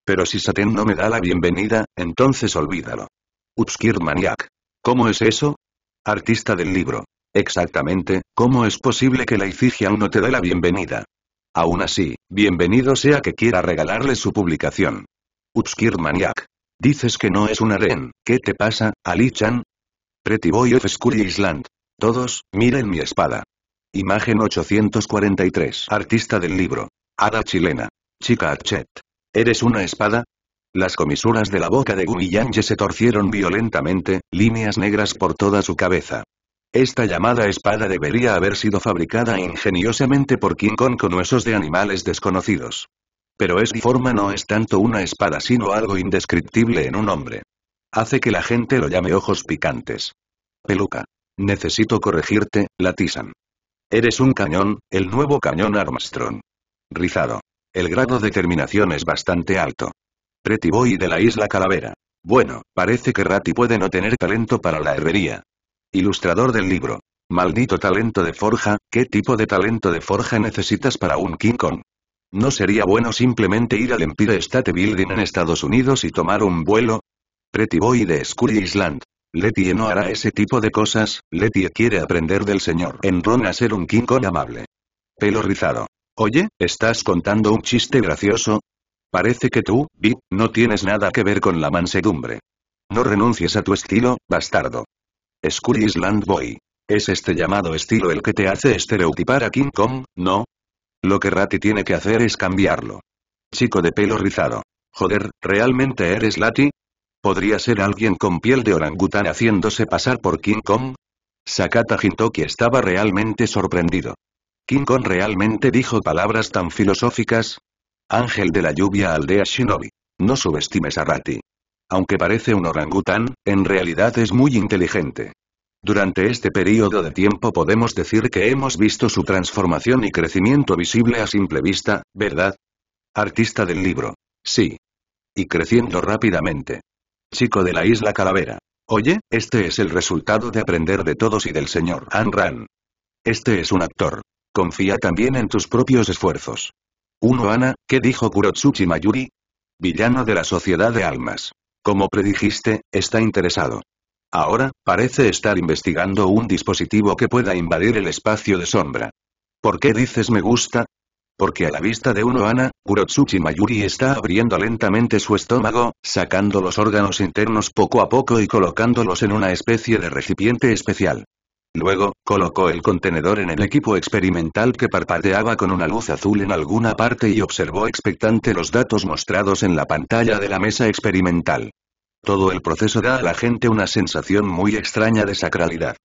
Pero si Satén no me da la bienvenida, entonces olvídalo. Utskir Maniac. ¿Cómo es eso? Artista del libro. Exactamente, ¿cómo es posible que la ifigia no te dé la bienvenida? Aún así, bienvenido sea que quiera regalarle su publicación. Utskir Maniac. Dices que no es una ren, ¿qué te pasa, Ali-chan? Pretty Boy of School Island. Todos, miren mi espada. Imagen 843. Artista del libro. Ada chilena. Chica Archet. ¿Eres una espada? Las comisuras de la boca de Yangye se torcieron violentamente, líneas negras por toda su cabeza. Esta llamada espada debería haber sido fabricada ingeniosamente por King Kong con huesos de animales desconocidos. Pero esta forma no es tanto una espada sino algo indescriptible en un hombre. Hace que la gente lo llame ojos picantes. Peluca. Necesito corregirte, Latisan. Eres un cañón, el nuevo cañón Armstrong. Rizado. El grado de terminación es bastante alto. Pretty Boy de la Isla Calavera. Bueno, parece que Ratty puede no tener talento para la herrería. Ilustrador del libro. Maldito talento de forja, ¿qué tipo de talento de forja necesitas para un King Kong? ¿No sería bueno simplemente ir al Empire State Building en Estados Unidos y tomar un vuelo? Pretty Boy de Skull Island. Letty no hará ese tipo de cosas, Letty quiere aprender del señor Enron a ser un King Kong amable. Pelo rizado. Oye, ¿estás contando un chiste gracioso? Parece que tú, Vi, no tienes nada que ver con la mansedumbre. No renuncies a tu estilo, bastardo. Skull Land Boy. ¿Es este llamado estilo el que te hace estereotipar a King Kong, no? Lo que Ratty tiene que hacer es cambiarlo. Chico de pelo rizado. Joder, ¿realmente eres Lati? ¿Podría ser alguien con piel de orangután haciéndose pasar por King Kong? Sakata Hintoki estaba realmente sorprendido. ¿King Kong realmente dijo palabras tan filosóficas? Ángel de la lluvia aldea Shinobi. No subestimes a Rati. Aunque parece un orangután, en realidad es muy inteligente. Durante este periodo de tiempo podemos decir que hemos visto su transformación y crecimiento visible a simple vista, ¿verdad? Artista del libro. Sí. Y creciendo rápidamente. Chico de la isla Calavera. Oye, este es el resultado de aprender de todos y del señor Anran. Este es un actor. Confía también en tus propios esfuerzos. Uno, Ana, ¿qué dijo Kurotsuchi Mayuri? Villano de la Sociedad de Almas. Como predijiste, está interesado. Ahora, parece estar investigando un dispositivo que pueda invadir el espacio de sombra. ¿Por qué dices me gusta? Porque a la vista de uno Ana, Kurotsuchi Mayuri está abriendo lentamente su estómago, sacando los órganos internos poco a poco y colocándolos en una especie de recipiente especial. Luego, colocó el contenedor en el equipo experimental que parpadeaba con una luz azul en alguna parte y observó expectante los datos mostrados en la pantalla de la mesa experimental. Todo el proceso da a la gente una sensación muy extraña de sacralidad.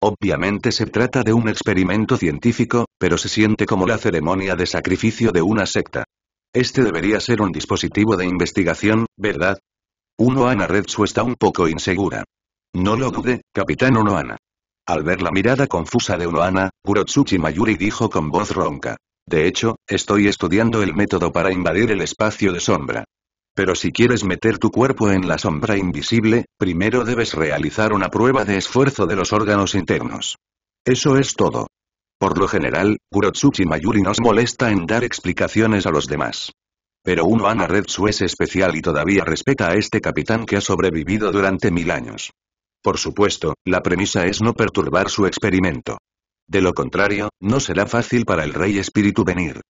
Obviamente se trata de un experimento científico, pero se siente como la ceremonia de sacrificio de una secta. Este debería ser un dispositivo de investigación, ¿verdad? Uno Ana Redsu está un poco insegura. No lo dude, Capitán Unoana. Al ver la mirada confusa de Unoana, Gurotsuchi Mayuri dijo con voz ronca. De hecho, estoy estudiando el método para invadir el espacio de sombra. Pero si quieres meter tu cuerpo en la sombra invisible, primero debes realizar una prueba de esfuerzo de los órganos internos. Eso es todo. Por lo general, Gurotsuchi Mayuri nos molesta en dar explicaciones a los demás. Pero Unoana Retsu es especial y todavía respeta a este capitán que ha sobrevivido durante mil años. Por supuesto, la premisa es no perturbar su experimento. De lo contrario, no será fácil para el Rey Espíritu venir.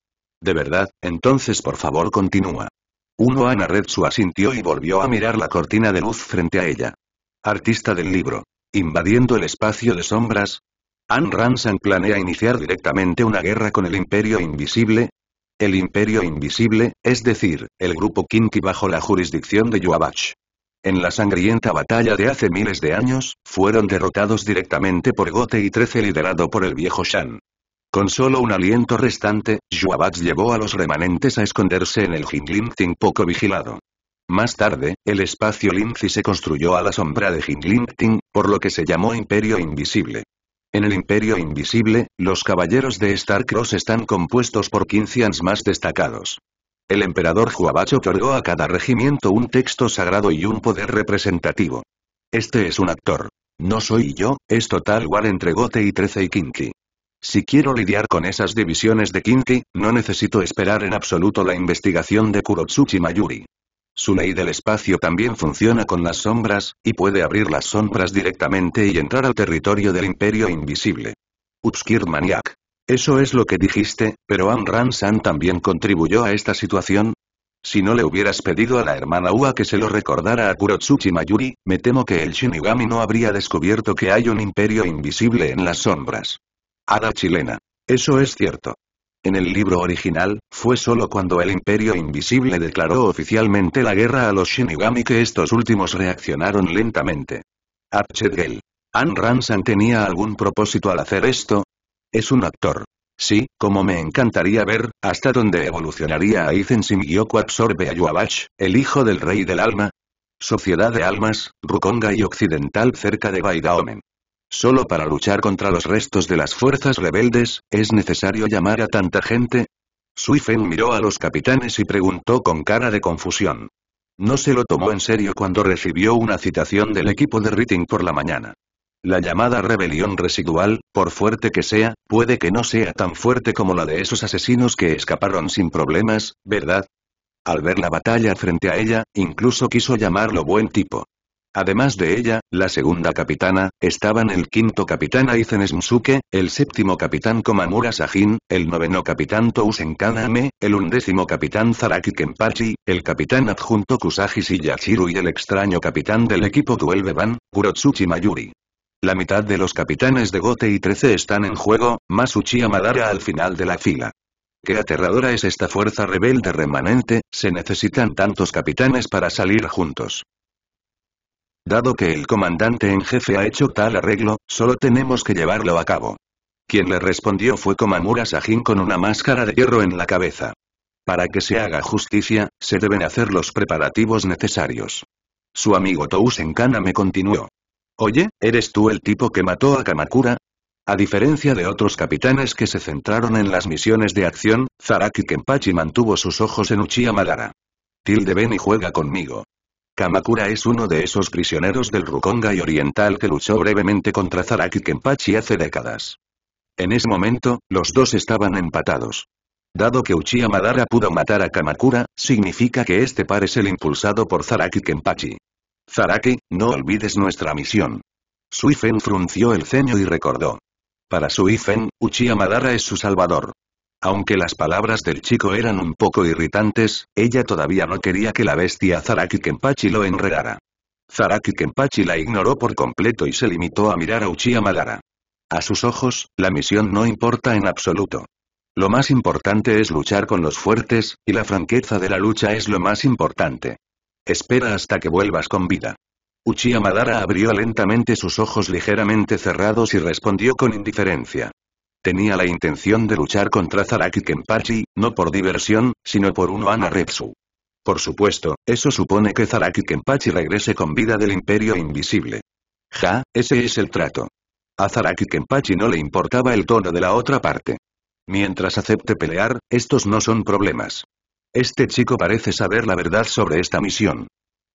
De verdad, entonces por favor continúa. Uno Ana su asintió y volvió a mirar la cortina de luz frente a ella. Artista del libro. Invadiendo el espacio de sombras. ¿An Ransan planea iniciar directamente una guerra con el Imperio Invisible? El Imperio Invisible, es decir, el grupo Kinki bajo la jurisdicción de Yuabach. En la sangrienta batalla de hace miles de años, fueron derrotados directamente por Gote y Trece liderado por el viejo Shan. Con solo un aliento restante, Xuabatz llevó a los remanentes a esconderse en el Ting poco vigilado. Más tarde, el espacio Linzi se construyó a la sombra de Ting, por lo que se llamó Imperio Invisible. En el Imperio Invisible, los caballeros de Star Cross están compuestos por 15 más destacados. El emperador Huabacho otorgó a cada regimiento un texto sagrado y un poder representativo. Este es un actor. No soy yo, es Total War entre Gote y Trece y Kinki. Si quiero lidiar con esas divisiones de Kinki, no necesito esperar en absoluto la investigación de Kurotsuchi Mayuri. Su ley del espacio también funciona con las sombras, y puede abrir las sombras directamente y entrar al territorio del Imperio Invisible. Utskir Maniac. Eso es lo que dijiste, pero Amran San también contribuyó a esta situación. Si no le hubieras pedido a la hermana Ua que se lo recordara a Kurotsuchi Mayuri, me temo que el Shinigami no habría descubierto que hay un imperio invisible en las sombras. Hada chilena. Eso es cierto. En el libro original, fue solo cuando el Imperio Invisible declaró oficialmente la guerra a los Shinigami que estos últimos reaccionaron lentamente. Apchedgel. Anne Ransan tenía algún propósito al hacer esto, es un actor. Sí, como me encantaría ver, hasta dónde evolucionaría Aizen si Miyoko absorbe a Yuabash, el hijo del rey del alma. Sociedad de Almas, Rukonga y Occidental cerca de Baidaomen. Solo para luchar contra los restos de las fuerzas rebeldes, ¿es necesario llamar a tanta gente? Suifen miró a los capitanes y preguntó con cara de confusión. No se lo tomó en serio cuando recibió una citación del equipo de Ritting por la mañana. La llamada rebelión residual, por fuerte que sea, puede que no sea tan fuerte como la de esos asesinos que escaparon sin problemas, ¿verdad? Al ver la batalla frente a ella, incluso quiso llamarlo buen tipo. Además de ella, la segunda capitana, estaban el quinto capitán Aizen Smusuke, el séptimo capitán Komamura Sajin, el noveno capitán Tousen Kaname, el undécimo capitán Zaraki Kenpachi, el capitán adjunto Kusagi Shiyachiru y el extraño capitán del equipo Van, Kurotsuchi Mayuri. La mitad de los capitanes de Gote y 13 están en juego, más Uchiha Madara al final de la fila. Qué aterradora es esta fuerza rebelde remanente, se necesitan tantos capitanes para salir juntos. Dado que el comandante en jefe ha hecho tal arreglo, solo tenemos que llevarlo a cabo. Quien le respondió fue Komamura Sajin con una máscara de hierro en la cabeza. Para que se haga justicia, se deben hacer los preparativos necesarios. Su amigo Tousen Kaname continuó. Oye, ¿eres tú el tipo que mató a Kamakura? A diferencia de otros capitanes que se centraron en las misiones de acción, Zaraki Kenpachi mantuvo sus ojos en Uchiha Madara. Tilde ven y juega conmigo. Kamakura es uno de esos prisioneros del Rukongai oriental que luchó brevemente contra Zaraki Kenpachi hace décadas. En ese momento, los dos estaban empatados. Dado que Uchiha Madara pudo matar a Kamakura, significa que este par es el impulsado por Zaraki Kenpachi. Zaraki, no olvides nuestra misión. Suifen frunció el ceño y recordó. Para Suifen, Uchiha Madara es su salvador. Aunque las palabras del chico eran un poco irritantes, ella todavía no quería que la bestia Zaraki Kenpachi lo enredara. Zaraki Kenpachi la ignoró por completo y se limitó a mirar a Uchiha Madara. A sus ojos, la misión no importa en absoluto. Lo más importante es luchar con los fuertes, y la franqueza de la lucha es lo más importante. Espera hasta que vuelvas con vida. Uchiha Madara abrió lentamente sus ojos ligeramente cerrados y respondió con indiferencia. Tenía la intención de luchar contra Zaraki Kenpachi, no por diversión, sino por un Ana Retsu. Por supuesto, eso supone que Zaraki Kenpachi regrese con vida del Imperio Invisible. Ja, ese es el trato. A Zaraki Kenpachi no le importaba el tono de la otra parte. Mientras acepte pelear, estos no son problemas. Este chico parece saber la verdad sobre esta misión.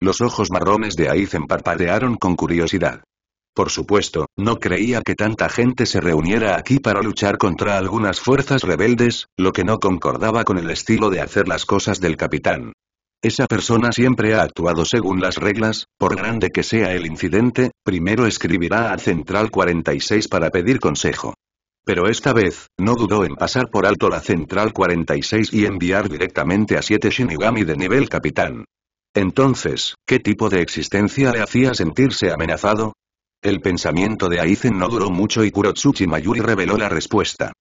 Los ojos marrones de Aizen parpadearon con curiosidad. Por supuesto, no creía que tanta gente se reuniera aquí para luchar contra algunas fuerzas rebeldes, lo que no concordaba con el estilo de hacer las cosas del capitán. Esa persona siempre ha actuado según las reglas, por grande que sea el incidente, primero escribirá a Central 46 para pedir consejo. Pero esta vez, no dudó en pasar por alto la Central 46 y enviar directamente a 7 Shinigami de nivel capitán. Entonces, ¿qué tipo de existencia le hacía sentirse amenazado? El pensamiento de Aizen no duró mucho y Kurotsuchi Mayuri reveló la respuesta.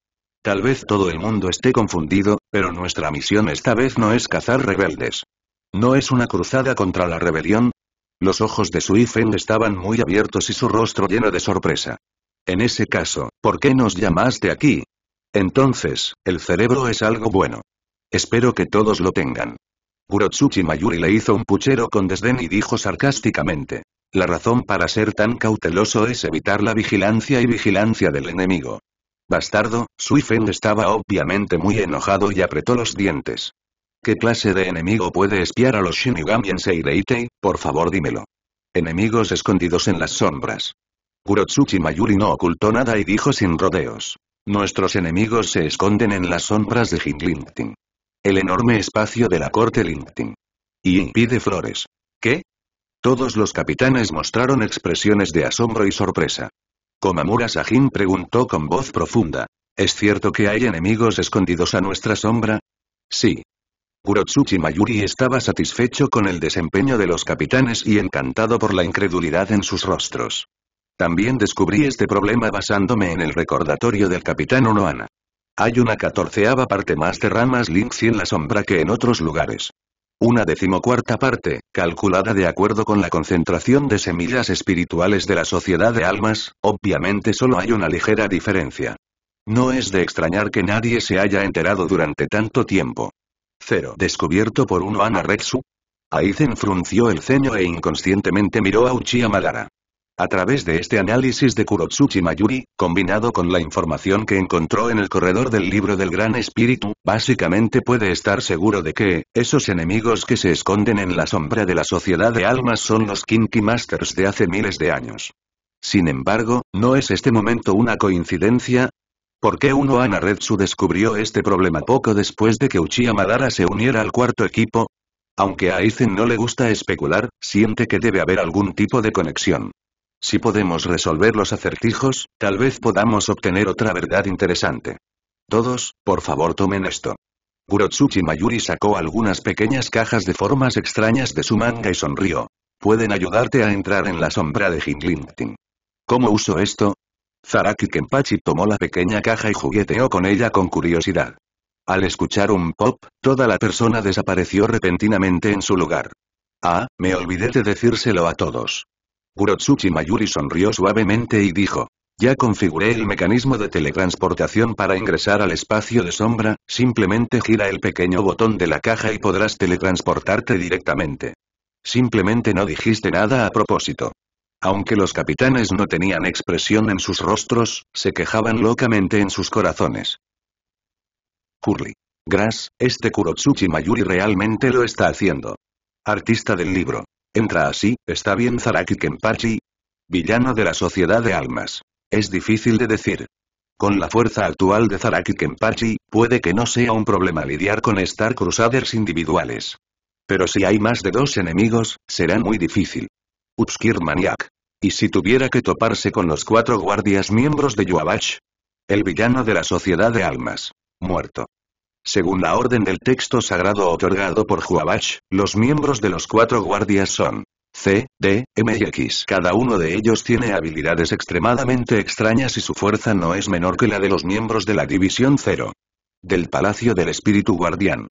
Tal vez todo el mundo esté confundido, pero nuestra misión esta vez no es cazar rebeldes. ¿No es una cruzada contra la rebelión? Los ojos de Suifen estaban muy abiertos y su rostro lleno de sorpresa. En ese caso, ¿por qué nos llamaste aquí? Entonces, el cerebro es algo bueno. Espero que todos lo tengan. Kurotsuchi Mayuri le hizo un puchero con desdén y dijo sarcásticamente. La razón para ser tan cauteloso es evitar la vigilancia y vigilancia del enemigo. Bastardo, Suifen estaba obviamente muy enojado y apretó los dientes. ¿Qué clase de enemigo puede espiar a los Shinigami en Seireitei? Por favor dímelo. Enemigos escondidos en las sombras. Kurotsuchi Mayuri no ocultó nada y dijo sin rodeos. Nuestros enemigos se esconden en las sombras de Hinglington. El enorme espacio de la corte Lingting. Y impide flores. ¿Qué? Todos los capitanes mostraron expresiones de asombro y sorpresa. Komamura Sajin preguntó con voz profunda. ¿Es cierto que hay enemigos escondidos a nuestra sombra? Sí. Kurotsuchi Mayuri estaba satisfecho con el desempeño de los capitanes y encantado por la incredulidad en sus rostros. También descubrí este problema basándome en el recordatorio del Capitán Onoana. Hay una catorceava parte más de ramas y en la sombra que en otros lugares. Una decimocuarta parte, calculada de acuerdo con la concentración de semillas espirituales de la Sociedad de Almas, obviamente solo hay una ligera diferencia. No es de extrañar que nadie se haya enterado durante tanto tiempo. Cero. Descubierto por un Ana Retsu. Aizen frunció el ceño e inconscientemente miró a Uchiha Madara. A través de este análisis de Kurotsuchi Mayuri, combinado con la información que encontró en el corredor del libro del Gran Espíritu, básicamente puede estar seguro de que, esos enemigos que se esconden en la sombra de la sociedad de almas son los Kinky Masters de hace miles de años. Sin embargo, ¿no es este momento una coincidencia? ¿Por qué Uno Anaretsu descubrió este problema poco después de que Uchiha Madara se uniera al cuarto equipo? Aunque a Aizen no le gusta especular, siente que debe haber algún tipo de conexión. Si podemos resolver los acertijos, tal vez podamos obtener otra verdad interesante. Todos, por favor tomen esto. Kurotsuchi Mayuri sacó algunas pequeñas cajas de formas extrañas de su manga y sonrió. Pueden ayudarte a entrar en la sombra de Hinglington. ¿Cómo uso esto? Zaraki Kenpachi tomó la pequeña caja y jugueteó con ella con curiosidad. Al escuchar un pop, toda la persona desapareció repentinamente en su lugar. Ah, me olvidé de decírselo a todos. Kurotsuchi Mayuri sonrió suavemente y dijo. Ya configuré el mecanismo de teletransportación para ingresar al espacio de sombra, simplemente gira el pequeño botón de la caja y podrás teletransportarte directamente. Simplemente no dijiste nada a propósito. Aunque los capitanes no tenían expresión en sus rostros, se quejaban locamente en sus corazones. Hurley. Grass, este Kurotsuchi Mayuri realmente lo está haciendo. Artista del libro. Entra así, ¿está bien Zaraki Kenpachi? Villano de la Sociedad de Almas. Es difícil de decir. Con la fuerza actual de Zaraki Kenpachi, puede que no sea un problema lidiar con Star Crusaders individuales. Pero si hay más de dos enemigos, será muy difícil. Upskir Maniac. ¿Y si tuviera que toparse con los cuatro guardias miembros de Yuabach? El villano de la Sociedad de Almas. Muerto. Según la orden del texto sagrado otorgado por Juabash, los miembros de los cuatro guardias son C, D, M y X. Cada uno de ellos tiene habilidades extremadamente extrañas y su fuerza no es menor que la de los miembros de la División Cero. Del Palacio del Espíritu Guardián.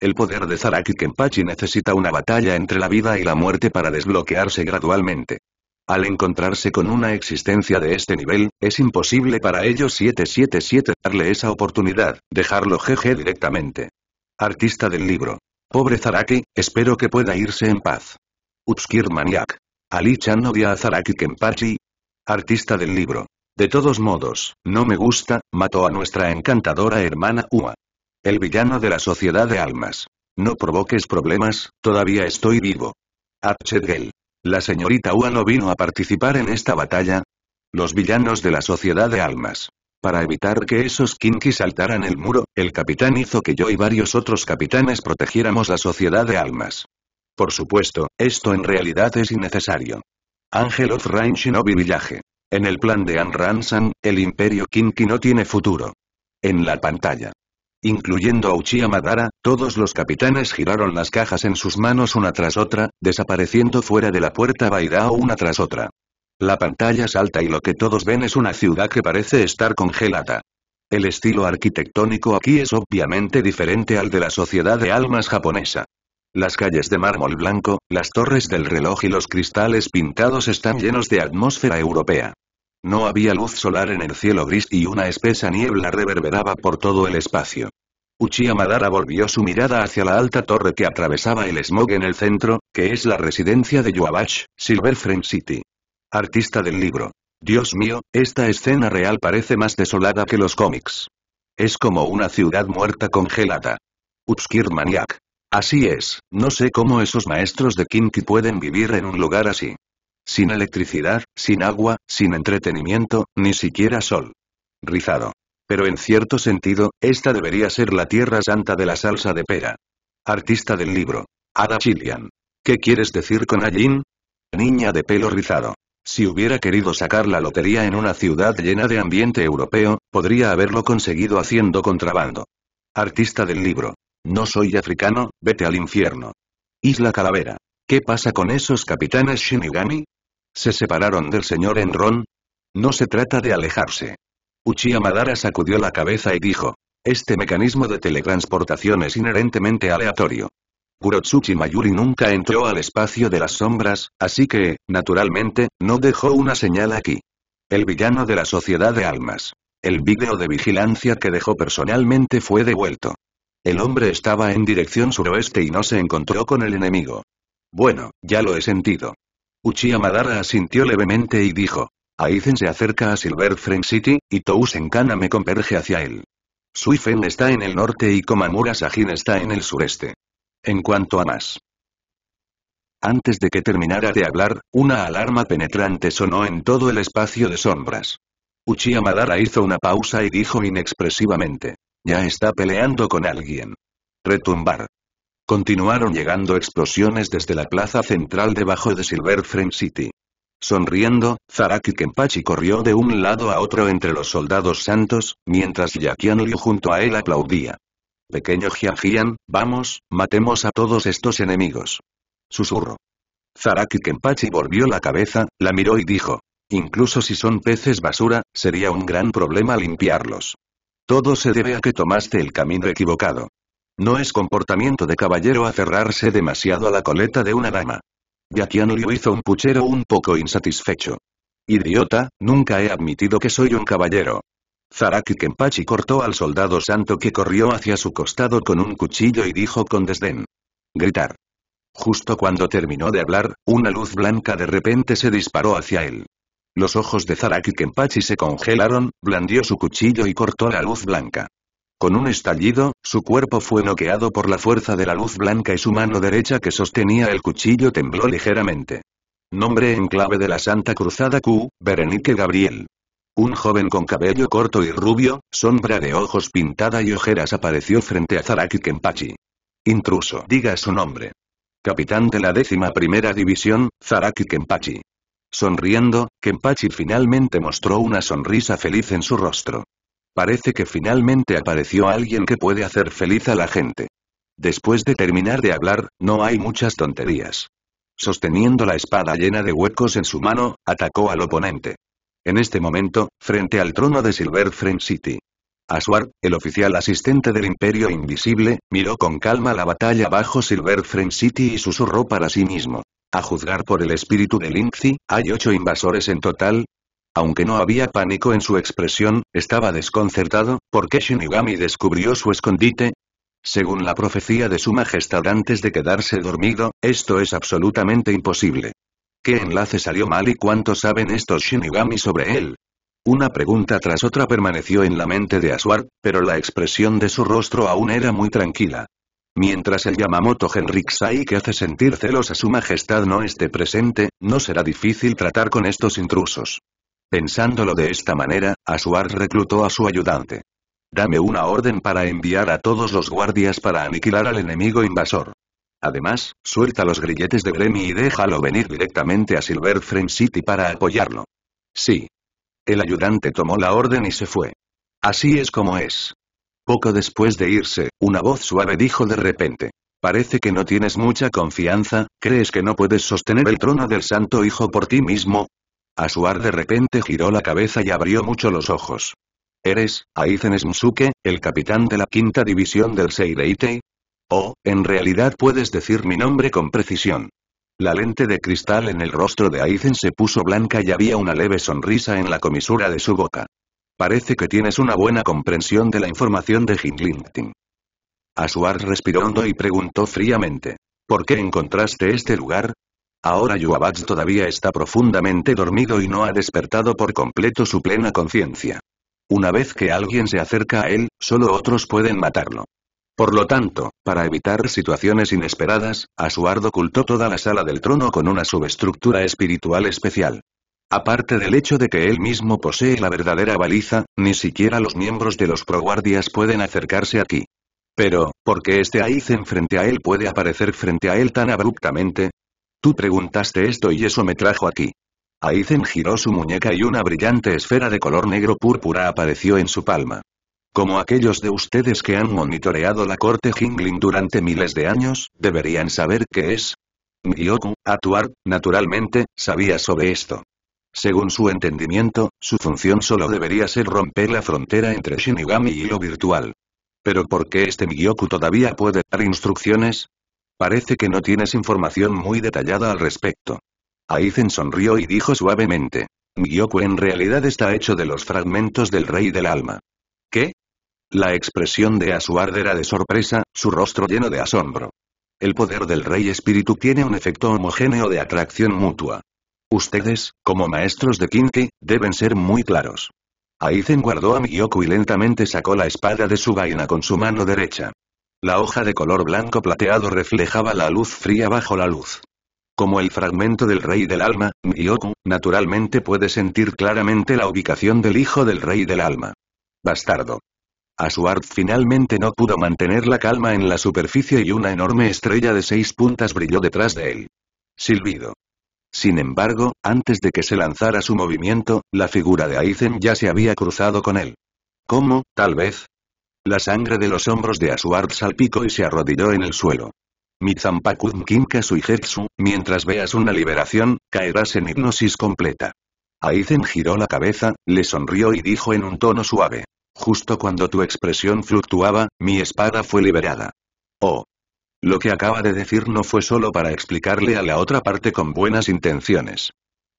El poder de Zaraki Kenpachi necesita una batalla entre la vida y la muerte para desbloquearse gradualmente. Al encontrarse con una existencia de este nivel, es imposible para ellos 777 darle esa oportunidad, dejarlo jeje directamente. Artista del libro. Pobre Zaraki, espero que pueda irse en paz. Utskir Maniac. Ali-chan odia a Zaraki Kenpachi. Artista del libro. De todos modos, no me gusta, mató a nuestra encantadora hermana Ua. El villano de la sociedad de almas. No provoques problemas, todavía estoy vivo. Hatchet la señorita Ua no vino a participar en esta batalla. Los villanos de la Sociedad de Almas. Para evitar que esos kinki saltaran el muro, el capitán hizo que yo y varios otros capitanes protegiéramos la Sociedad de Almas. Por supuesto, esto en realidad es innecesario. Ángel of Rain Shinobi Villaje. En el plan de An Ransan, el Imperio Kinki no tiene futuro. En la pantalla. Incluyendo a Uchiha Madara, todos los capitanes giraron las cajas en sus manos una tras otra, desapareciendo fuera de la puerta Bairao una tras otra. La pantalla salta y lo que todos ven es una ciudad que parece estar congelada. El estilo arquitectónico aquí es obviamente diferente al de la sociedad de almas japonesa. Las calles de mármol blanco, las torres del reloj y los cristales pintados están llenos de atmósfera europea. No había luz solar en el cielo gris y una espesa niebla reverberaba por todo el espacio. Uchiha Madara volvió su mirada hacia la alta torre que atravesaba el smog en el centro, que es la residencia de Yuabash, Silver Friend City. Artista del libro. Dios mío, esta escena real parece más desolada que los cómics. Es como una ciudad muerta congelada. Upskir Maniac. Así es, no sé cómo esos maestros de Kinky pueden vivir en un lugar así. Sin electricidad, sin agua, sin entretenimiento, ni siquiera sol. Rizado. Pero en cierto sentido, esta debería ser la tierra santa de la salsa de pera. Artista del libro. Ada Chilian. ¿Qué quieres decir con Ajin? Niña de pelo rizado. Si hubiera querido sacar la lotería en una ciudad llena de ambiente europeo, podría haberlo conseguido haciendo contrabando. Artista del libro. No soy africano, vete al infierno. Isla Calavera. ¿Qué pasa con esos capitanes Shinigami? ¿Se separaron del señor Enron? No se trata de alejarse. Uchiha Madara sacudió la cabeza y dijo. Este mecanismo de teletransportación es inherentemente aleatorio. Kurotsuchi Mayuri nunca entró al espacio de las sombras, así que, naturalmente, no dejó una señal aquí. El villano de la Sociedad de Almas. El vídeo de vigilancia que dejó personalmente fue devuelto. El hombre estaba en dirección suroeste y no se encontró con el enemigo. Bueno, ya lo he sentido. Uchiha Madara asintió levemente y dijo. Aizen se acerca a Silver Frame City, y Tousen me converge hacia él. Suifen está en el norte y Komamura Sajin está en el sureste. En cuanto a más. Antes de que terminara de hablar, una alarma penetrante sonó en todo el espacio de sombras. Uchiha Madara hizo una pausa y dijo inexpresivamente. Ya está peleando con alguien. Retumbar. Continuaron llegando explosiones desde la plaza central debajo de Silver Frame City. Sonriendo, Zaraki Kenpachi corrió de un lado a otro entre los soldados santos, mientras Yakian Liu junto a él aplaudía. Pequeño Jian vamos, matemos a todos estos enemigos. Susurro. Zaraki Kenpachi volvió la cabeza, la miró y dijo. Incluso si son peces basura, sería un gran problema limpiarlos. Todo se debe a que tomaste el camino equivocado. No es comportamiento de caballero aferrarse demasiado a la coleta de una dama. Anurio hizo un puchero un poco insatisfecho. Idiota, nunca he admitido que soy un caballero. Zaraki Kenpachi cortó al soldado santo que corrió hacia su costado con un cuchillo y dijo con desdén. Gritar. Justo cuando terminó de hablar, una luz blanca de repente se disparó hacia él. Los ojos de Zaraki Kenpachi se congelaron, blandió su cuchillo y cortó la luz blanca. Con un estallido, su cuerpo fue noqueado por la fuerza de la luz blanca y su mano derecha que sostenía el cuchillo tembló ligeramente. Nombre en clave de la Santa Cruzada Q, Berenike Gabriel. Un joven con cabello corto y rubio, sombra de ojos pintada y ojeras apareció frente a Zaraki Kenpachi. Intruso. Diga su nombre. Capitán de la décima primera división, Zaraki Kenpachi. Sonriendo, Kenpachi finalmente mostró una sonrisa feliz en su rostro. Parece que finalmente apareció alguien que puede hacer feliz a la gente. Después de terminar de hablar, no hay muchas tonterías. Sosteniendo la espada llena de huecos en su mano, atacó al oponente. En este momento, frente al trono de Silver Frame City. Aswar, el oficial asistente del Imperio Invisible, miró con calma la batalla bajo Silver Frame City y susurró para sí mismo. A juzgar por el espíritu de Lindsay, hay ocho invasores en total, aunque no había pánico en su expresión, estaba desconcertado, ¿por qué Shinigami descubrió su escondite? Según la profecía de su majestad antes de quedarse dormido, esto es absolutamente imposible. ¿Qué enlace salió mal y cuánto saben estos Shinigami sobre él? Una pregunta tras otra permaneció en la mente de Aswar, pero la expresión de su rostro aún era muy tranquila. Mientras el Yamamoto Henriksai que hace sentir celos a su majestad no esté presente, no será difícil tratar con estos intrusos. Pensándolo de esta manera, Asuar reclutó a su ayudante. Dame una orden para enviar a todos los guardias para aniquilar al enemigo invasor. Además, suelta los grilletes de Gremi y déjalo venir directamente a Silver Frame City para apoyarlo. Sí. El ayudante tomó la orden y se fue. Así es como es. Poco después de irse, una voz suave dijo de repente. Parece que no tienes mucha confianza, ¿crees que no puedes sostener el trono del Santo Hijo por ti mismo? Asuar de repente giró la cabeza y abrió mucho los ojos. ¿Eres, Aizen Smsuke, el capitán de la quinta división del Seireitei? Oh, en realidad puedes decir mi nombre con precisión. La lente de cristal en el rostro de Aizen se puso blanca y había una leve sonrisa en la comisura de su boca. Parece que tienes una buena comprensión de la información de Hinglington». Asuar respiró hondo y preguntó fríamente. ¿Por qué encontraste este lugar? Ahora Yuabats todavía está profundamente dormido y no ha despertado por completo su plena conciencia. Una vez que alguien se acerca a él, solo otros pueden matarlo. Por lo tanto, para evitar situaciones inesperadas, Asuardo ocultó toda la sala del trono con una subestructura espiritual especial. Aparte del hecho de que él mismo posee la verdadera baliza, ni siquiera los miembros de los proguardias pueden acercarse aquí. Pero, ¿por qué este Aizen frente a él puede aparecer frente a él tan abruptamente? Tú preguntaste esto y eso me trajo aquí. Aizen giró su muñeca y una brillante esfera de color negro púrpura apareció en su palma. Como aquellos de ustedes que han monitoreado la corte Jingling durante miles de años, deberían saber qué es. Miyoku Atuar, naturalmente, sabía sobre esto. Según su entendimiento, su función solo debería ser romper la frontera entre Shinigami y lo virtual. Pero ¿por qué este Miyoku todavía puede dar instrucciones? Parece que no tienes información muy detallada al respecto. Aizen sonrió y dijo suavemente. Miyoku en realidad está hecho de los fragmentos del rey del alma. ¿Qué? La expresión de Asuard era de sorpresa, su rostro lleno de asombro. El poder del rey espíritu tiene un efecto homogéneo de atracción mutua. Ustedes, como maestros de Kinki, deben ser muy claros. Aizen guardó a Miyoku y lentamente sacó la espada de su vaina con su mano derecha. La hoja de color blanco plateado reflejaba la luz fría bajo la luz. Como el fragmento del rey del alma, Myoku, naturalmente puede sentir claramente la ubicación del hijo del rey del alma. Bastardo. Asuart finalmente no pudo mantener la calma en la superficie y una enorme estrella de seis puntas brilló detrás de él. Silbido. Sin embargo, antes de que se lanzara su movimiento, la figura de Aizen ya se había cruzado con él. ¿Cómo, tal vez? La sangre de los hombros de Asuard salpicó y se arrodilló en el suelo. Mizampakum Kimkasu y Hetsu, mientras veas una liberación, caerás en hipnosis completa. Aizen giró la cabeza, le sonrió y dijo en un tono suave. Justo cuando tu expresión fluctuaba, mi espada fue liberada. Oh. Lo que acaba de decir no fue solo para explicarle a la otra parte con buenas intenciones.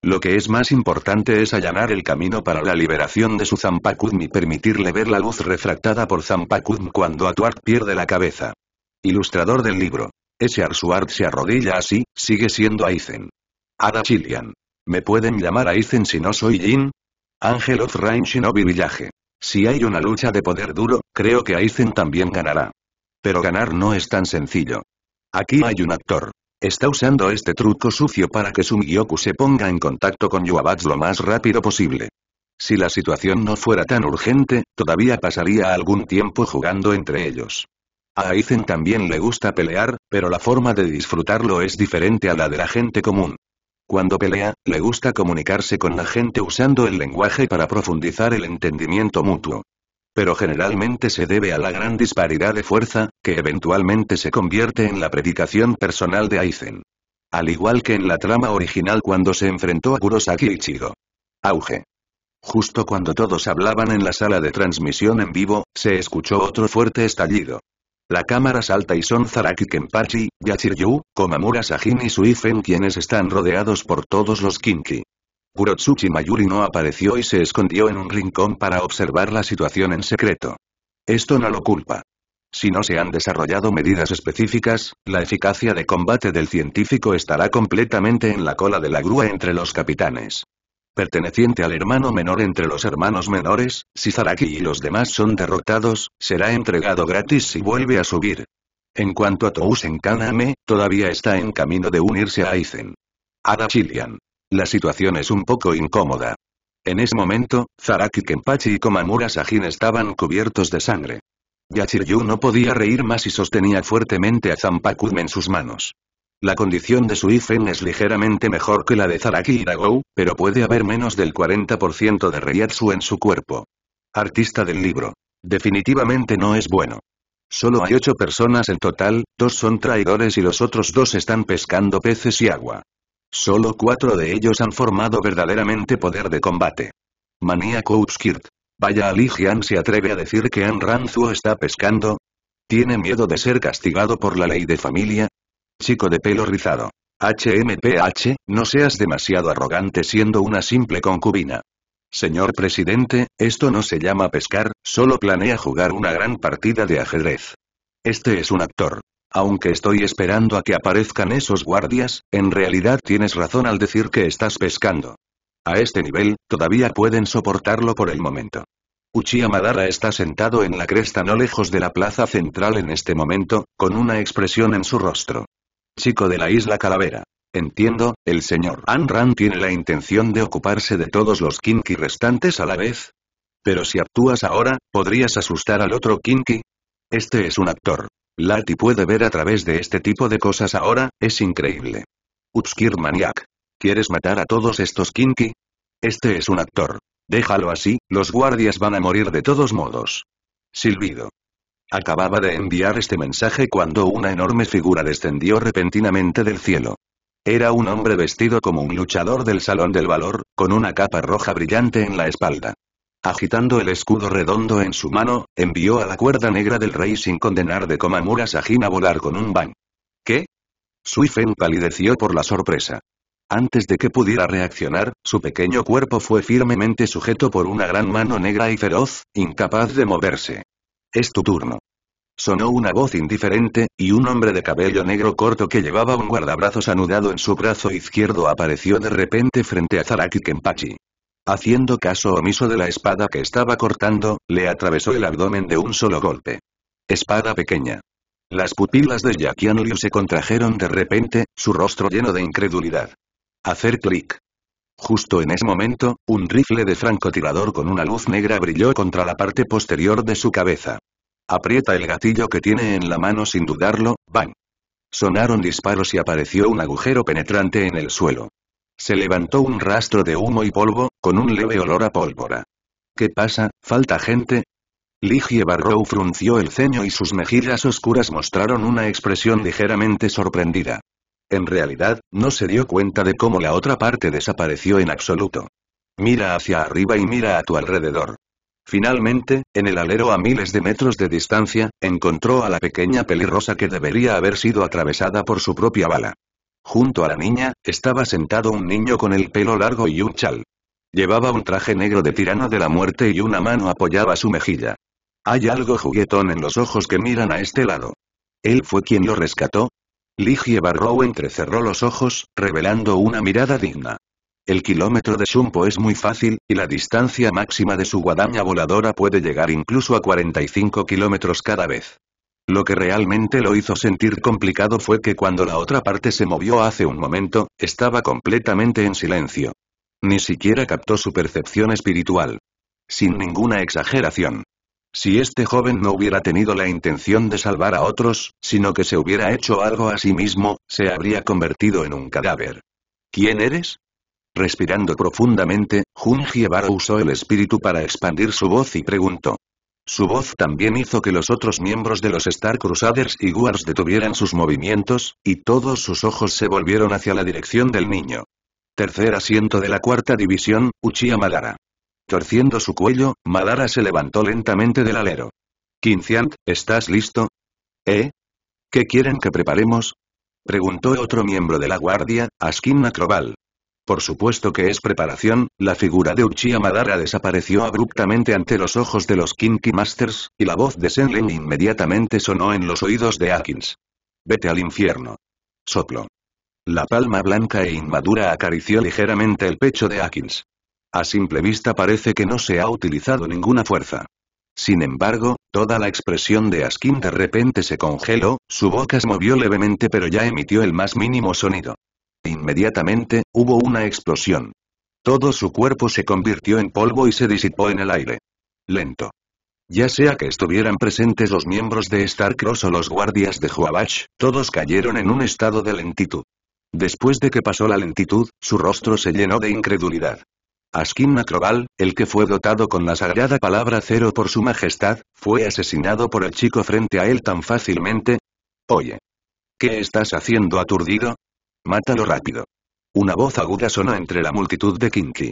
Lo que es más importante es allanar el camino para la liberación de su Zampacudm y permitirle ver la luz refractada por Zampacudm cuando Atuart pierde la cabeza. Ilustrador del libro. Ese Arsuart se arrodilla así, sigue siendo Aizen. Ada Chilian. ¿Me pueden llamar Aizen si no soy Jin? Ángel of Rain Shinobi Village. Si hay una lucha de poder duro, creo que Aizen también ganará. Pero ganar no es tan sencillo. Aquí hay un actor. Está usando este truco sucio para que su Miyoku se ponga en contacto con Yuabats lo más rápido posible. Si la situación no fuera tan urgente, todavía pasaría algún tiempo jugando entre ellos. A Aizen también le gusta pelear, pero la forma de disfrutarlo es diferente a la de la gente común. Cuando pelea, le gusta comunicarse con la gente usando el lenguaje para profundizar el entendimiento mutuo. Pero generalmente se debe a la gran disparidad de fuerza, que eventualmente se convierte en la predicación personal de Aizen. Al igual que en la trama original cuando se enfrentó a Kurosaki Ichigo. Auge. Justo cuando todos hablaban en la sala de transmisión en vivo, se escuchó otro fuerte estallido. La cámara salta y son Zaraki Kenpachi, Yachiryu, Komamura Sajin y Suifen quienes están rodeados por todos los Kinki. Kurotsuchi Mayuri no apareció y se escondió en un rincón para observar la situación en secreto. Esto no lo culpa. Si no se han desarrollado medidas específicas, la eficacia de combate del científico estará completamente en la cola de la grúa entre los capitanes. Perteneciente al hermano menor entre los hermanos menores, si Saraki y los demás son derrotados, será entregado gratis si vuelve a subir. En cuanto a Tousen Kaname, todavía está en camino de unirse a Aizen. Ada la situación es un poco incómoda. En ese momento, Zaraki Kenpachi y Komamura Sajin estaban cubiertos de sangre. Yachiryu no podía reír más y sostenía fuertemente a Zampaku en sus manos. La condición de Suifen es ligeramente mejor que la de Zaraki Dagou, pero puede haber menos del 40% de Reiatsu en su cuerpo. Artista del libro. Definitivamente no es bueno. Solo hay ocho personas en total, dos son traidores y los otros dos están pescando peces y agua. Solo cuatro de ellos han formado verdaderamente poder de combate. Maníaco Upskirt. Vaya Aligian se atreve a decir que Ranzuo está pescando. ¿Tiene miedo de ser castigado por la ley de familia? Chico de pelo rizado. HMPH, no seas demasiado arrogante siendo una simple concubina. Señor presidente, esto no se llama pescar, solo planea jugar una gran partida de ajedrez. Este es un actor. Aunque estoy esperando a que aparezcan esos guardias, en realidad tienes razón al decir que estás pescando. A este nivel, todavía pueden soportarlo por el momento. Uchiha Madara está sentado en la cresta no lejos de la plaza central en este momento, con una expresión en su rostro. Chico de la isla Calavera. Entiendo, el señor Anran tiene la intención de ocuparse de todos los Kinki restantes a la vez. Pero si actúas ahora, podrías asustar al otro Kinki. Este es un actor. Lati puede ver a través de este tipo de cosas ahora, es increíble. Upskir Maniac. ¿Quieres matar a todos estos Kinky? Este es un actor. Déjalo así, los guardias van a morir de todos modos. Silvido. Acababa de enviar este mensaje cuando una enorme figura descendió repentinamente del cielo. Era un hombre vestido como un luchador del Salón del Valor, con una capa roja brillante en la espalda. Agitando el escudo redondo en su mano, envió a la cuerda negra del rey sin condenar de Komamura Sajin a volar con un bang. ¿Qué? Suifen palideció por la sorpresa. Antes de que pudiera reaccionar, su pequeño cuerpo fue firmemente sujeto por una gran mano negra y feroz, incapaz de moverse. Es tu turno. Sonó una voz indiferente, y un hombre de cabello negro corto que llevaba un guardabrazos anudado en su brazo izquierdo apareció de repente frente a Zaraki Kenpachi. Haciendo caso omiso de la espada que estaba cortando, le atravesó el abdomen de un solo golpe. Espada pequeña. Las pupilas de Yakian Liu se contrajeron de repente, su rostro lleno de incredulidad. Hacer clic. Justo en ese momento, un rifle de francotirador con una luz negra brilló contra la parte posterior de su cabeza. Aprieta el gatillo que tiene en la mano sin dudarlo, ¡bang! Sonaron disparos y apareció un agujero penetrante en el suelo. Se levantó un rastro de humo y polvo, con un leve olor a pólvora. ¿Qué pasa, falta gente? Ligie Barrow frunció el ceño y sus mejillas oscuras mostraron una expresión ligeramente sorprendida. En realidad, no se dio cuenta de cómo la otra parte desapareció en absoluto. Mira hacia arriba y mira a tu alrededor. Finalmente, en el alero a miles de metros de distancia, encontró a la pequeña pelirrosa que debería haber sido atravesada por su propia bala. Junto a la niña, estaba sentado un niño con el pelo largo y un chal. Llevaba un traje negro de tirano de la muerte y una mano apoyaba su mejilla. Hay algo juguetón en los ojos que miran a este lado. ¿Él fue quien lo rescató? Ligie Barrow entrecerró los ojos, revelando una mirada digna. El kilómetro de Shumpo es muy fácil, y la distancia máxima de su guadaña voladora puede llegar incluso a 45 kilómetros cada vez. Lo que realmente lo hizo sentir complicado fue que cuando la otra parte se movió hace un momento, estaba completamente en silencio. Ni siquiera captó su percepción espiritual. Sin ninguna exageración. Si este joven no hubiera tenido la intención de salvar a otros, sino que se hubiera hecho algo a sí mismo, se habría convertido en un cadáver. ¿Quién eres? Respirando profundamente, Jun Ebaro usó el espíritu para expandir su voz y preguntó. Su voz también hizo que los otros miembros de los Star Crusaders y Guards detuvieran sus movimientos, y todos sus ojos se volvieron hacia la dirección del niño. Tercer asiento de la cuarta división, Uchiha Madara. Torciendo su cuello, Madara se levantó lentamente del alero. Quinciant, ¿estás listo? ¿Eh? ¿Qué quieren que preparemos? Preguntó otro miembro de la guardia, Askin Acrobal. Por supuesto que es preparación, la figura de Uchiha Madara desapareció abruptamente ante los ojos de los Kinky Masters, y la voz de Senlen inmediatamente sonó en los oídos de Akins. Vete al infierno. Soplo. La palma blanca e inmadura acarició ligeramente el pecho de Akins. A simple vista parece que no se ha utilizado ninguna fuerza. Sin embargo, toda la expresión de Askin de repente se congeló, su boca se movió levemente pero ya emitió el más mínimo sonido. Inmediatamente, hubo una explosión. Todo su cuerpo se convirtió en polvo y se disipó en el aire. Lento. Ya sea que estuvieran presentes los miembros de Starcross o los guardias de Huabach, todos cayeron en un estado de lentitud. Después de que pasó la lentitud, su rostro se llenó de incredulidad. Askin Macrobal, el que fue dotado con la sagrada palabra cero por su majestad, fue asesinado por el chico frente a él tan fácilmente. Oye. ¿Qué estás haciendo aturdido? Mátalo rápido. Una voz aguda sonó entre la multitud de Kinki.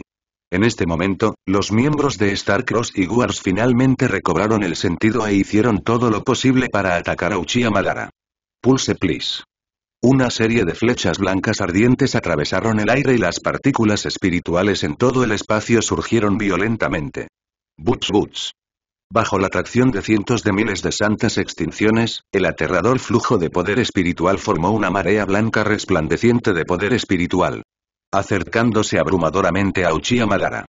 En este momento, los miembros de Star Cross y Guards finalmente recobraron el sentido e hicieron todo lo posible para atacar a Uchiha Madara. Pulse please. Una serie de flechas blancas ardientes atravesaron el aire y las partículas espirituales en todo el espacio surgieron violentamente. Butch Butch. Bajo la atracción de cientos de miles de santas extinciones, el aterrador flujo de poder espiritual formó una marea blanca resplandeciente de poder espiritual. Acercándose abrumadoramente a Uchiha Madara.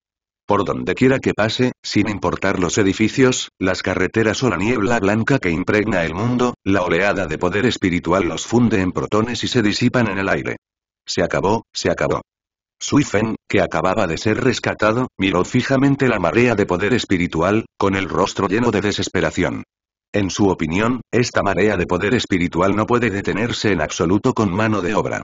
Por donde quiera que pase, sin importar los edificios, las carreteras o la niebla blanca que impregna el mundo, la oleada de poder espiritual los funde en protones y se disipan en el aire. Se acabó, se acabó. Suifen, que acababa de ser rescatado, miró fijamente la marea de poder espiritual, con el rostro lleno de desesperación. En su opinión, esta marea de poder espiritual no puede detenerse en absoluto con mano de obra.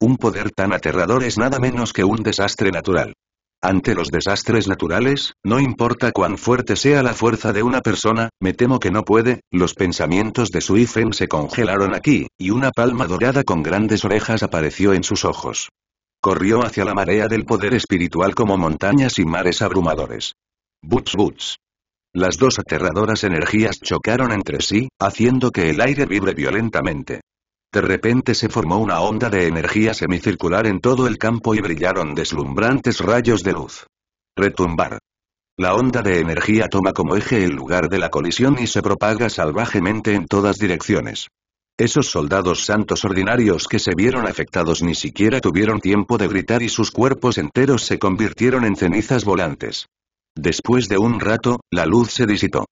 Un poder tan aterrador es nada menos que un desastre natural. Ante los desastres naturales, no importa cuán fuerte sea la fuerza de una persona, me temo que no puede, los pensamientos de Suifen se congelaron aquí, y una palma dorada con grandes orejas apareció en sus ojos. Corrió hacia la marea del poder espiritual como montañas y mares abrumadores. Butz butz. Las dos aterradoras energías chocaron entre sí, haciendo que el aire vibre violentamente. De repente se formó una onda de energía semicircular en todo el campo y brillaron deslumbrantes rayos de luz. Retumbar. La onda de energía toma como eje el lugar de la colisión y se propaga salvajemente en todas direcciones. Esos soldados santos ordinarios que se vieron afectados ni siquiera tuvieron tiempo de gritar y sus cuerpos enteros se convirtieron en cenizas volantes. Después de un rato, la luz se disipó.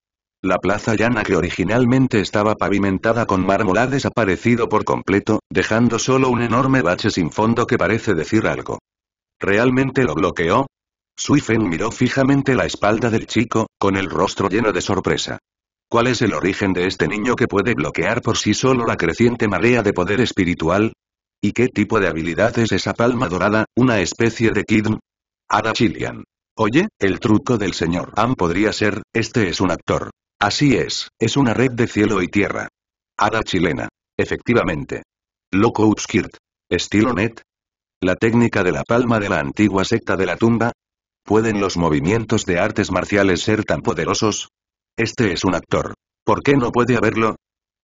La plaza llana que originalmente estaba pavimentada con mármol ha desaparecido por completo, dejando solo un enorme bache sin fondo que parece decir algo. ¿Realmente lo bloqueó? Suifen miró fijamente la espalda del chico, con el rostro lleno de sorpresa. ¿Cuál es el origen de este niño que puede bloquear por sí solo la creciente marea de poder espiritual? ¿Y qué tipo de habilidad es esa palma dorada, una especie de Kidm? Ada Chilian. Oye, el truco del señor Am podría ser, este es un actor. Así es, es una red de cielo y tierra. Ada chilena. Efectivamente. Loco Utskirt. Estilo net. La técnica de la palma de la antigua secta de la tumba. ¿Pueden los movimientos de artes marciales ser tan poderosos? Este es un actor. ¿Por qué no puede haberlo?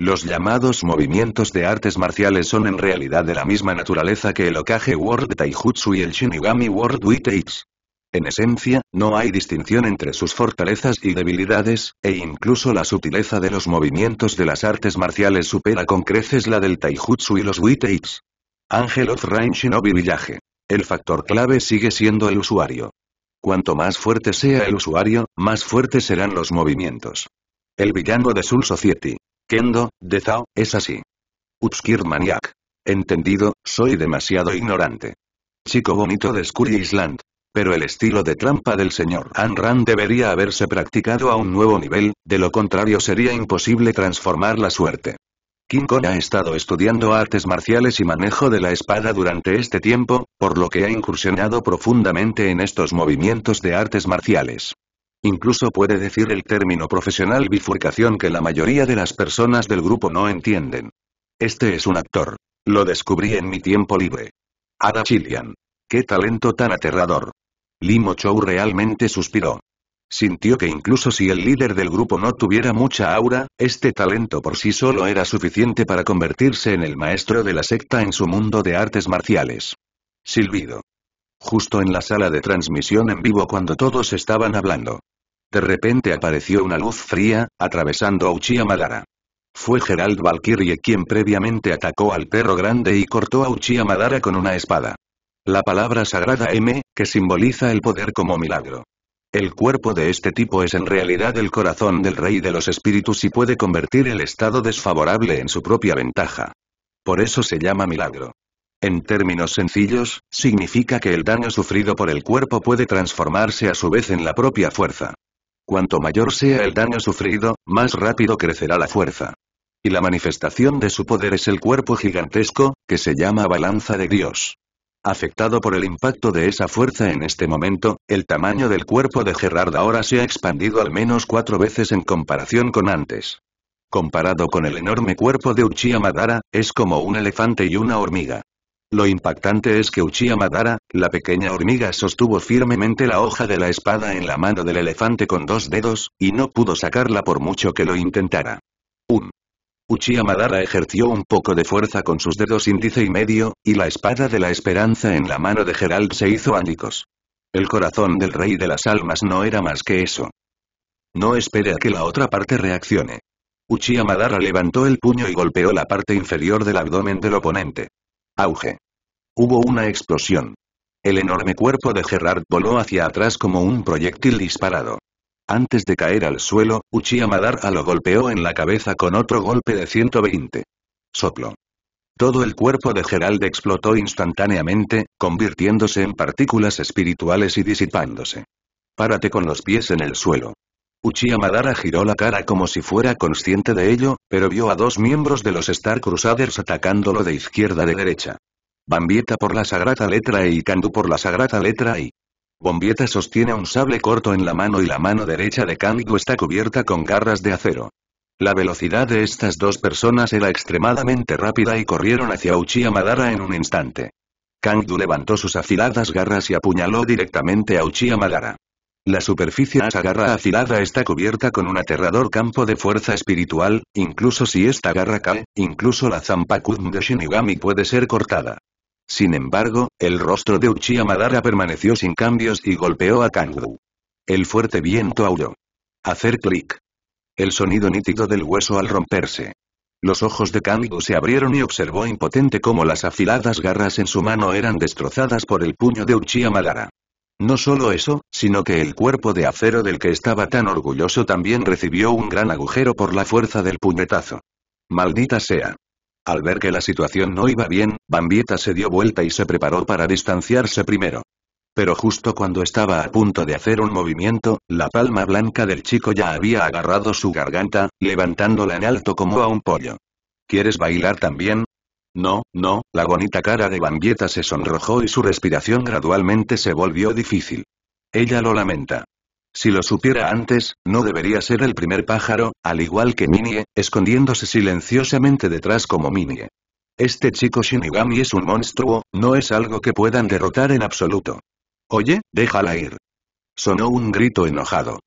Los llamados movimientos de artes marciales son en realidad de la misma naturaleza que el Okage World Taijutsu y el Shinigami World Witeiks. En esencia, no hay distinción entre sus fortalezas y debilidades, e incluso la sutileza de los movimientos de las artes marciales supera con creces la del Taijutsu y los Witeiks. Ángel of Rain Shinobi Village. El factor clave sigue siendo el usuario. Cuanto más fuerte sea el usuario, más fuertes serán los movimientos. El villano de Soul Society. Kendo, de Zao, es así. Upskir Maniac. Entendido, soy demasiado ignorante. Chico bonito de Scurry Island. Pero el estilo de trampa del señor Anran debería haberse practicado a un nuevo nivel, de lo contrario sería imposible transformar la suerte. King Kong ha estado estudiando artes marciales y manejo de la espada durante este tiempo, por lo que ha incursionado profundamente en estos movimientos de artes marciales. Incluso puede decir el término profesional bifurcación que la mayoría de las personas del grupo no entienden. Este es un actor. Lo descubrí en mi tiempo libre. Ada Chilian. ¡Qué talento tan aterrador! Limo Chou realmente suspiró. Sintió que incluso si el líder del grupo no tuviera mucha aura, este talento por sí solo era suficiente para convertirse en el maestro de la secta en su mundo de artes marciales. Silbido. Justo en la sala de transmisión en vivo cuando todos estaban hablando. De repente apareció una luz fría, atravesando a Uchiha Madara. Fue Gerald Valkyrie quien previamente atacó al perro grande y cortó a Uchiha Madara con una espada. La palabra sagrada M, que simboliza el poder como milagro. El cuerpo de este tipo es en realidad el corazón del rey de los espíritus y puede convertir el estado desfavorable en su propia ventaja. Por eso se llama milagro. En términos sencillos, significa que el daño sufrido por el cuerpo puede transformarse a su vez en la propia fuerza. Cuanto mayor sea el daño sufrido, más rápido crecerá la fuerza. Y la manifestación de su poder es el cuerpo gigantesco, que se llama balanza de Dios. Afectado por el impacto de esa fuerza en este momento, el tamaño del cuerpo de Gerard ahora se ha expandido al menos cuatro veces en comparación con antes. Comparado con el enorme cuerpo de Uchiha Madara, es como un elefante y una hormiga. Lo impactante es que Uchiha Madara, la pequeña hormiga sostuvo firmemente la hoja de la espada en la mano del elefante con dos dedos, y no pudo sacarla por mucho que lo intentara. Uchiha Madara ejerció un poco de fuerza con sus dedos índice y medio, y la espada de la esperanza en la mano de Gerald se hizo ánicos. El corazón del rey de las almas no era más que eso. No espere a que la otra parte reaccione. Uchiha Madara levantó el puño y golpeó la parte inferior del abdomen del oponente. Auge. Hubo una explosión. El enorme cuerpo de Gerard voló hacia atrás como un proyectil disparado. Antes de caer al suelo, Uchiha Madara lo golpeó en la cabeza con otro golpe de 120. Soplo. Todo el cuerpo de Gerald explotó instantáneamente, convirtiéndose en partículas espirituales y disipándose. Párate con los pies en el suelo. Uchiha Madara giró la cara como si fuera consciente de ello, pero vio a dos miembros de los Star Crusaders atacándolo de izquierda de derecha. Bambieta por la sagrada letra E y Kandu por la sagrada letra I. Bombieta sostiene un sable corto en la mano y la mano derecha de Kangu está cubierta con garras de acero. La velocidad de estas dos personas era extremadamente rápida y corrieron hacia Uchiha Madara en un instante. Kangdu levantó sus afiladas garras y apuñaló directamente a Uchiha Madara. La superficie de esa garra afilada está cubierta con un aterrador campo de fuerza espiritual, incluso si esta garra cae, incluso la kudm de Shinigami puede ser cortada. Sin embargo, el rostro de Uchiha Madara permaneció sin cambios y golpeó a Kangu. El fuerte viento aulló. Hacer clic. El sonido nítido del hueso al romperse. Los ojos de Kangu se abrieron y observó impotente cómo las afiladas garras en su mano eran destrozadas por el puño de Uchiha Madara. No solo eso, sino que el cuerpo de acero del que estaba tan orgulloso también recibió un gran agujero por la fuerza del puñetazo. Maldita sea. Al ver que la situación no iba bien, Bambieta se dio vuelta y se preparó para distanciarse primero. Pero justo cuando estaba a punto de hacer un movimiento, la palma blanca del chico ya había agarrado su garganta, levantándola en alto como a un pollo. ¿Quieres bailar también? No, no, la bonita cara de Bambieta se sonrojó y su respiración gradualmente se volvió difícil. Ella lo lamenta. Si lo supiera antes, no debería ser el primer pájaro, al igual que Minie, escondiéndose silenciosamente detrás como Minie. Este chico Shinigami es un monstruo, no es algo que puedan derrotar en absoluto. Oye, déjala ir. Sonó un grito enojado.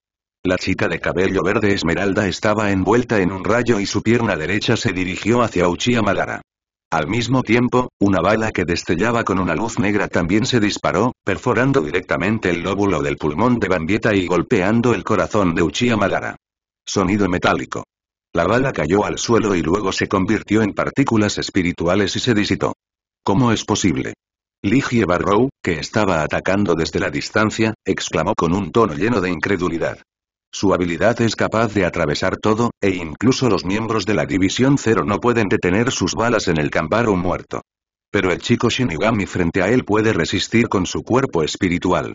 La chica de cabello verde esmeralda estaba envuelta en un rayo y su pierna derecha se dirigió hacia Uchiha Madara. Al mismo tiempo, una bala que destellaba con una luz negra también se disparó, perforando directamente el lóbulo del pulmón de Bambieta y golpeando el corazón de Uchiha Madara. Sonido metálico. La bala cayó al suelo y luego se convirtió en partículas espirituales y se disitó. ¿Cómo es posible? Ligie Barrow, que estaba atacando desde la distancia, exclamó con un tono lleno de incredulidad. Su habilidad es capaz de atravesar todo, e incluso los miembros de la División Cero no pueden detener sus balas en el o muerto. Pero el chico Shinigami frente a él puede resistir con su cuerpo espiritual.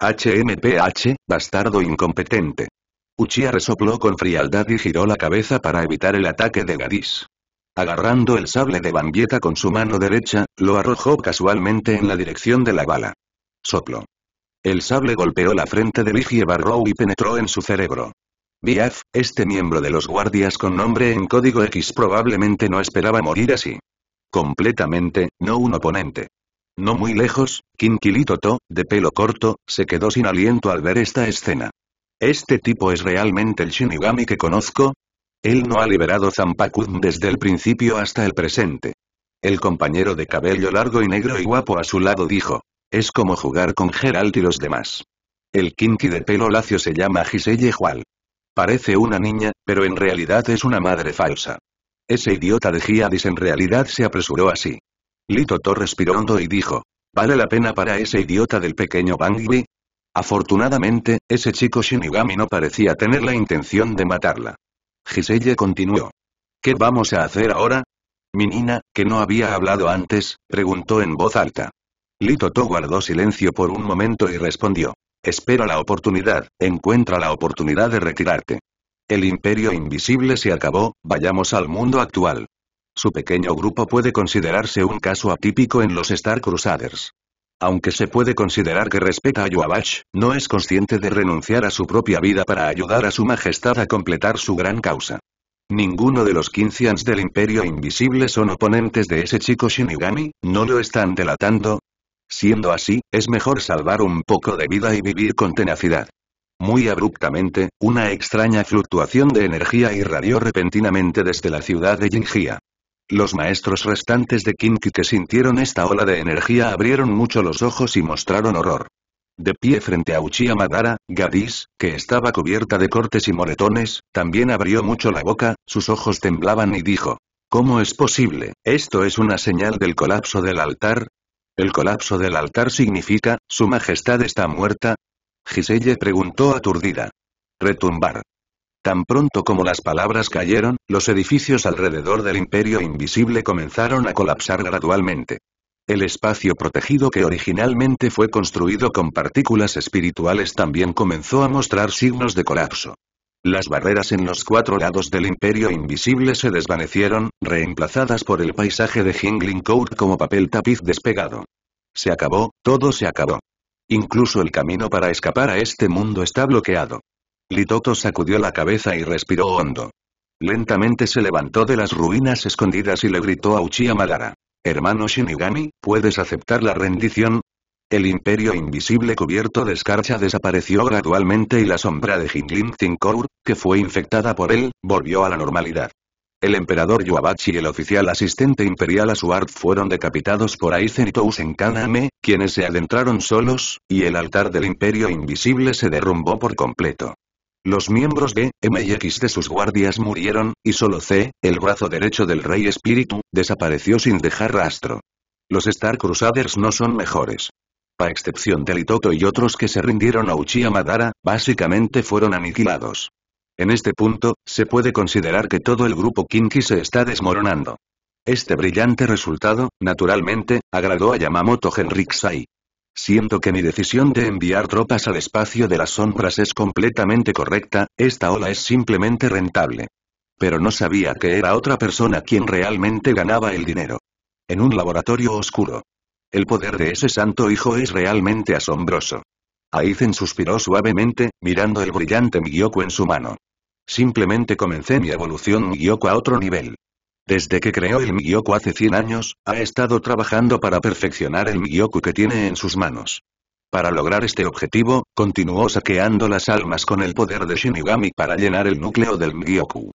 HMPH, bastardo incompetente. Uchiha resopló con frialdad y giró la cabeza para evitar el ataque de Gadis. Agarrando el sable de Bambieta con su mano derecha, lo arrojó casualmente en la dirección de la bala. Soplo. El sable golpeó la frente de Ligie Barrow y penetró en su cerebro. Biaf, este miembro de los guardias con nombre en código X probablemente no esperaba morir así. Completamente, no un oponente. No muy lejos, To, de pelo corto, se quedó sin aliento al ver esta escena. ¿Este tipo es realmente el Shinigami que conozco? Él no ha liberado zampaku desde el principio hasta el presente. El compañero de cabello largo y negro y guapo a su lado dijo. Es como jugar con Geralt y los demás. El kinky de pelo lacio se llama Giselle Jual. Parece una niña, pero en realidad es una madre falsa. Ese idiota de Giadis en realidad se apresuró así. Lito Thor respiró hondo y dijo. ¿Vale la pena para ese idiota del pequeño Bangui? Afortunadamente, ese chico Shinigami no parecía tener la intención de matarla. Giselle continuó. ¿Qué vamos a hacer ahora? Minina, que no había hablado antes, preguntó en voz alta. Lito guardó silencio por un momento y respondió. Espera la oportunidad, encuentra la oportunidad de retirarte. El imperio invisible se acabó, vayamos al mundo actual. Su pequeño grupo puede considerarse un caso atípico en los Star Crusaders. Aunque se puede considerar que respeta a Yuabash, no es consciente de renunciar a su propia vida para ayudar a su majestad a completar su gran causa. Ninguno de los Quincians del Imperio Invisible son oponentes de ese chico Shinigami, no lo están delatando, Siendo así, es mejor salvar un poco de vida y vivir con tenacidad. Muy abruptamente, una extraña fluctuación de energía irradió repentinamente desde la ciudad de Yingia. Los maestros restantes de Kinki que sintieron esta ola de energía abrieron mucho los ojos y mostraron horror. De pie frente a Uchiha Madara, Gadis, que estaba cubierta de cortes y moretones, también abrió mucho la boca, sus ojos temblaban y dijo. ¿Cómo es posible? ¿Esto es una señal del colapso del altar? ¿El colapso del altar significa, Su Majestad está muerta? Giselle preguntó aturdida. Retumbar. Tan pronto como las palabras cayeron, los edificios alrededor del imperio invisible comenzaron a colapsar gradualmente. El espacio protegido que originalmente fue construido con partículas espirituales también comenzó a mostrar signos de colapso. Las barreras en los cuatro lados del imperio invisible se desvanecieron, reemplazadas por el paisaje de Jingling Court como papel tapiz despegado. Se acabó, todo se acabó. Incluso el camino para escapar a este mundo está bloqueado. Litoto sacudió la cabeza y respiró hondo. Lentamente se levantó de las ruinas escondidas y le gritó a Uchiha Madara. Hermano Shinigami, ¿puedes aceptar la rendición? El imperio invisible cubierto de escarcha desapareció gradualmente y la sombra de Hinlin Tinkour, que fue infectada por él, volvió a la normalidad. El emperador Yuabachi y el oficial asistente imperial Asuart fueron decapitados por Aizen y en Kaname, quienes se adentraron solos, y el altar del imperio invisible se derrumbó por completo. Los miembros de MX de sus guardias murieron, y solo C, el brazo derecho del rey espíritu, desapareció sin dejar rastro. Los Star Crusaders no son mejores a excepción de Litoto y otros que se rindieron a Uchiha Madara, básicamente fueron aniquilados. En este punto, se puede considerar que todo el grupo Kinki se está desmoronando. Este brillante resultado, naturalmente, agradó a Yamamoto Genriksai. Siento que mi decisión de enviar tropas al espacio de las sombras es completamente correcta, esta ola es simplemente rentable. Pero no sabía que era otra persona quien realmente ganaba el dinero. En un laboratorio oscuro. El poder de ese santo hijo es realmente asombroso. Aizen suspiró suavemente, mirando el brillante Miyoku en su mano. Simplemente comencé mi evolución Miyoku a otro nivel. Desde que creó el Miyoku hace 100 años, ha estado trabajando para perfeccionar el Miyoku que tiene en sus manos. Para lograr este objetivo, continuó saqueando las almas con el poder de Shinigami para llenar el núcleo del Miyoku.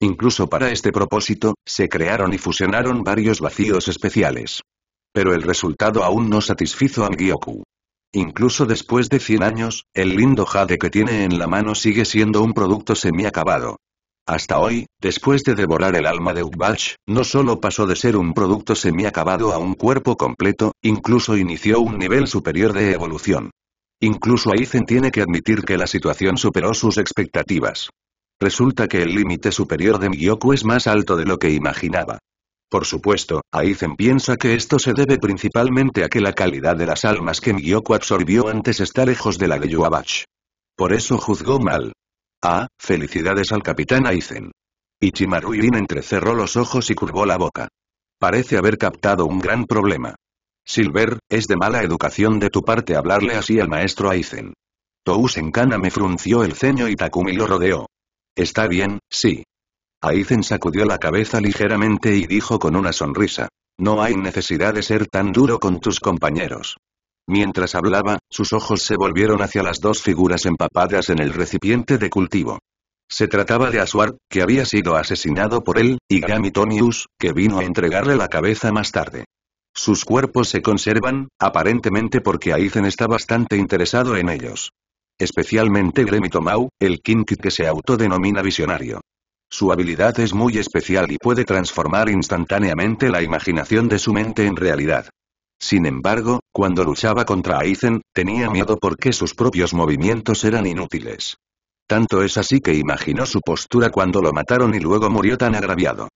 Incluso para este propósito, se crearon y fusionaron varios vacíos especiales. Pero el resultado aún no satisfizo a Gyoku. Incluso después de 100 años, el lindo jade que tiene en la mano sigue siendo un producto semiacabado. Hasta hoy, después de devorar el alma de Ugbash, no solo pasó de ser un producto semiacabado a un cuerpo completo, incluso inició un nivel superior de evolución. Incluso Aizen tiene que admitir que la situación superó sus expectativas. Resulta que el límite superior de Miyoku es más alto de lo que imaginaba. Por supuesto, Aizen piensa que esto se debe principalmente a que la calidad de las almas que Miyoko absorbió antes está lejos de la de Yuabach. Por eso juzgó mal. Ah, felicidades al capitán Aizen. Ichimaru Irin entrecerró los ojos y curvó la boca. Parece haber captado un gran problema. Silver, es de mala educación de tu parte hablarle así al maestro Aizen. Tousen Kana me frunció el ceño y Takumi lo rodeó. Está bien, sí. Aizen sacudió la cabeza ligeramente y dijo con una sonrisa. No hay necesidad de ser tan duro con tus compañeros. Mientras hablaba, sus ojos se volvieron hacia las dos figuras empapadas en el recipiente de cultivo. Se trataba de Asuar, que había sido asesinado por él, y Gamitonius, que vino a entregarle la cabeza más tarde. Sus cuerpos se conservan, aparentemente porque Aizen está bastante interesado en ellos. Especialmente Gremitomau, el kinkit que se autodenomina visionario. Su habilidad es muy especial y puede transformar instantáneamente la imaginación de su mente en realidad. Sin embargo, cuando luchaba contra Aizen, tenía miedo porque sus propios movimientos eran inútiles. Tanto es así que imaginó su postura cuando lo mataron y luego murió tan agraviado.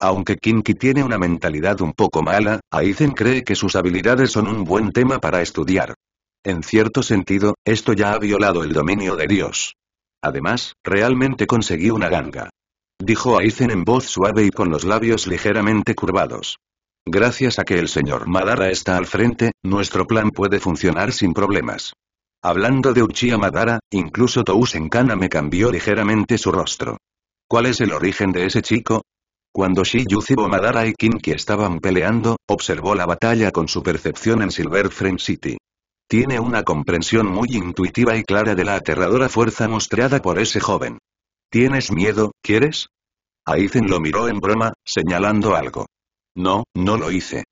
Aunque Kinki tiene una mentalidad un poco mala, Aizen cree que sus habilidades son un buen tema para estudiar. En cierto sentido, esto ya ha violado el dominio de Dios. Además, realmente conseguí una ganga. Dijo Aizen en voz suave y con los labios ligeramente curvados. Gracias a que el señor Madara está al frente, nuestro plan puede funcionar sin problemas. Hablando de Uchiha Madara, incluso Tousen Kana me cambió ligeramente su rostro. ¿Cuál es el origen de ese chico? Cuando Shiyuzibo Madara y Kinki estaban peleando, observó la batalla con su percepción en Silver Frame City. Tiene una comprensión muy intuitiva y clara de la aterradora fuerza mostrada por ese joven. ¿Tienes miedo, quieres? Aizen lo miró en broma, señalando algo. No, no lo hice.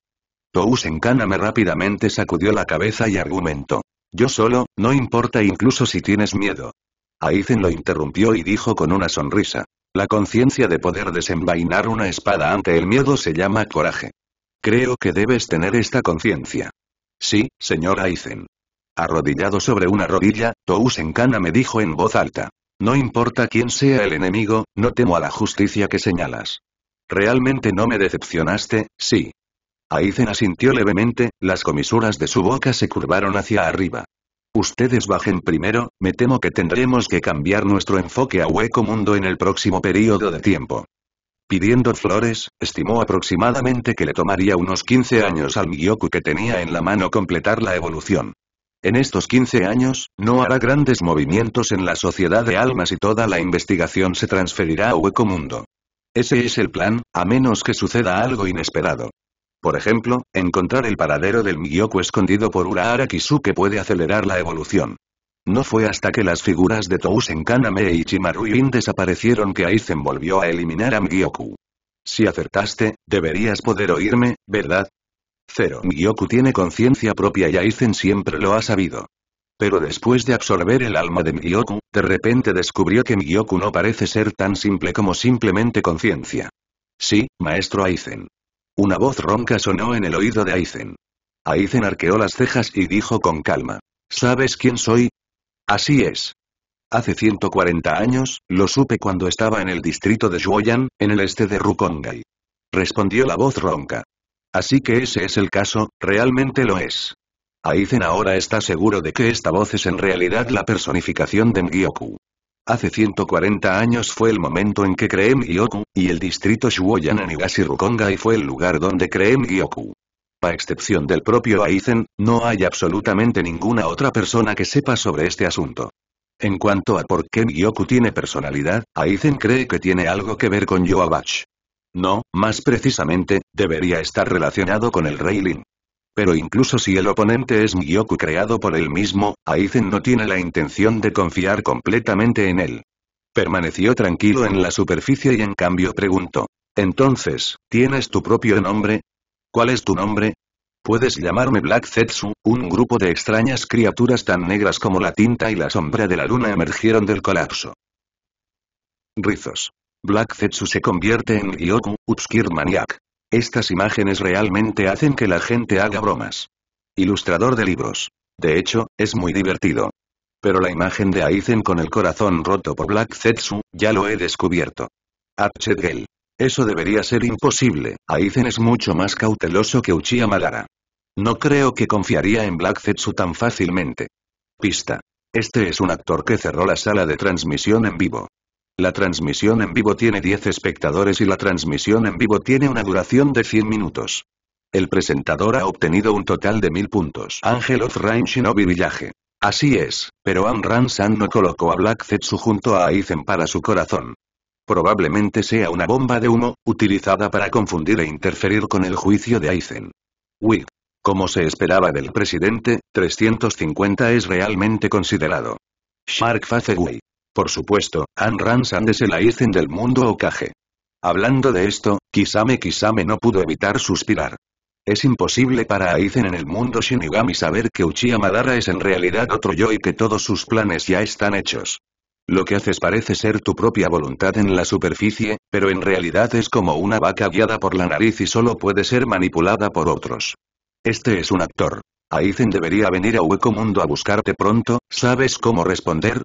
Tousen me rápidamente sacudió la cabeza y argumentó. Yo solo, no importa incluso si tienes miedo. Aizen lo interrumpió y dijo con una sonrisa. La conciencia de poder desenvainar una espada ante el miedo se llama coraje. Creo que debes tener esta conciencia. Sí, señor Aizen. Arrodillado sobre una rodilla, Tousen Kana me dijo en voz alta. No importa quién sea el enemigo, no temo a la justicia que señalas. Realmente no me decepcionaste, sí. Aizen asintió levemente, las comisuras de su boca se curvaron hacia arriba. Ustedes bajen primero, me temo que tendremos que cambiar nuestro enfoque a Hueco Mundo en el próximo periodo de tiempo. Pidiendo flores, estimó aproximadamente que le tomaría unos 15 años al Miyoku que tenía en la mano completar la evolución. En estos 15 años, no hará grandes movimientos en la sociedad de almas y toda la investigación se transferirá a Hueco Mundo. Ese es el plan, a menos que suceda algo inesperado. Por ejemplo, encontrar el paradero del Miyoku escondido por Urahara que puede acelerar la evolución. No fue hasta que las figuras de Tousen Kaname e Ichimaru desaparecieron que Aizen volvió a eliminar a Miyoku. Si acertaste, deberías poder oírme, ¿verdad? Cero. Miyoku tiene conciencia propia y Aizen siempre lo ha sabido. Pero después de absorber el alma de Miyoku, de repente descubrió que Miyoku no parece ser tan simple como simplemente conciencia. Sí, maestro Aizen. Una voz ronca sonó en el oído de Aizen. Aizen arqueó las cejas y dijo con calma. ¿Sabes quién soy? Así es. Hace 140 años, lo supe cuando estaba en el distrito de Shuoyan, en el este de Rukongai. Respondió la voz ronca. Así que ese es el caso, realmente lo es. Aizen ahora está seguro de que esta voz es en realidad la personificación de Ngyoku. Hace 140 años fue el momento en que creé Gyoku, y el distrito Shuoyan en Higashi y fue el lugar donde creé Gyoku. A excepción del propio Aizen, no hay absolutamente ninguna otra persona que sepa sobre este asunto. En cuanto a por qué Gyoku tiene personalidad, Aizen cree que tiene algo que ver con Yoabash. No, más precisamente, debería estar relacionado con el Rey Lin. Pero incluso si el oponente es Miyoku creado por él mismo, Aizen no tiene la intención de confiar completamente en él. Permaneció tranquilo en la superficie y en cambio preguntó. Entonces, ¿tienes tu propio nombre? ¿Cuál es tu nombre? Puedes llamarme Black Zetsu, un grupo de extrañas criaturas tan negras como la tinta y la sombra de la luna emergieron del colapso. Rizos. Black Zetsu se convierte en Gyoku, Utskir Maniac. Estas imágenes realmente hacen que la gente haga bromas. Ilustrador de libros. De hecho, es muy divertido. Pero la imagen de Aizen con el corazón roto por Black Zetsu, ya lo he descubierto. Hatchet Eso debería ser imposible, Aizen es mucho más cauteloso que Uchiha Madara. No creo que confiaría en Black Zetsu tan fácilmente. Pista. Este es un actor que cerró la sala de transmisión en vivo. La transmisión en vivo tiene 10 espectadores y la transmisión en vivo tiene una duración de 100 minutos. El presentador ha obtenido un total de 1000 puntos. Ángel of Rain Shinobi Villaje. Así es, pero Amran San no colocó a Black Zetsu junto a Aizen para su corazón. Probablemente sea una bomba de humo, utilizada para confundir e interferir con el juicio de Aizen. Wig. Como se esperaba del presidente, 350 es realmente considerado. Shark Face por supuesto, Anne Ransand es el Aizen del mundo Okage. Hablando de esto, Kisame Kisame no pudo evitar suspirar. Es imposible para Aizen en el mundo Shinigami saber que Uchiha Madara es en realidad otro yo y que todos sus planes ya están hechos. Lo que haces parece ser tu propia voluntad en la superficie, pero en realidad es como una vaca guiada por la nariz y solo puede ser manipulada por otros. Este es un actor. Aizen debería venir a Hueco Mundo a buscarte pronto, ¿sabes cómo responder?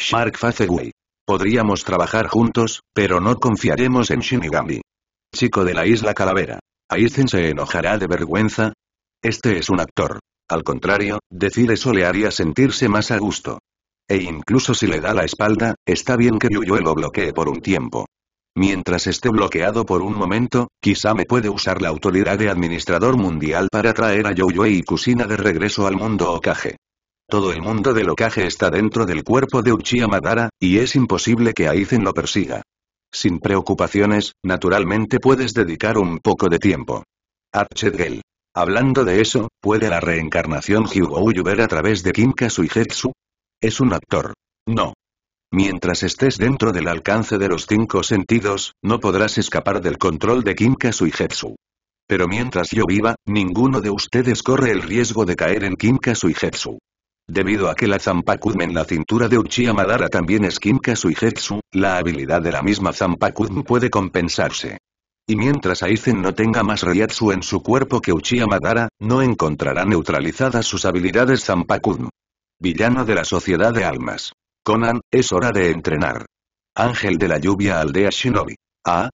Shark Faceway. Podríamos trabajar juntos, pero no confiaremos en Shinigami. Chico de la isla Calavera. Aizen se enojará de vergüenza. Este es un actor. Al contrario, decir eso le haría sentirse más a gusto. E incluso si le da la espalda, está bien que Yuyue lo bloquee por un tiempo. Mientras esté bloqueado por un momento, quizá me puede usar la autoridad de administrador mundial para traer a Yuyue y Kusina de regreso al mundo Okage. Todo el mundo del Okage está dentro del cuerpo de Uchiha Madara, y es imposible que Aizen lo persiga. Sin preocupaciones, naturalmente puedes dedicar un poco de tiempo. Archegel. Hablando de eso, ¿puede la reencarnación Hyugouyu ver a través de Kim Jetsu? Es un actor. No. Mientras estés dentro del alcance de los cinco sentidos, no podrás escapar del control de Kim Jetsu. Pero mientras yo viva, ninguno de ustedes corre el riesgo de caer en Kim Jetsu. Debido a que la Zampakudm en la cintura de Uchiha Madara también es Kinkasu y la habilidad de la misma Zampakudm puede compensarse. Y mientras Aizen no tenga más Ryatsu en su cuerpo que Uchiha Madara, no encontrará neutralizadas sus habilidades Zampakudm. Villano de la Sociedad de Almas. Conan, es hora de entrenar. Ángel de la lluvia aldea Shinobi. Ah.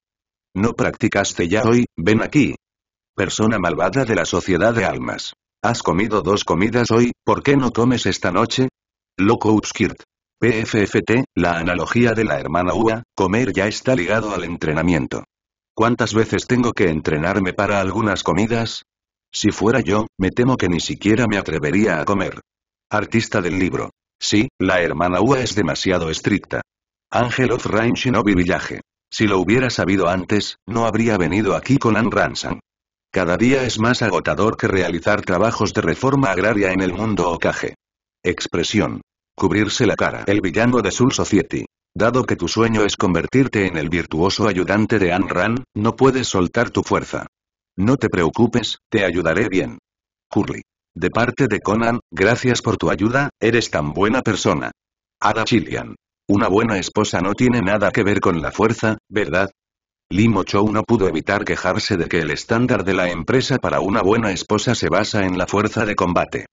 No practicaste ya hoy, ven aquí. Persona malvada de la Sociedad de Almas. Has comido dos comidas hoy, ¿por qué no comes esta noche? Loco Upskirt. PFFT, la analogía de la hermana Ua, comer ya está ligado al entrenamiento. ¿Cuántas veces tengo que entrenarme para algunas comidas? Si fuera yo, me temo que ni siquiera me atrevería a comer. Artista del libro. Sí, la hermana Ua es demasiado estricta. Ángel of Rain Shinobi Villaje. Si lo hubiera sabido antes, no habría venido aquí con Ann Ransan. Cada día es más agotador que realizar trabajos de reforma agraria en el mundo ocaje. Expresión. Cubrirse la cara. El villano de Soul Society. Dado que tu sueño es convertirte en el virtuoso ayudante de Hanran, no puedes soltar tu fuerza. No te preocupes, te ayudaré bien. Curly. De parte de Conan, gracias por tu ayuda, eres tan buena persona. Ada Chillian. Una buena esposa no tiene nada que ver con la fuerza, ¿verdad? Limo Chou no pudo evitar quejarse de que el estándar de la empresa para una buena esposa se basa en la fuerza de combate.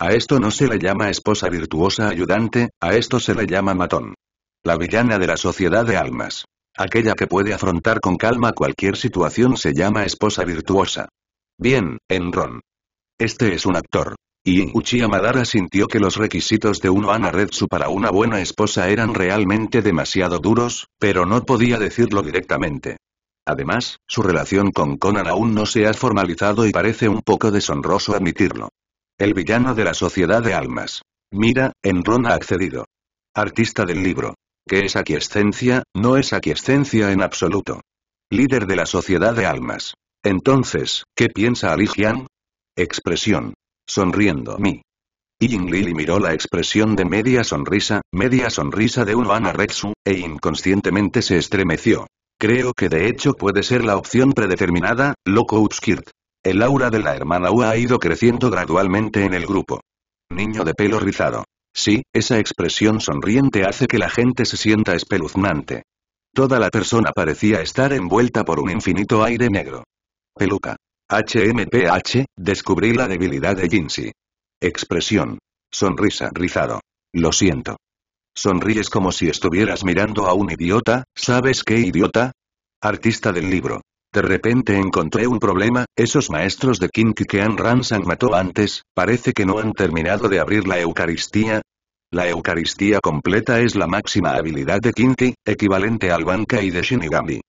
A esto no se le llama esposa virtuosa ayudante, a esto se le llama matón. La villana de la sociedad de almas. Aquella que puede afrontar con calma cualquier situación se llama esposa virtuosa. Bien, Enron. Este es un actor. Y Uchiha Madara sintió que los requisitos de un Anaretsu para una buena esposa eran realmente demasiado duros, pero no podía decirlo directamente. Además, su relación con Conan aún no se ha formalizado y parece un poco deshonroso admitirlo. El villano de la Sociedad de Almas. Mira, Enron ha accedido. Artista del libro. ¿Qué es aquiescencia? No es aquiescencia en absoluto. Líder de la Sociedad de Almas. Entonces, ¿qué piensa Jian? Expresión. Sonriendo mi. Ying Lili miró la expresión de media sonrisa, media sonrisa de Unoana Retsu, e inconscientemente se estremeció. Creo que de hecho puede ser la opción predeterminada, loco Upskirt. El aura de la hermana U ha ido creciendo gradualmente en el grupo. Niño de pelo rizado. Sí, esa expresión sonriente hace que la gente se sienta espeluznante. Toda la persona parecía estar envuelta por un infinito aire negro. Peluca. HMPH, descubrí la debilidad de Jinsi. Expresión. Sonrisa rizado. Lo siento. Sonríes como si estuvieras mirando a un idiota, ¿sabes qué idiota? Artista del libro. De repente encontré un problema, esos maestros de Kinky que Anne mató antes, parece que no han terminado de abrir la Eucaristía. La Eucaristía completa es la máxima habilidad de Kinky, equivalente al y de Shinigami.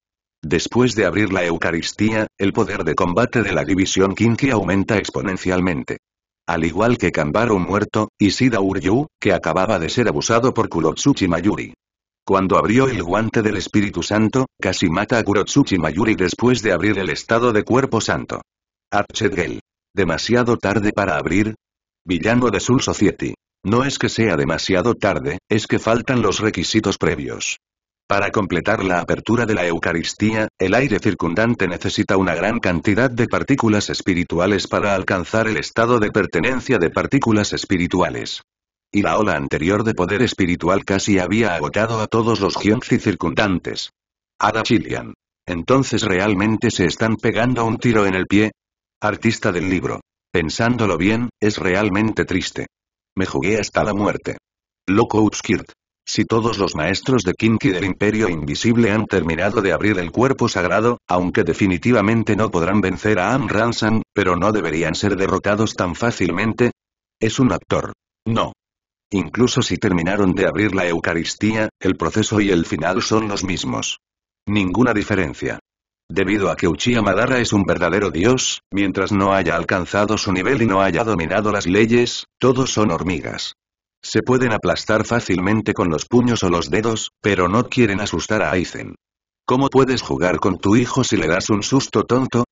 Después de abrir la Eucaristía, el poder de combate de la división Kinky aumenta exponencialmente al igual que Kanbaru muerto, y Sida Uryu, que acababa de ser abusado por Kurotsuchi Mayuri. Cuando abrió el guante del Espíritu Santo, casi mata a Kurotsuchi Mayuri después de abrir el estado de cuerpo santo. archegel, Demasiado tarde para abrir. Villano de Soul Society. No es que sea demasiado tarde, es que faltan los requisitos previos. Para completar la apertura de la Eucaristía, el aire circundante necesita una gran cantidad de partículas espirituales para alcanzar el estado de pertenencia de partículas espirituales. Y la ola anterior de poder espiritual casi había agotado a todos los Gionzi circundantes. Ada Chilian. Entonces realmente se están pegando un tiro en el pie. Artista del libro. Pensándolo bien, es realmente triste. Me jugué hasta la muerte. Loco Utskirt. Si todos los maestros de Kinki del Imperio Invisible han terminado de abrir el cuerpo sagrado, aunque definitivamente no podrán vencer a Amransan, pero no deberían ser derrotados tan fácilmente. Es un actor. No. Incluso si terminaron de abrir la Eucaristía, el proceso y el final son los mismos. Ninguna diferencia. Debido a que Uchiha Madara es un verdadero dios, mientras no haya alcanzado su nivel y no haya dominado las leyes, todos son hormigas. Se pueden aplastar fácilmente con los puños o los dedos, pero no quieren asustar a Aizen. ¿Cómo puedes jugar con tu hijo si le das un susto tonto?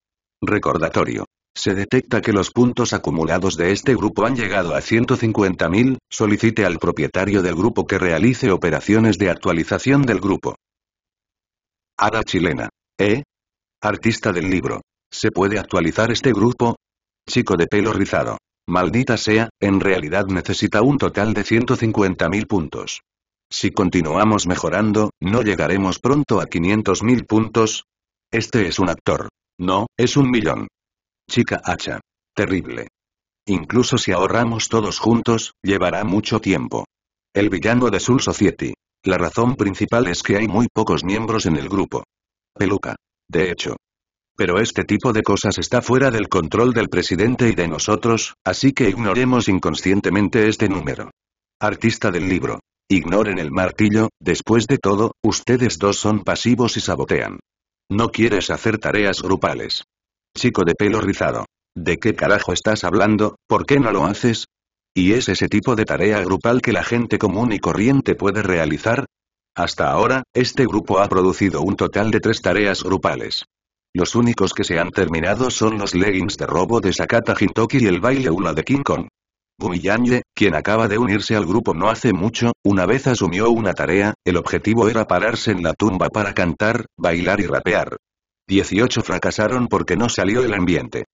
Recordatorio. Se detecta que los puntos acumulados de este grupo han llegado a 150.000, solicite al propietario del grupo que realice operaciones de actualización del grupo. Ada chilena. ¿Eh? Artista del libro. ¿Se puede actualizar este grupo? Chico de pelo rizado. Maldita sea, en realidad necesita un total de 150.000 puntos. Si continuamos mejorando, ¿no llegaremos pronto a 500.000 puntos? Este es un actor. No, es un millón. Chica hacha. Terrible. Incluso si ahorramos todos juntos, llevará mucho tiempo. El villano de Soul Society. La razón principal es que hay muy pocos miembros en el grupo. Peluca. De hecho, pero este tipo de cosas está fuera del control del presidente y de nosotros, así que ignoremos inconscientemente este número. Artista del libro. Ignoren el martillo, después de todo, ustedes dos son pasivos y sabotean. No quieres hacer tareas grupales. Chico de pelo rizado. ¿De qué carajo estás hablando? ¿Por qué no lo haces? ¿Y es ese tipo de tarea grupal que la gente común y corriente puede realizar? Hasta ahora, este grupo ha producido un total de tres tareas grupales. Los únicos que se han terminado son los leggings de robo de Sakata Hintoki y el baile hula de King Kong. Bumiyanye, quien acaba de unirse al grupo no hace mucho, una vez asumió una tarea, el objetivo era pararse en la tumba para cantar, bailar y rapear. 18 fracasaron porque no salió el ambiente.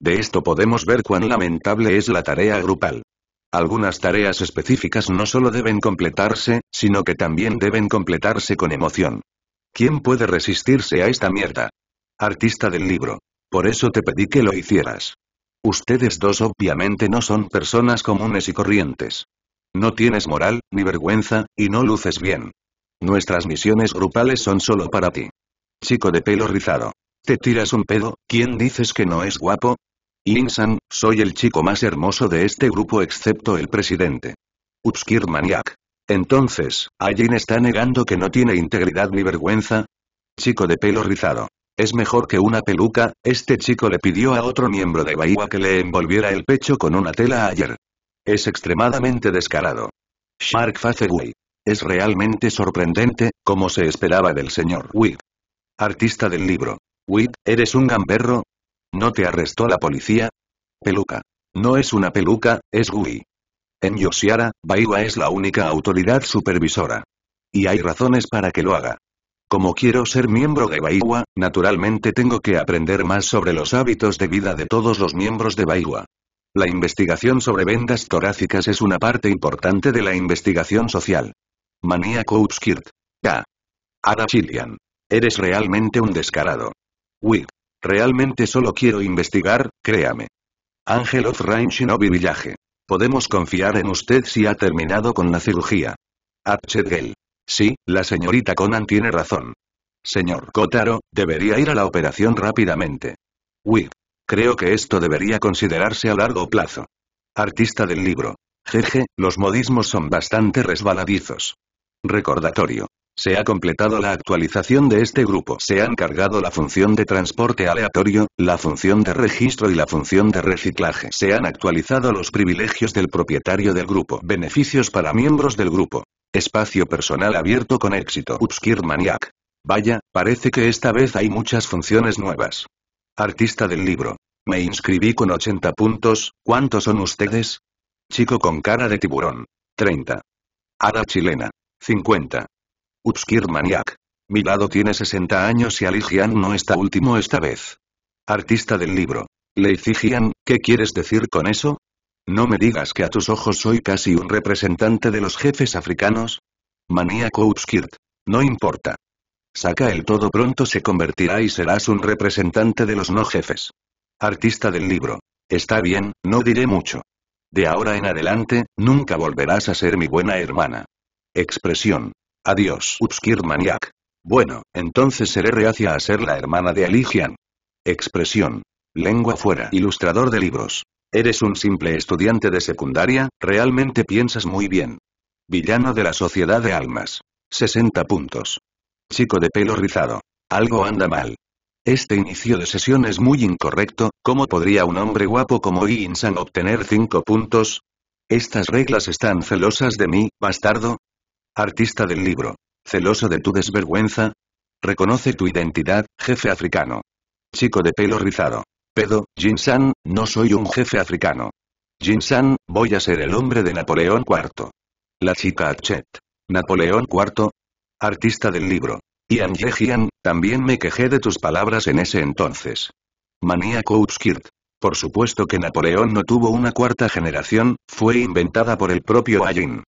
De esto podemos ver cuán lamentable es la tarea grupal. Algunas tareas específicas no solo deben completarse, sino que también deben completarse con emoción. ¿Quién puede resistirse a esta mierda? Artista del libro. Por eso te pedí que lo hicieras. Ustedes dos obviamente no son personas comunes y corrientes. No tienes moral, ni vergüenza, y no luces bien. Nuestras misiones grupales son solo para ti. Chico de pelo rizado. Te tiras un pedo, ¿quién dices que no es guapo? Insan, soy el chico más hermoso de este grupo excepto el presidente. Upskir Maniac. Entonces, ¿alguien está negando que no tiene integridad ni vergüenza? Chico de pelo rizado. Es mejor que una peluca, este chico le pidió a otro miembro de Bahía que le envolviera el pecho con una tela ayer. Es extremadamente descarado. Shark Faceway. Es realmente sorprendente, como se esperaba del señor Witt. Artista del libro. Witt, ¿eres un gamberro? ¿No te arrestó la policía? Peluca. No es una peluca, es Gui. En Yoshiara, Baiwa es la única autoridad supervisora. Y hay razones para que lo haga. Como quiero ser miembro de Baigua, naturalmente tengo que aprender más sobre los hábitos de vida de todos los miembros de Baigua. La investigación sobre vendas torácicas es una parte importante de la investigación social. Manía Upskirt. K. Ada Eres realmente un descarado. Wig. Realmente solo quiero investigar, créame. Ángel of Rain Shinobi Villaje. Podemos confiar en usted si ha terminado con la cirugía. Hatchet Sí, la señorita Conan tiene razón. Señor Kotaro, debería ir a la operación rápidamente. Wig. Creo que esto debería considerarse a largo plazo. Artista del libro. Jeje, los modismos son bastante resbaladizos. Recordatorio. Se ha completado la actualización de este grupo. Se han cargado la función de transporte aleatorio, la función de registro y la función de reciclaje. Se han actualizado los privilegios del propietario del grupo. Beneficios para miembros del grupo. Espacio personal abierto con éxito. Upskirt Maniac. Vaya, parece que esta vez hay muchas funciones nuevas. Artista del libro. Me inscribí con 80 puntos, ¿cuántos son ustedes? Chico con cara de tiburón. 30. Ada chilena. 50. Upskir Maniac. Mi lado tiene 60 años y Aligian no está último esta vez. Artista del libro. Leicigian, ¿qué quieres decir con eso? No me digas que a tus ojos soy casi un representante de los jefes africanos. Maníaco Upskirt. No importa. Saca el todo pronto se convertirá y serás un representante de los no jefes. Artista del libro. Está bien, no diré mucho. De ahora en adelante, nunca volverás a ser mi buena hermana. Expresión. Adiós, Upskirt Maniac. Bueno, entonces seré reacia a ser la hermana de Aligian. Expresión. Lengua fuera. Ilustrador de libros. Eres un simple estudiante de secundaria, realmente piensas muy bien. Villano de la Sociedad de Almas. 60 puntos. Chico de pelo rizado. Algo anda mal. Este inicio de sesión es muy incorrecto, ¿cómo podría un hombre guapo como Iin-san obtener 5 puntos? Estas reglas están celosas de mí, bastardo. Artista del libro. ¿Celoso de tu desvergüenza? Reconoce tu identidad, jefe africano. Chico de pelo rizado. Pero, Jin-san, no soy un jefe africano. Jin-san, voy a ser el hombre de Napoleón IV. La chica Chet. Napoleón IV. Artista del libro. Ian Yehian, también me quejé de tus palabras en ese entonces. Maníaco Utskirt. Por supuesto que Napoleón no tuvo una cuarta generación, fue inventada por el propio Ayin.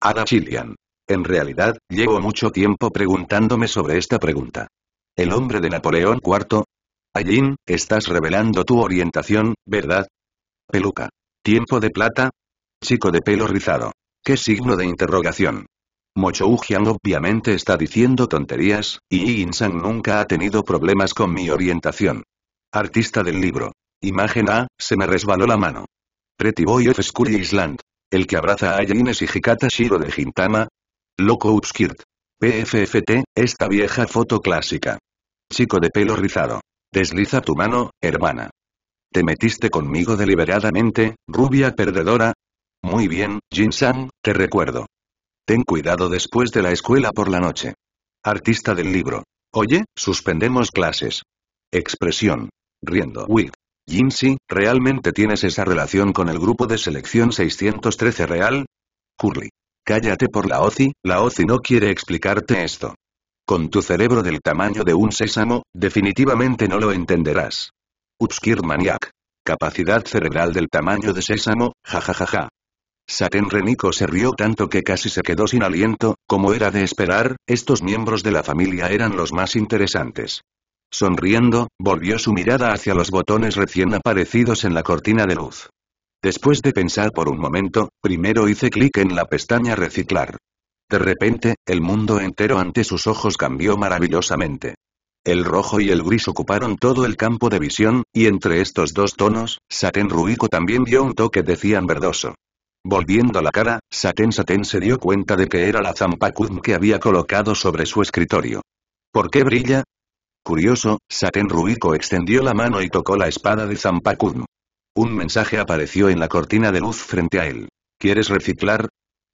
Ada Chilian. En realidad, llevo mucho tiempo preguntándome sobre esta pregunta. El hombre de Napoleón IV, Ajin, estás revelando tu orientación, ¿verdad? Peluca. ¿Tiempo de plata? Chico de pelo rizado. ¿Qué signo de interrogación? Mochoujian obviamente está diciendo tonterías, y Insan nunca ha tenido problemas con mi orientación. Artista del libro. Imagen A, se me resbaló la mano. Pretty Boy of Skull Island. El que abraza a Ajin es hijikata Shiro de Hintama. Loco Upskirt. PFFT, esta vieja foto clásica. Chico de pelo rizado. Desliza tu mano, hermana. ¿Te metiste conmigo deliberadamente, rubia perdedora? Muy bien, Jin-san, te recuerdo. Ten cuidado después de la escuela por la noche. Artista del libro. Oye, suspendemos clases. Expresión. Riendo. Wig. Jin-si, ¿realmente tienes esa relación con el grupo de selección 613 real? Curly. Cállate por la Ozi. la OCI no quiere explicarte esto. Con tu cerebro del tamaño de un sésamo, definitivamente no lo entenderás. Upskir Maniac. Capacidad cerebral del tamaño de sésamo, jajajaja. Saten Renico se rió tanto que casi se quedó sin aliento, como era de esperar, estos miembros de la familia eran los más interesantes. Sonriendo, volvió su mirada hacia los botones recién aparecidos en la cortina de luz. Después de pensar por un momento, primero hice clic en la pestaña Reciclar. De repente, el mundo entero ante sus ojos cambió maravillosamente. El rojo y el gris ocuparon todo el campo de visión, y entre estos dos tonos, Satén Rubico también vio un toque decían verdoso. Volviendo la cara, Satén Satén se dio cuenta de que era la zampacum que había colocado sobre su escritorio. ¿Por qué brilla? Curioso, Satén Rubico extendió la mano y tocó la espada de Zampakun. Un mensaje apareció en la cortina de luz frente a él. ¿Quieres reciclar?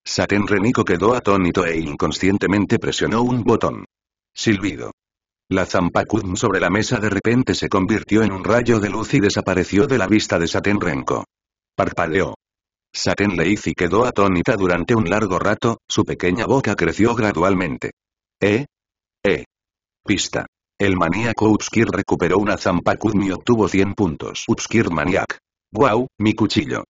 Satén quedó atónito e inconscientemente presionó un botón. Silbido. La zampacudm sobre la mesa de repente se convirtió en un rayo de luz y desapareció de la vista de Satén Renko. Parpadeó. hizo y quedó atónita durante un largo rato, su pequeña boca creció gradualmente. ¿Eh? ¿Eh? Pista. El maníaco Upskir recuperó una zampacudm y obtuvo 100 puntos. Upskir Maniac. Guau, mi cuchillo.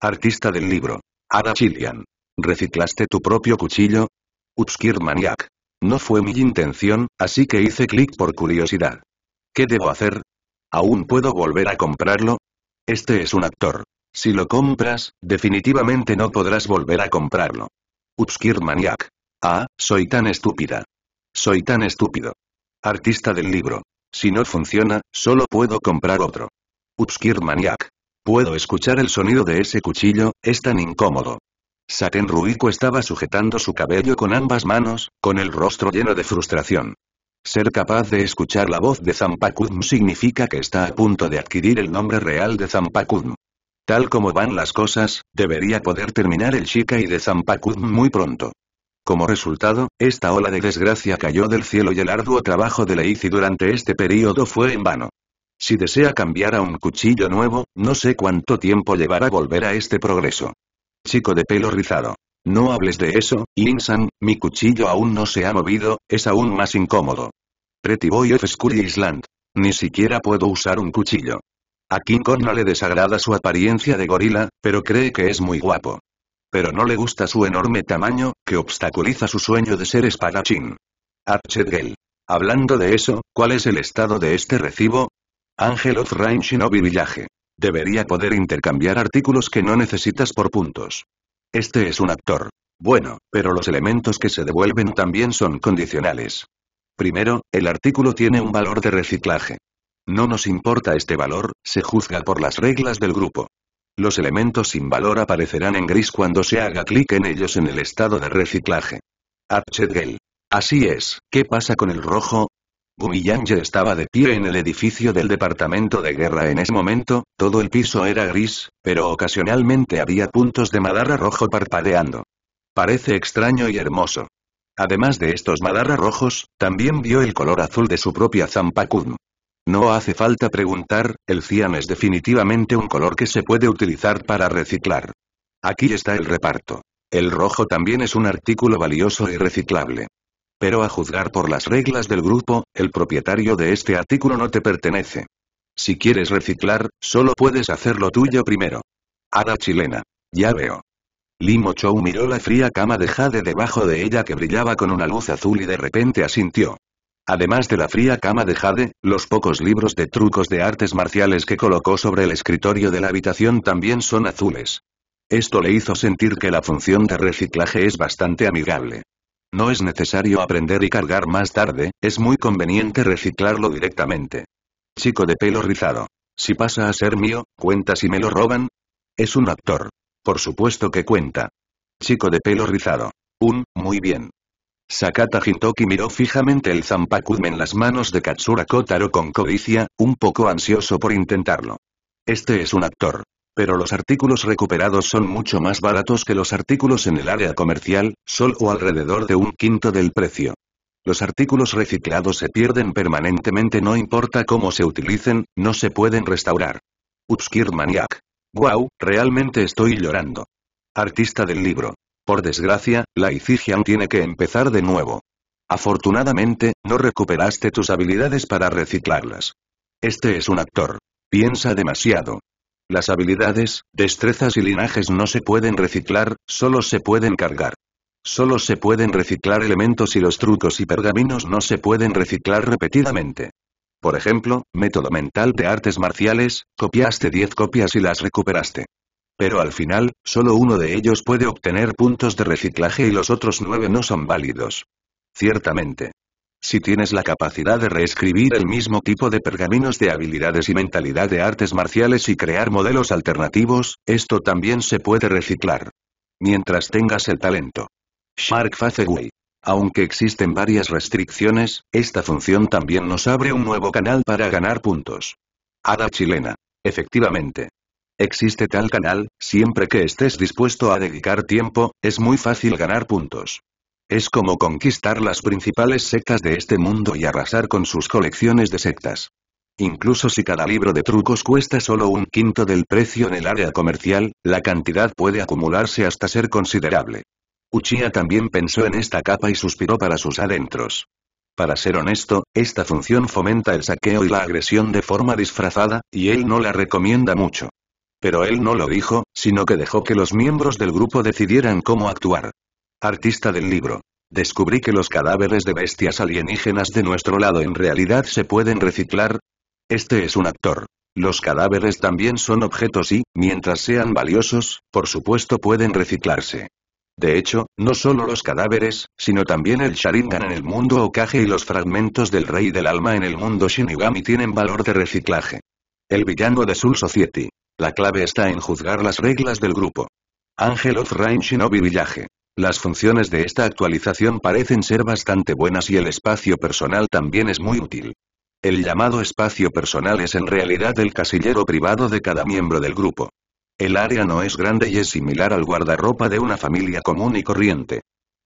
Artista del libro. Ada Chilian. ¿Reciclaste tu propio cuchillo? Upskir Maniac. No fue mi intención, así que hice clic por curiosidad. ¿Qué debo hacer? ¿Aún puedo volver a comprarlo? Este es un actor. Si lo compras, definitivamente no podrás volver a comprarlo. Upskir Maniac. Ah, soy tan estúpida. Soy tan estúpido. Artista del libro. Si no funciona, solo puedo comprar otro. Upskir Maniac. Puedo escuchar el sonido de ese cuchillo, es tan incómodo. Saten Ruiko estaba sujetando su cabello con ambas manos, con el rostro lleno de frustración. Ser capaz de escuchar la voz de Zampakudm significa que está a punto de adquirir el nombre real de Zampakudm. Tal como van las cosas, debería poder terminar el y de Zampakudm muy pronto. Como resultado, esta ola de desgracia cayó del cielo y el arduo trabajo de Leici durante este periodo fue en vano. Si desea cambiar a un cuchillo nuevo, no sé cuánto tiempo llevará volver a este progreso chico de pelo rizado. No hables de eso, Insan, mi cuchillo aún no se ha movido, es aún más incómodo. Pretty Boy of Scurry Island. Ni siquiera puedo usar un cuchillo. A King Kong no le desagrada su apariencia de gorila, pero cree que es muy guapo. Pero no le gusta su enorme tamaño, que obstaculiza su sueño de ser espadachín. Gale. Hablando de eso, ¿cuál es el estado de este recibo? Ángel of Rain Shinobi Villaje. Debería poder intercambiar artículos que no necesitas por puntos. Este es un actor. Bueno, pero los elementos que se devuelven también son condicionales. Primero, el artículo tiene un valor de reciclaje. No nos importa este valor, se juzga por las reglas del grupo. Los elementos sin valor aparecerán en gris cuando se haga clic en ellos en el estado de reciclaje. Así es, ¿qué pasa con el rojo? ya estaba de pie en el edificio del Departamento de Guerra en ese momento, todo el piso era gris, pero ocasionalmente había puntos de madara rojo parpadeando. Parece extraño y hermoso. Además de estos madarra rojos, también vio el color azul de su propia zampacudm. No hace falta preguntar, el cian es definitivamente un color que se puede utilizar para reciclar. Aquí está el reparto. El rojo también es un artículo valioso y reciclable. Pero a juzgar por las reglas del grupo, el propietario de este artículo no te pertenece. Si quieres reciclar, solo puedes hacerlo tuyo primero. Ada chilena. Ya veo. Limo Chou miró la fría cama de jade debajo de ella que brillaba con una luz azul y de repente asintió. Además de la fría cama de jade, los pocos libros de trucos de artes marciales que colocó sobre el escritorio de la habitación también son azules. Esto le hizo sentir que la función de reciclaje es bastante amigable. No es necesario aprender y cargar más tarde, es muy conveniente reciclarlo directamente. Chico de pelo rizado. Si pasa a ser mío, ¿cuenta si me lo roban? Es un actor. Por supuesto que cuenta. Chico de pelo rizado. Un, muy bien. Sakata Hintoki miró fijamente el Zampakudme en las manos de Katsura Kotaro con codicia, un poco ansioso por intentarlo. Este es un actor. Pero los artículos recuperados son mucho más baratos que los artículos en el área comercial, solo alrededor de un quinto del precio. Los artículos reciclados se pierden permanentemente no importa cómo se utilicen, no se pueden restaurar. Upskir Maniac. Wow, realmente estoy llorando. Artista del libro. Por desgracia, la Icigian tiene que empezar de nuevo. Afortunadamente, no recuperaste tus habilidades para reciclarlas. Este es un actor. Piensa demasiado. Las habilidades, destrezas y linajes no se pueden reciclar, solo se pueden cargar. Solo se pueden reciclar elementos y los trucos y pergaminos no se pueden reciclar repetidamente. Por ejemplo, método mental de artes marciales, copiaste 10 copias y las recuperaste. Pero al final, solo uno de ellos puede obtener puntos de reciclaje y los otros nueve no son válidos. Ciertamente, si tienes la capacidad de reescribir el mismo tipo de pergaminos de habilidades y mentalidad de artes marciales y crear modelos alternativos, esto también se puede reciclar. Mientras tengas el talento. Shark Faceway. Aunque existen varias restricciones, esta función también nos abre un nuevo canal para ganar puntos. Ada chilena. Efectivamente. Existe tal canal, siempre que estés dispuesto a dedicar tiempo, es muy fácil ganar puntos. Es como conquistar las principales sectas de este mundo y arrasar con sus colecciones de sectas. Incluso si cada libro de trucos cuesta solo un quinto del precio en el área comercial, la cantidad puede acumularse hasta ser considerable. Uchiha también pensó en esta capa y suspiró para sus adentros. Para ser honesto, esta función fomenta el saqueo y la agresión de forma disfrazada, y él no la recomienda mucho. Pero él no lo dijo, sino que dejó que los miembros del grupo decidieran cómo actuar. Artista del libro. Descubrí que los cadáveres de bestias alienígenas de nuestro lado en realidad se pueden reciclar. Este es un actor. Los cadáveres también son objetos y, mientras sean valiosos, por supuesto pueden reciclarse. De hecho, no solo los cadáveres, sino también el Sharingan en el mundo Okage y los fragmentos del Rey del Alma en el mundo Shinigami tienen valor de reciclaje. El villano de Soul Society. La clave está en juzgar las reglas del grupo. Ángel of Rain Shinobi Villaje. Las funciones de esta actualización parecen ser bastante buenas y el espacio personal también es muy útil. El llamado espacio personal es en realidad el casillero privado de cada miembro del grupo. El área no es grande y es similar al guardarropa de una familia común y corriente.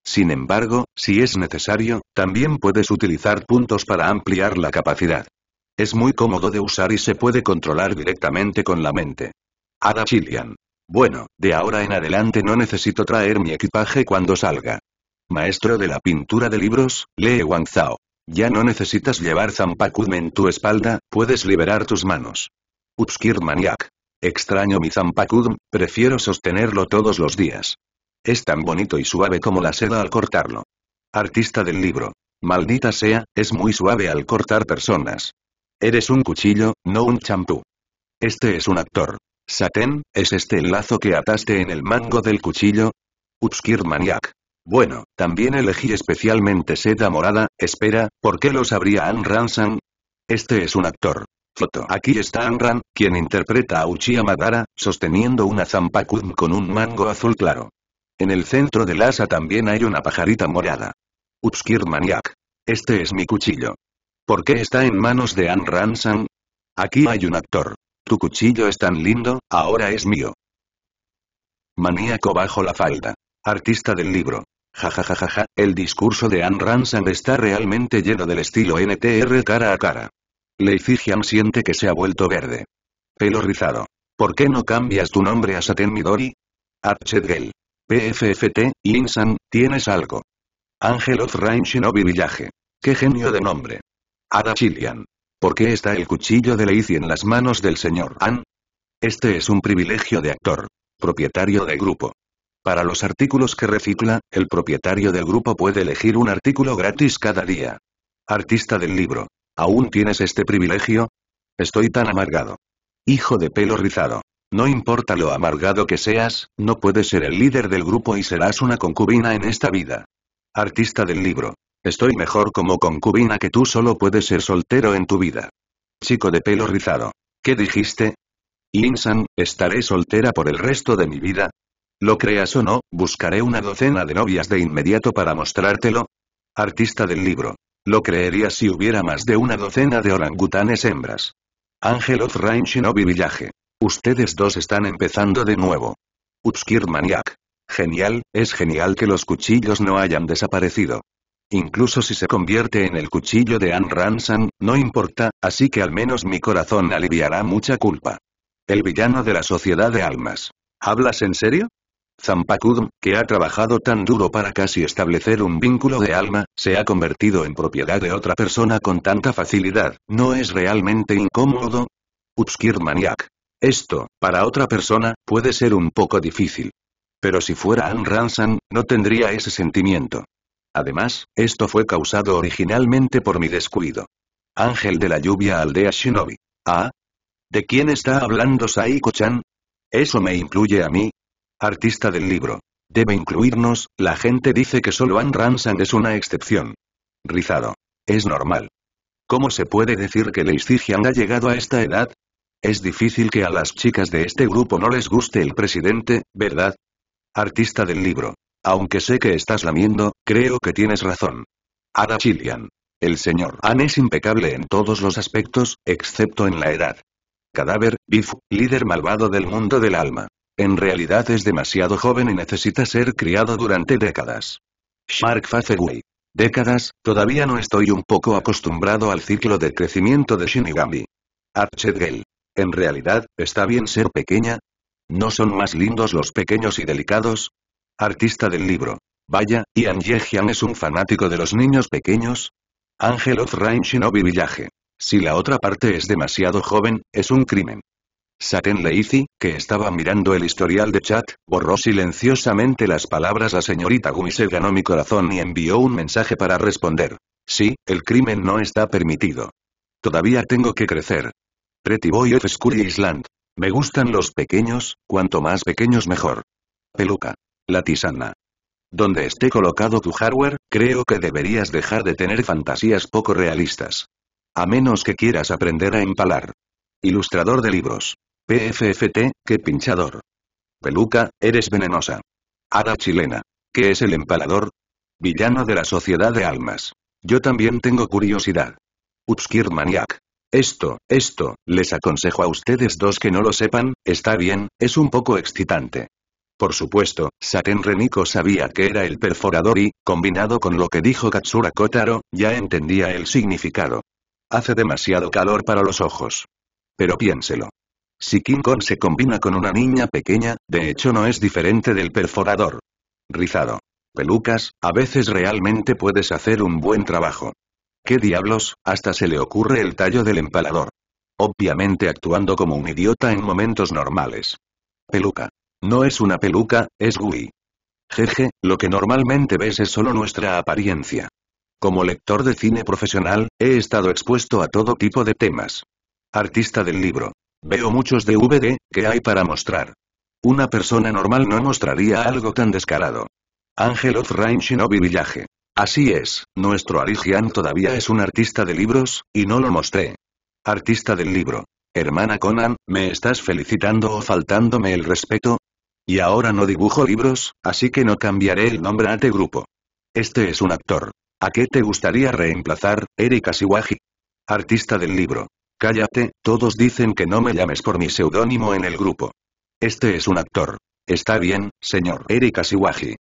Sin embargo, si es necesario, también puedes utilizar puntos para ampliar la capacidad. Es muy cómodo de usar y se puede controlar directamente con la mente. Ada Chilian. Bueno, de ahora en adelante no necesito traer mi equipaje cuando salga. Maestro de la pintura de libros, Lee Wang Zhao. Ya no necesitas llevar Zampakudm en tu espalda, puedes liberar tus manos. Upskir Maniac. Extraño mi Zampakudm, prefiero sostenerlo todos los días. Es tan bonito y suave como la seda al cortarlo. Artista del libro. Maldita sea, es muy suave al cortar personas. Eres un cuchillo, no un champú. Este es un actor. Satén, ¿es este el lazo que ataste en el mango del cuchillo? Upskir Maniac. Bueno, también elegí especialmente seda morada, espera, ¿por qué lo sabría Ann Ransan? Este es un actor. Foto. Aquí está Anran, quien interpreta a Uchiha Madara, sosteniendo una zampacum con un mango azul claro. En el centro del asa también hay una pajarita morada. Upskir Maniac. Este es mi cuchillo. ¿Por qué está en manos de Ann Ransan? Aquí hay un actor. Tu cuchillo es tan lindo, ahora es mío. Maníaco bajo la falda. Artista del libro. Jajajajaja, el discurso de Anne Ransom está realmente lleno del estilo NTR cara a cara. Leifigian siente que se ha vuelto verde. Pelo rizado. ¿Por qué no cambias tu nombre a Saten Midori? Archegel. PFFT, linsan, tienes algo. Ángel of Rain Shinobi Qué genio de nombre. Ada Chilian. ¿Por qué está el cuchillo de Leici en las manos del señor An? Este es un privilegio de actor. Propietario de grupo. Para los artículos que recicla, el propietario del grupo puede elegir un artículo gratis cada día. Artista del libro. ¿Aún tienes este privilegio? Estoy tan amargado. Hijo de pelo rizado. No importa lo amargado que seas, no puedes ser el líder del grupo y serás una concubina en esta vida. Artista del libro. Estoy mejor como concubina que tú solo puedes ser soltero en tu vida. Chico de pelo rizado. ¿Qué dijiste? Linsan, estaré soltera por el resto de mi vida. Lo creas o no, buscaré una docena de novias de inmediato para mostrártelo. Artista del libro. Lo creería si hubiera más de una docena de orangutanes hembras. Ángel of Rain Shinobi Villaje. Ustedes dos están empezando de nuevo. Utskir Maniac. Genial, es genial que los cuchillos no hayan desaparecido. Incluso si se convierte en el cuchillo de Anne Ransan, no importa, así que al menos mi corazón aliviará mucha culpa. El villano de la sociedad de almas. ¿Hablas en serio? Zampakudum, que ha trabajado tan duro para casi establecer un vínculo de alma, se ha convertido en propiedad de otra persona con tanta facilidad, ¿no es realmente incómodo? Upskir Maniac. Esto, para otra persona, puede ser un poco difícil. Pero si fuera Anne Ransan, no tendría ese sentimiento. Además, esto fue causado originalmente por mi descuido. Ángel de la lluvia aldea Shinobi. ¿Ah? ¿De quién está hablando Saiko-chan? Eso me incluye a mí. Artista del libro. Debe incluirnos, la gente dice que solo Anne Ransan es una excepción. Rizado. Es normal. ¿Cómo se puede decir que Leistigian ha llegado a esta edad? Es difícil que a las chicas de este grupo no les guste el presidente, ¿verdad? Artista del libro. Aunque sé que estás lamiendo, creo que tienes razón. Ada Chillian. El señor Anne es impecable en todos los aspectos, excepto en la edad. Cadáver, Bifu, líder malvado del mundo del alma. En realidad es demasiado joven y necesita ser criado durante décadas. Shark Fazeguy, Décadas, todavía no estoy un poco acostumbrado al ciclo de crecimiento de Shinigami. Gale. En realidad, ¿está bien ser pequeña? ¿No son más lindos los pequeños y delicados? Artista del libro. Vaya, Ian Yejian es un fanático de los niños pequeños. Ángel of Shinobi Village. Si la otra parte es demasiado joven, es un crimen. Saten Leizi, que estaba mirando el historial de chat, borró silenciosamente las palabras a señorita Se ganó mi corazón y envió un mensaje para responder. Sí, el crimen no está permitido. Todavía tengo que crecer. Pretty Boy of School Island. Me gustan los pequeños, cuanto más pequeños mejor. Peluca. La tisana. Donde esté colocado tu hardware, creo que deberías dejar de tener fantasías poco realistas. A menos que quieras aprender a empalar. Ilustrador de libros. PFFT, qué pinchador. Peluca, eres venenosa. Hada chilena. ¿Qué es el empalador? Villano de la Sociedad de Almas. Yo también tengo curiosidad. Upskir Maniac. Esto, esto, les aconsejo a ustedes dos que no lo sepan, está bien, es un poco excitante. Por supuesto, Saten Reniko sabía que era el perforador y, combinado con lo que dijo Katsura Kotaro, ya entendía el significado. Hace demasiado calor para los ojos. Pero piénselo. Si King Kong se combina con una niña pequeña, de hecho no es diferente del perforador. Rizado. Pelucas, a veces realmente puedes hacer un buen trabajo. ¿Qué diablos? Hasta se le ocurre el tallo del empalador. Obviamente actuando como un idiota en momentos normales. Peluca. No es una peluca, es Gui. Jeje, lo que normalmente ves es solo nuestra apariencia. Como lector de cine profesional, he estado expuesto a todo tipo de temas. Artista del libro. Veo muchos DVD, que hay para mostrar. Una persona normal no mostraría algo tan descarado. Ángel of Rain Shinobi Villaje. Así es, nuestro Arigian todavía es un artista de libros, y no lo mostré. Artista del libro. Hermana Conan, ¿me estás felicitando o faltándome el respeto? Y ahora no dibujo libros, así que no cambiaré el nombre a este grupo. Este es un actor. ¿A qué te gustaría reemplazar, Erika Siwaji? Artista del libro. Cállate, todos dicen que no me llames por mi seudónimo en el grupo. Este es un actor. Está bien, señor Erika Siwaji.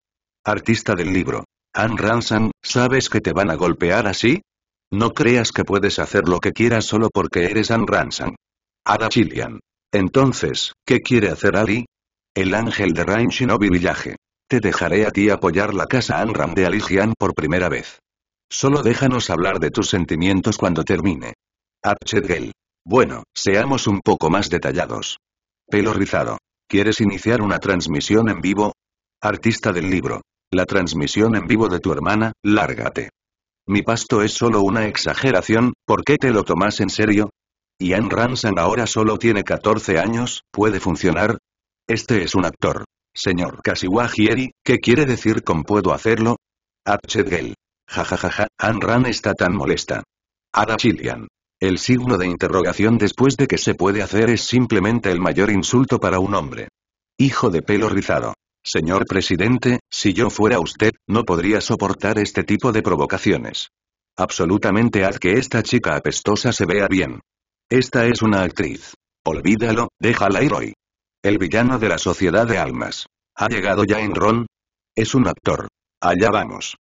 Artista del libro. Anne Ransan, ¿sabes que te van a golpear así? No creas que puedes hacer lo que quieras solo porque eres Anne Ransan. Ada Chilian. Entonces, ¿qué quiere hacer Ali? El ángel de Rain Shinobi Villaje. Te dejaré a ti apoyar la casa Anram de Aligian por primera vez. Solo déjanos hablar de tus sentimientos cuando termine. Bueno, seamos un poco más detallados. Pelo rizado. ¿Quieres iniciar una transmisión en vivo? Artista del libro. La transmisión en vivo de tu hermana, lárgate. Mi pasto es solo una exageración, ¿por qué te lo tomas en serio? Ian Ramsan ahora solo tiene 14 años, puede funcionar, este es un actor. Señor Kashiwajieri, ¿qué quiere decir con puedo hacerlo? ja Jajajaja, Anran está tan molesta. Ada El signo de interrogación después de que se puede hacer es simplemente el mayor insulto para un hombre. Hijo de pelo rizado. Señor presidente, si yo fuera usted, no podría soportar este tipo de provocaciones. Absolutamente haz que esta chica apestosa se vea bien. Esta es una actriz. Olvídalo, déjala ir hoy. El villano de la Sociedad de Almas. ¿Ha llegado ya Ron. Es un actor. Allá vamos.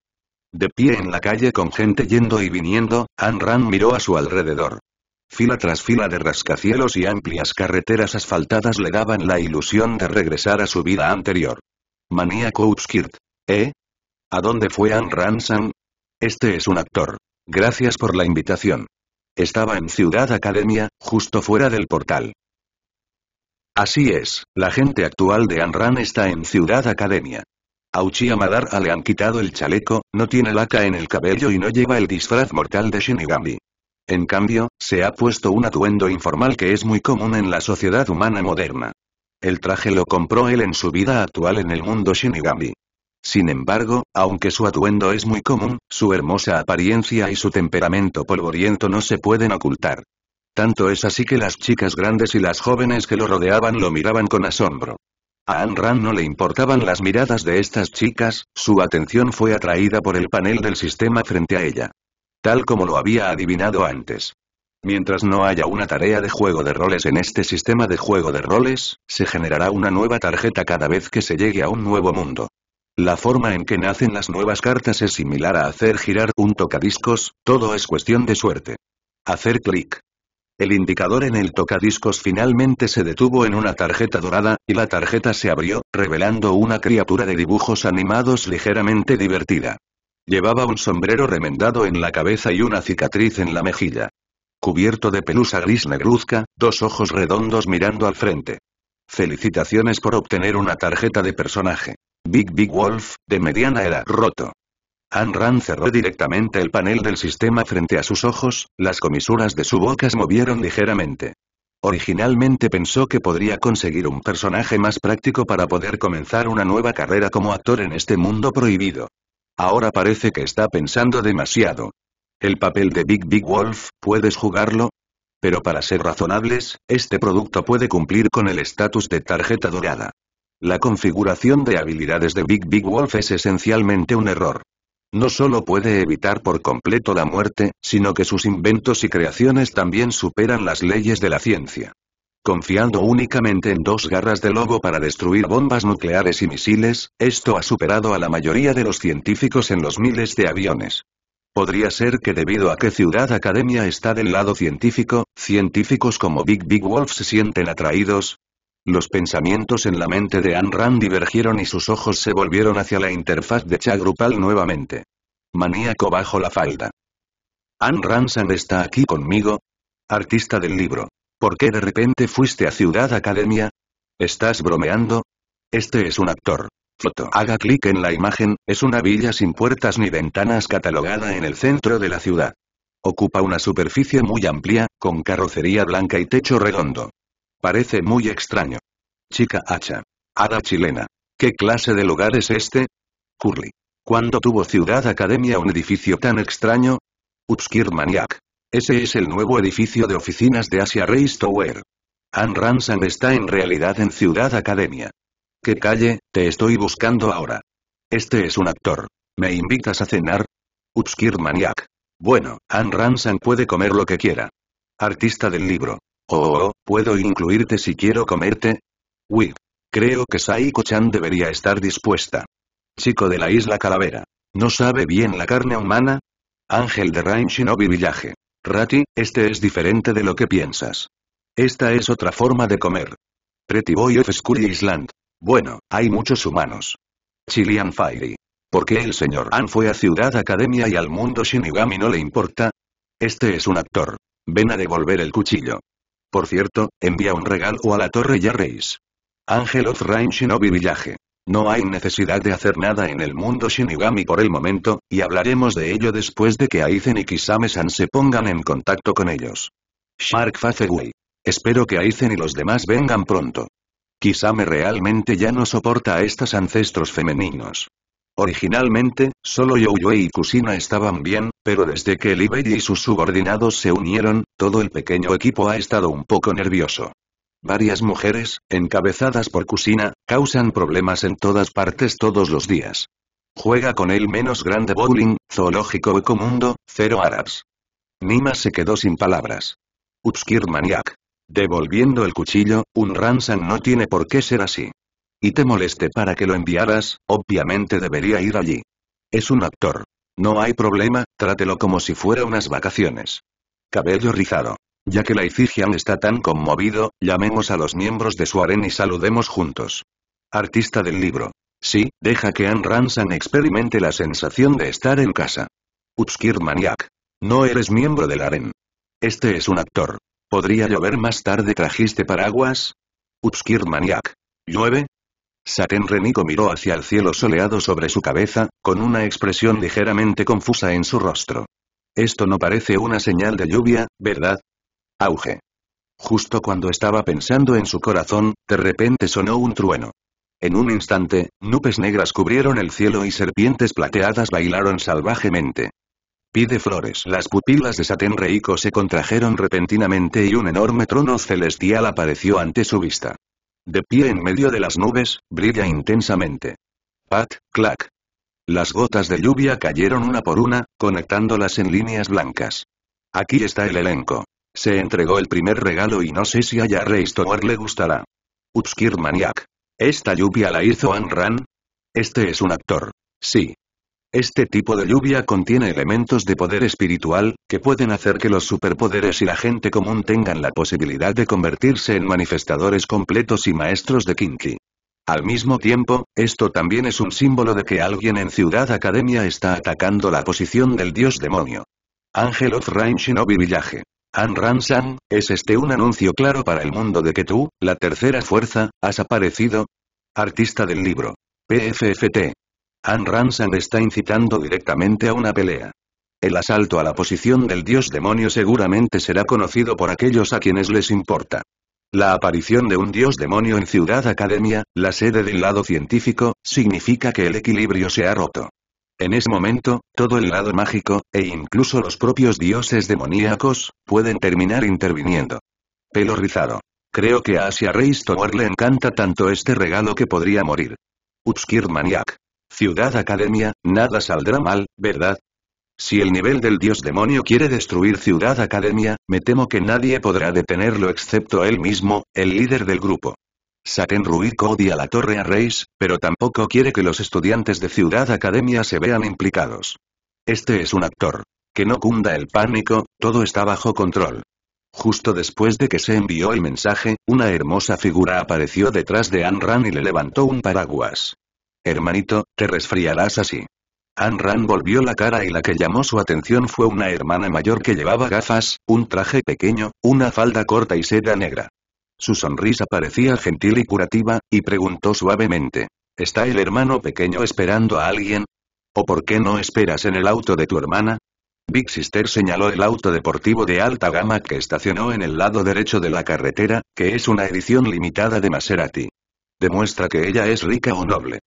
De pie en la calle con gente yendo y viniendo, han Ran miró a su alrededor. Fila tras fila de rascacielos y amplias carreteras asfaltadas le daban la ilusión de regresar a su vida anterior. Maníaco Upskirt. ¿Eh? ¿A dónde fue Anne san Este es un actor. Gracias por la invitación. Estaba en Ciudad Academia, justo fuera del portal. Así es, la gente actual de Anran está en Ciudad Academia. Auchi Madara le han quitado el chaleco, no tiene laca en el cabello y no lleva el disfraz mortal de Shinigami. En cambio, se ha puesto un atuendo informal que es muy común en la sociedad humana moderna. El traje lo compró él en su vida actual en el mundo Shinigami. Sin embargo, aunque su atuendo es muy común, su hermosa apariencia y su temperamento polvoriento no se pueden ocultar. Tanto es así que las chicas grandes y las jóvenes que lo rodeaban lo miraban con asombro. A Anne no le importaban las miradas de estas chicas, su atención fue atraída por el panel del sistema frente a ella. Tal como lo había adivinado antes. Mientras no haya una tarea de juego de roles en este sistema de juego de roles, se generará una nueva tarjeta cada vez que se llegue a un nuevo mundo. La forma en que nacen las nuevas cartas es similar a hacer girar un tocadiscos, todo es cuestión de suerte. Hacer clic. El indicador en el tocadiscos finalmente se detuvo en una tarjeta dorada, y la tarjeta se abrió, revelando una criatura de dibujos animados ligeramente divertida. Llevaba un sombrero remendado en la cabeza y una cicatriz en la mejilla. Cubierto de pelusa gris negruzca, dos ojos redondos mirando al frente. Felicitaciones por obtener una tarjeta de personaje. Big Big Wolf, de mediana era roto. Anran Ran cerró directamente el panel del sistema frente a sus ojos, las comisuras de su boca se movieron ligeramente. Originalmente pensó que podría conseguir un personaje más práctico para poder comenzar una nueva carrera como actor en este mundo prohibido. Ahora parece que está pensando demasiado. El papel de Big Big Wolf, ¿puedes jugarlo? Pero para ser razonables, este producto puede cumplir con el estatus de tarjeta dorada. La configuración de habilidades de Big Big Wolf es esencialmente un error. No solo puede evitar por completo la muerte, sino que sus inventos y creaciones también superan las leyes de la ciencia. Confiando únicamente en dos garras de lobo para destruir bombas nucleares y misiles, esto ha superado a la mayoría de los científicos en los miles de aviones. Podría ser que debido a que Ciudad Academia está del lado científico, científicos como Big Big Wolf se sienten atraídos, los pensamientos en la mente de Anne Ran divergieron y sus ojos se volvieron hacia la interfaz de Chagrupal nuevamente. Maníaco bajo la falda. Anne Ransan está aquí conmigo. Artista del libro. ¿Por qué de repente fuiste a Ciudad Academia? ¿Estás bromeando? Este es un actor. Foto. Haga clic en la imagen, es una villa sin puertas ni ventanas catalogada en el centro de la ciudad. Ocupa una superficie muy amplia, con carrocería blanca y techo redondo. Parece muy extraño. Chica hacha. Ada chilena. ¿Qué clase de lugar es este? Curly. ¿Cuándo tuvo Ciudad Academia un edificio tan extraño? Upskir Maniac. Ese es el nuevo edificio de oficinas de Asia Race Tower. Ann Ransan está en realidad en Ciudad Academia. ¿Qué calle, te estoy buscando ahora. Este es un actor. ¿Me invitas a cenar? Upskir Maniac. Bueno, Ann Ransan puede comer lo que quiera. Artista del libro. Oh, oh, ¿puedo incluirte si quiero comerte? Uy, Creo que Saiko-chan debería estar dispuesta. Chico de la isla Calavera. ¿No sabe bien la carne humana? Ángel de Rain Shinobi Villaje. Rati, este es diferente de lo que piensas. Esta es otra forma de comer. Pretty Boy of Skull Island. Bueno, hay muchos humanos. Chilean Fairy. ¿Por qué el señor An fue a Ciudad Academia y al mundo Shinigami no le importa? Este es un actor. Ven a devolver el cuchillo. Por cierto, envía un regalo a la Torre Yarreis. Ángel of Shinobi Villaje. No hay necesidad de hacer nada en el mundo Shinigami por el momento, y hablaremos de ello después de que Aizen y Kisame-san se pongan en contacto con ellos. Shark Faceway. Espero que Aizen y los demás vengan pronto. Kisame realmente ya no soporta a estos ancestros femeninos. Originalmente, solo Youyue y Kusina estaban bien, pero desde que Libelli y sus subordinados se unieron, todo el pequeño equipo ha estado un poco nervioso. Varias mujeres, encabezadas por Kusina, causan problemas en todas partes todos los días. Juega con el menos grande bowling, zoológico ecomundo, cero Arabs. Nima se quedó sin palabras. Upskir maniac. Devolviendo el cuchillo, un Ransan no tiene por qué ser así. Y te moleste para que lo enviaras, obviamente debería ir allí. Es un actor. No hay problema, trátelo como si fuera unas vacaciones. Cabello rizado. Ya que la Icigian está tan conmovido, llamemos a los miembros de su harén y saludemos juntos. Artista del libro. Sí, deja que Anne Ransan experimente la sensación de estar en casa. Upskir Maniac. No eres miembro del harén. Este es un actor. ¿Podría llover más tarde trajiste paraguas? Upskir Maniac. ¿Llueve? Satén miró hacia el cielo soleado sobre su cabeza, con una expresión ligeramente confusa en su rostro. Esto no parece una señal de lluvia, ¿verdad? Auge. Justo cuando estaba pensando en su corazón, de repente sonó un trueno. En un instante, nubes negras cubrieron el cielo y serpientes plateadas bailaron salvajemente. Pide flores. Las pupilas de Satén Reiko se contrajeron repentinamente y un enorme trono celestial apareció ante su vista. De pie en medio de las nubes, brilla intensamente. Pat, clack. Las gotas de lluvia cayeron una por una, conectándolas en líneas blancas. Aquí está el elenco. Se entregó el primer regalo y no sé si a Jarrey le gustará. Utskir Maniac. ¿Esta lluvia la hizo Anran? Este es un actor. Sí, este tipo de lluvia contiene elementos de poder espiritual, que pueden hacer que los superpoderes y la gente común tengan la posibilidad de convertirse en manifestadores completos y maestros de Kinky. Al mismo tiempo, esto también es un símbolo de que alguien en Ciudad Academia está atacando la posición del dios demonio. Ángel of Rain Shinobi Village. An San, ¿es este un anuncio claro para el mundo de que tú, la tercera fuerza, has aparecido? Artista del libro. PFFT. Han Ransan está incitando directamente a una pelea. El asalto a la posición del dios demonio seguramente será conocido por aquellos a quienes les importa. La aparición de un dios demonio en Ciudad Academia, la sede del lado científico, significa que el equilibrio se ha roto. En ese momento, todo el lado mágico, e incluso los propios dioses demoníacos, pueden terminar interviniendo. Pelo rizado. Creo que a Asia rey le encanta tanto este regalo que podría morir. Utskir Maniac. Ciudad Academia, nada saldrá mal, ¿verdad? Si el nivel del dios demonio quiere destruir Ciudad Academia, me temo que nadie podrá detenerlo excepto él mismo, el líder del grupo. Saten Ruic odia la Torre a Reis, pero tampoco quiere que los estudiantes de Ciudad Academia se vean implicados. Este es un actor. Que no cunda el pánico, todo está bajo control. Justo después de que se envió el mensaje, una hermosa figura apareció detrás de Anran y le levantó un paraguas. Hermanito, te resfriarás así. Anne Ran volvió la cara y la que llamó su atención fue una hermana mayor que llevaba gafas, un traje pequeño, una falda corta y seda negra. Su sonrisa parecía gentil y curativa, y preguntó suavemente. ¿Está el hermano pequeño esperando a alguien? ¿O por qué no esperas en el auto de tu hermana? Big Sister señaló el auto deportivo de alta gama que estacionó en el lado derecho de la carretera, que es una edición limitada de Maserati. Demuestra que ella es rica o noble.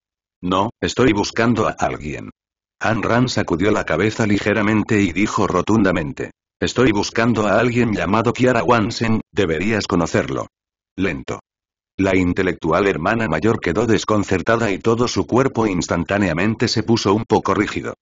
No, estoy buscando a alguien. Han Ran sacudió la cabeza ligeramente y dijo rotundamente. Estoy buscando a alguien llamado Kiara Wansen, deberías conocerlo. Lento. La intelectual hermana mayor quedó desconcertada y todo su cuerpo instantáneamente se puso un poco rígido.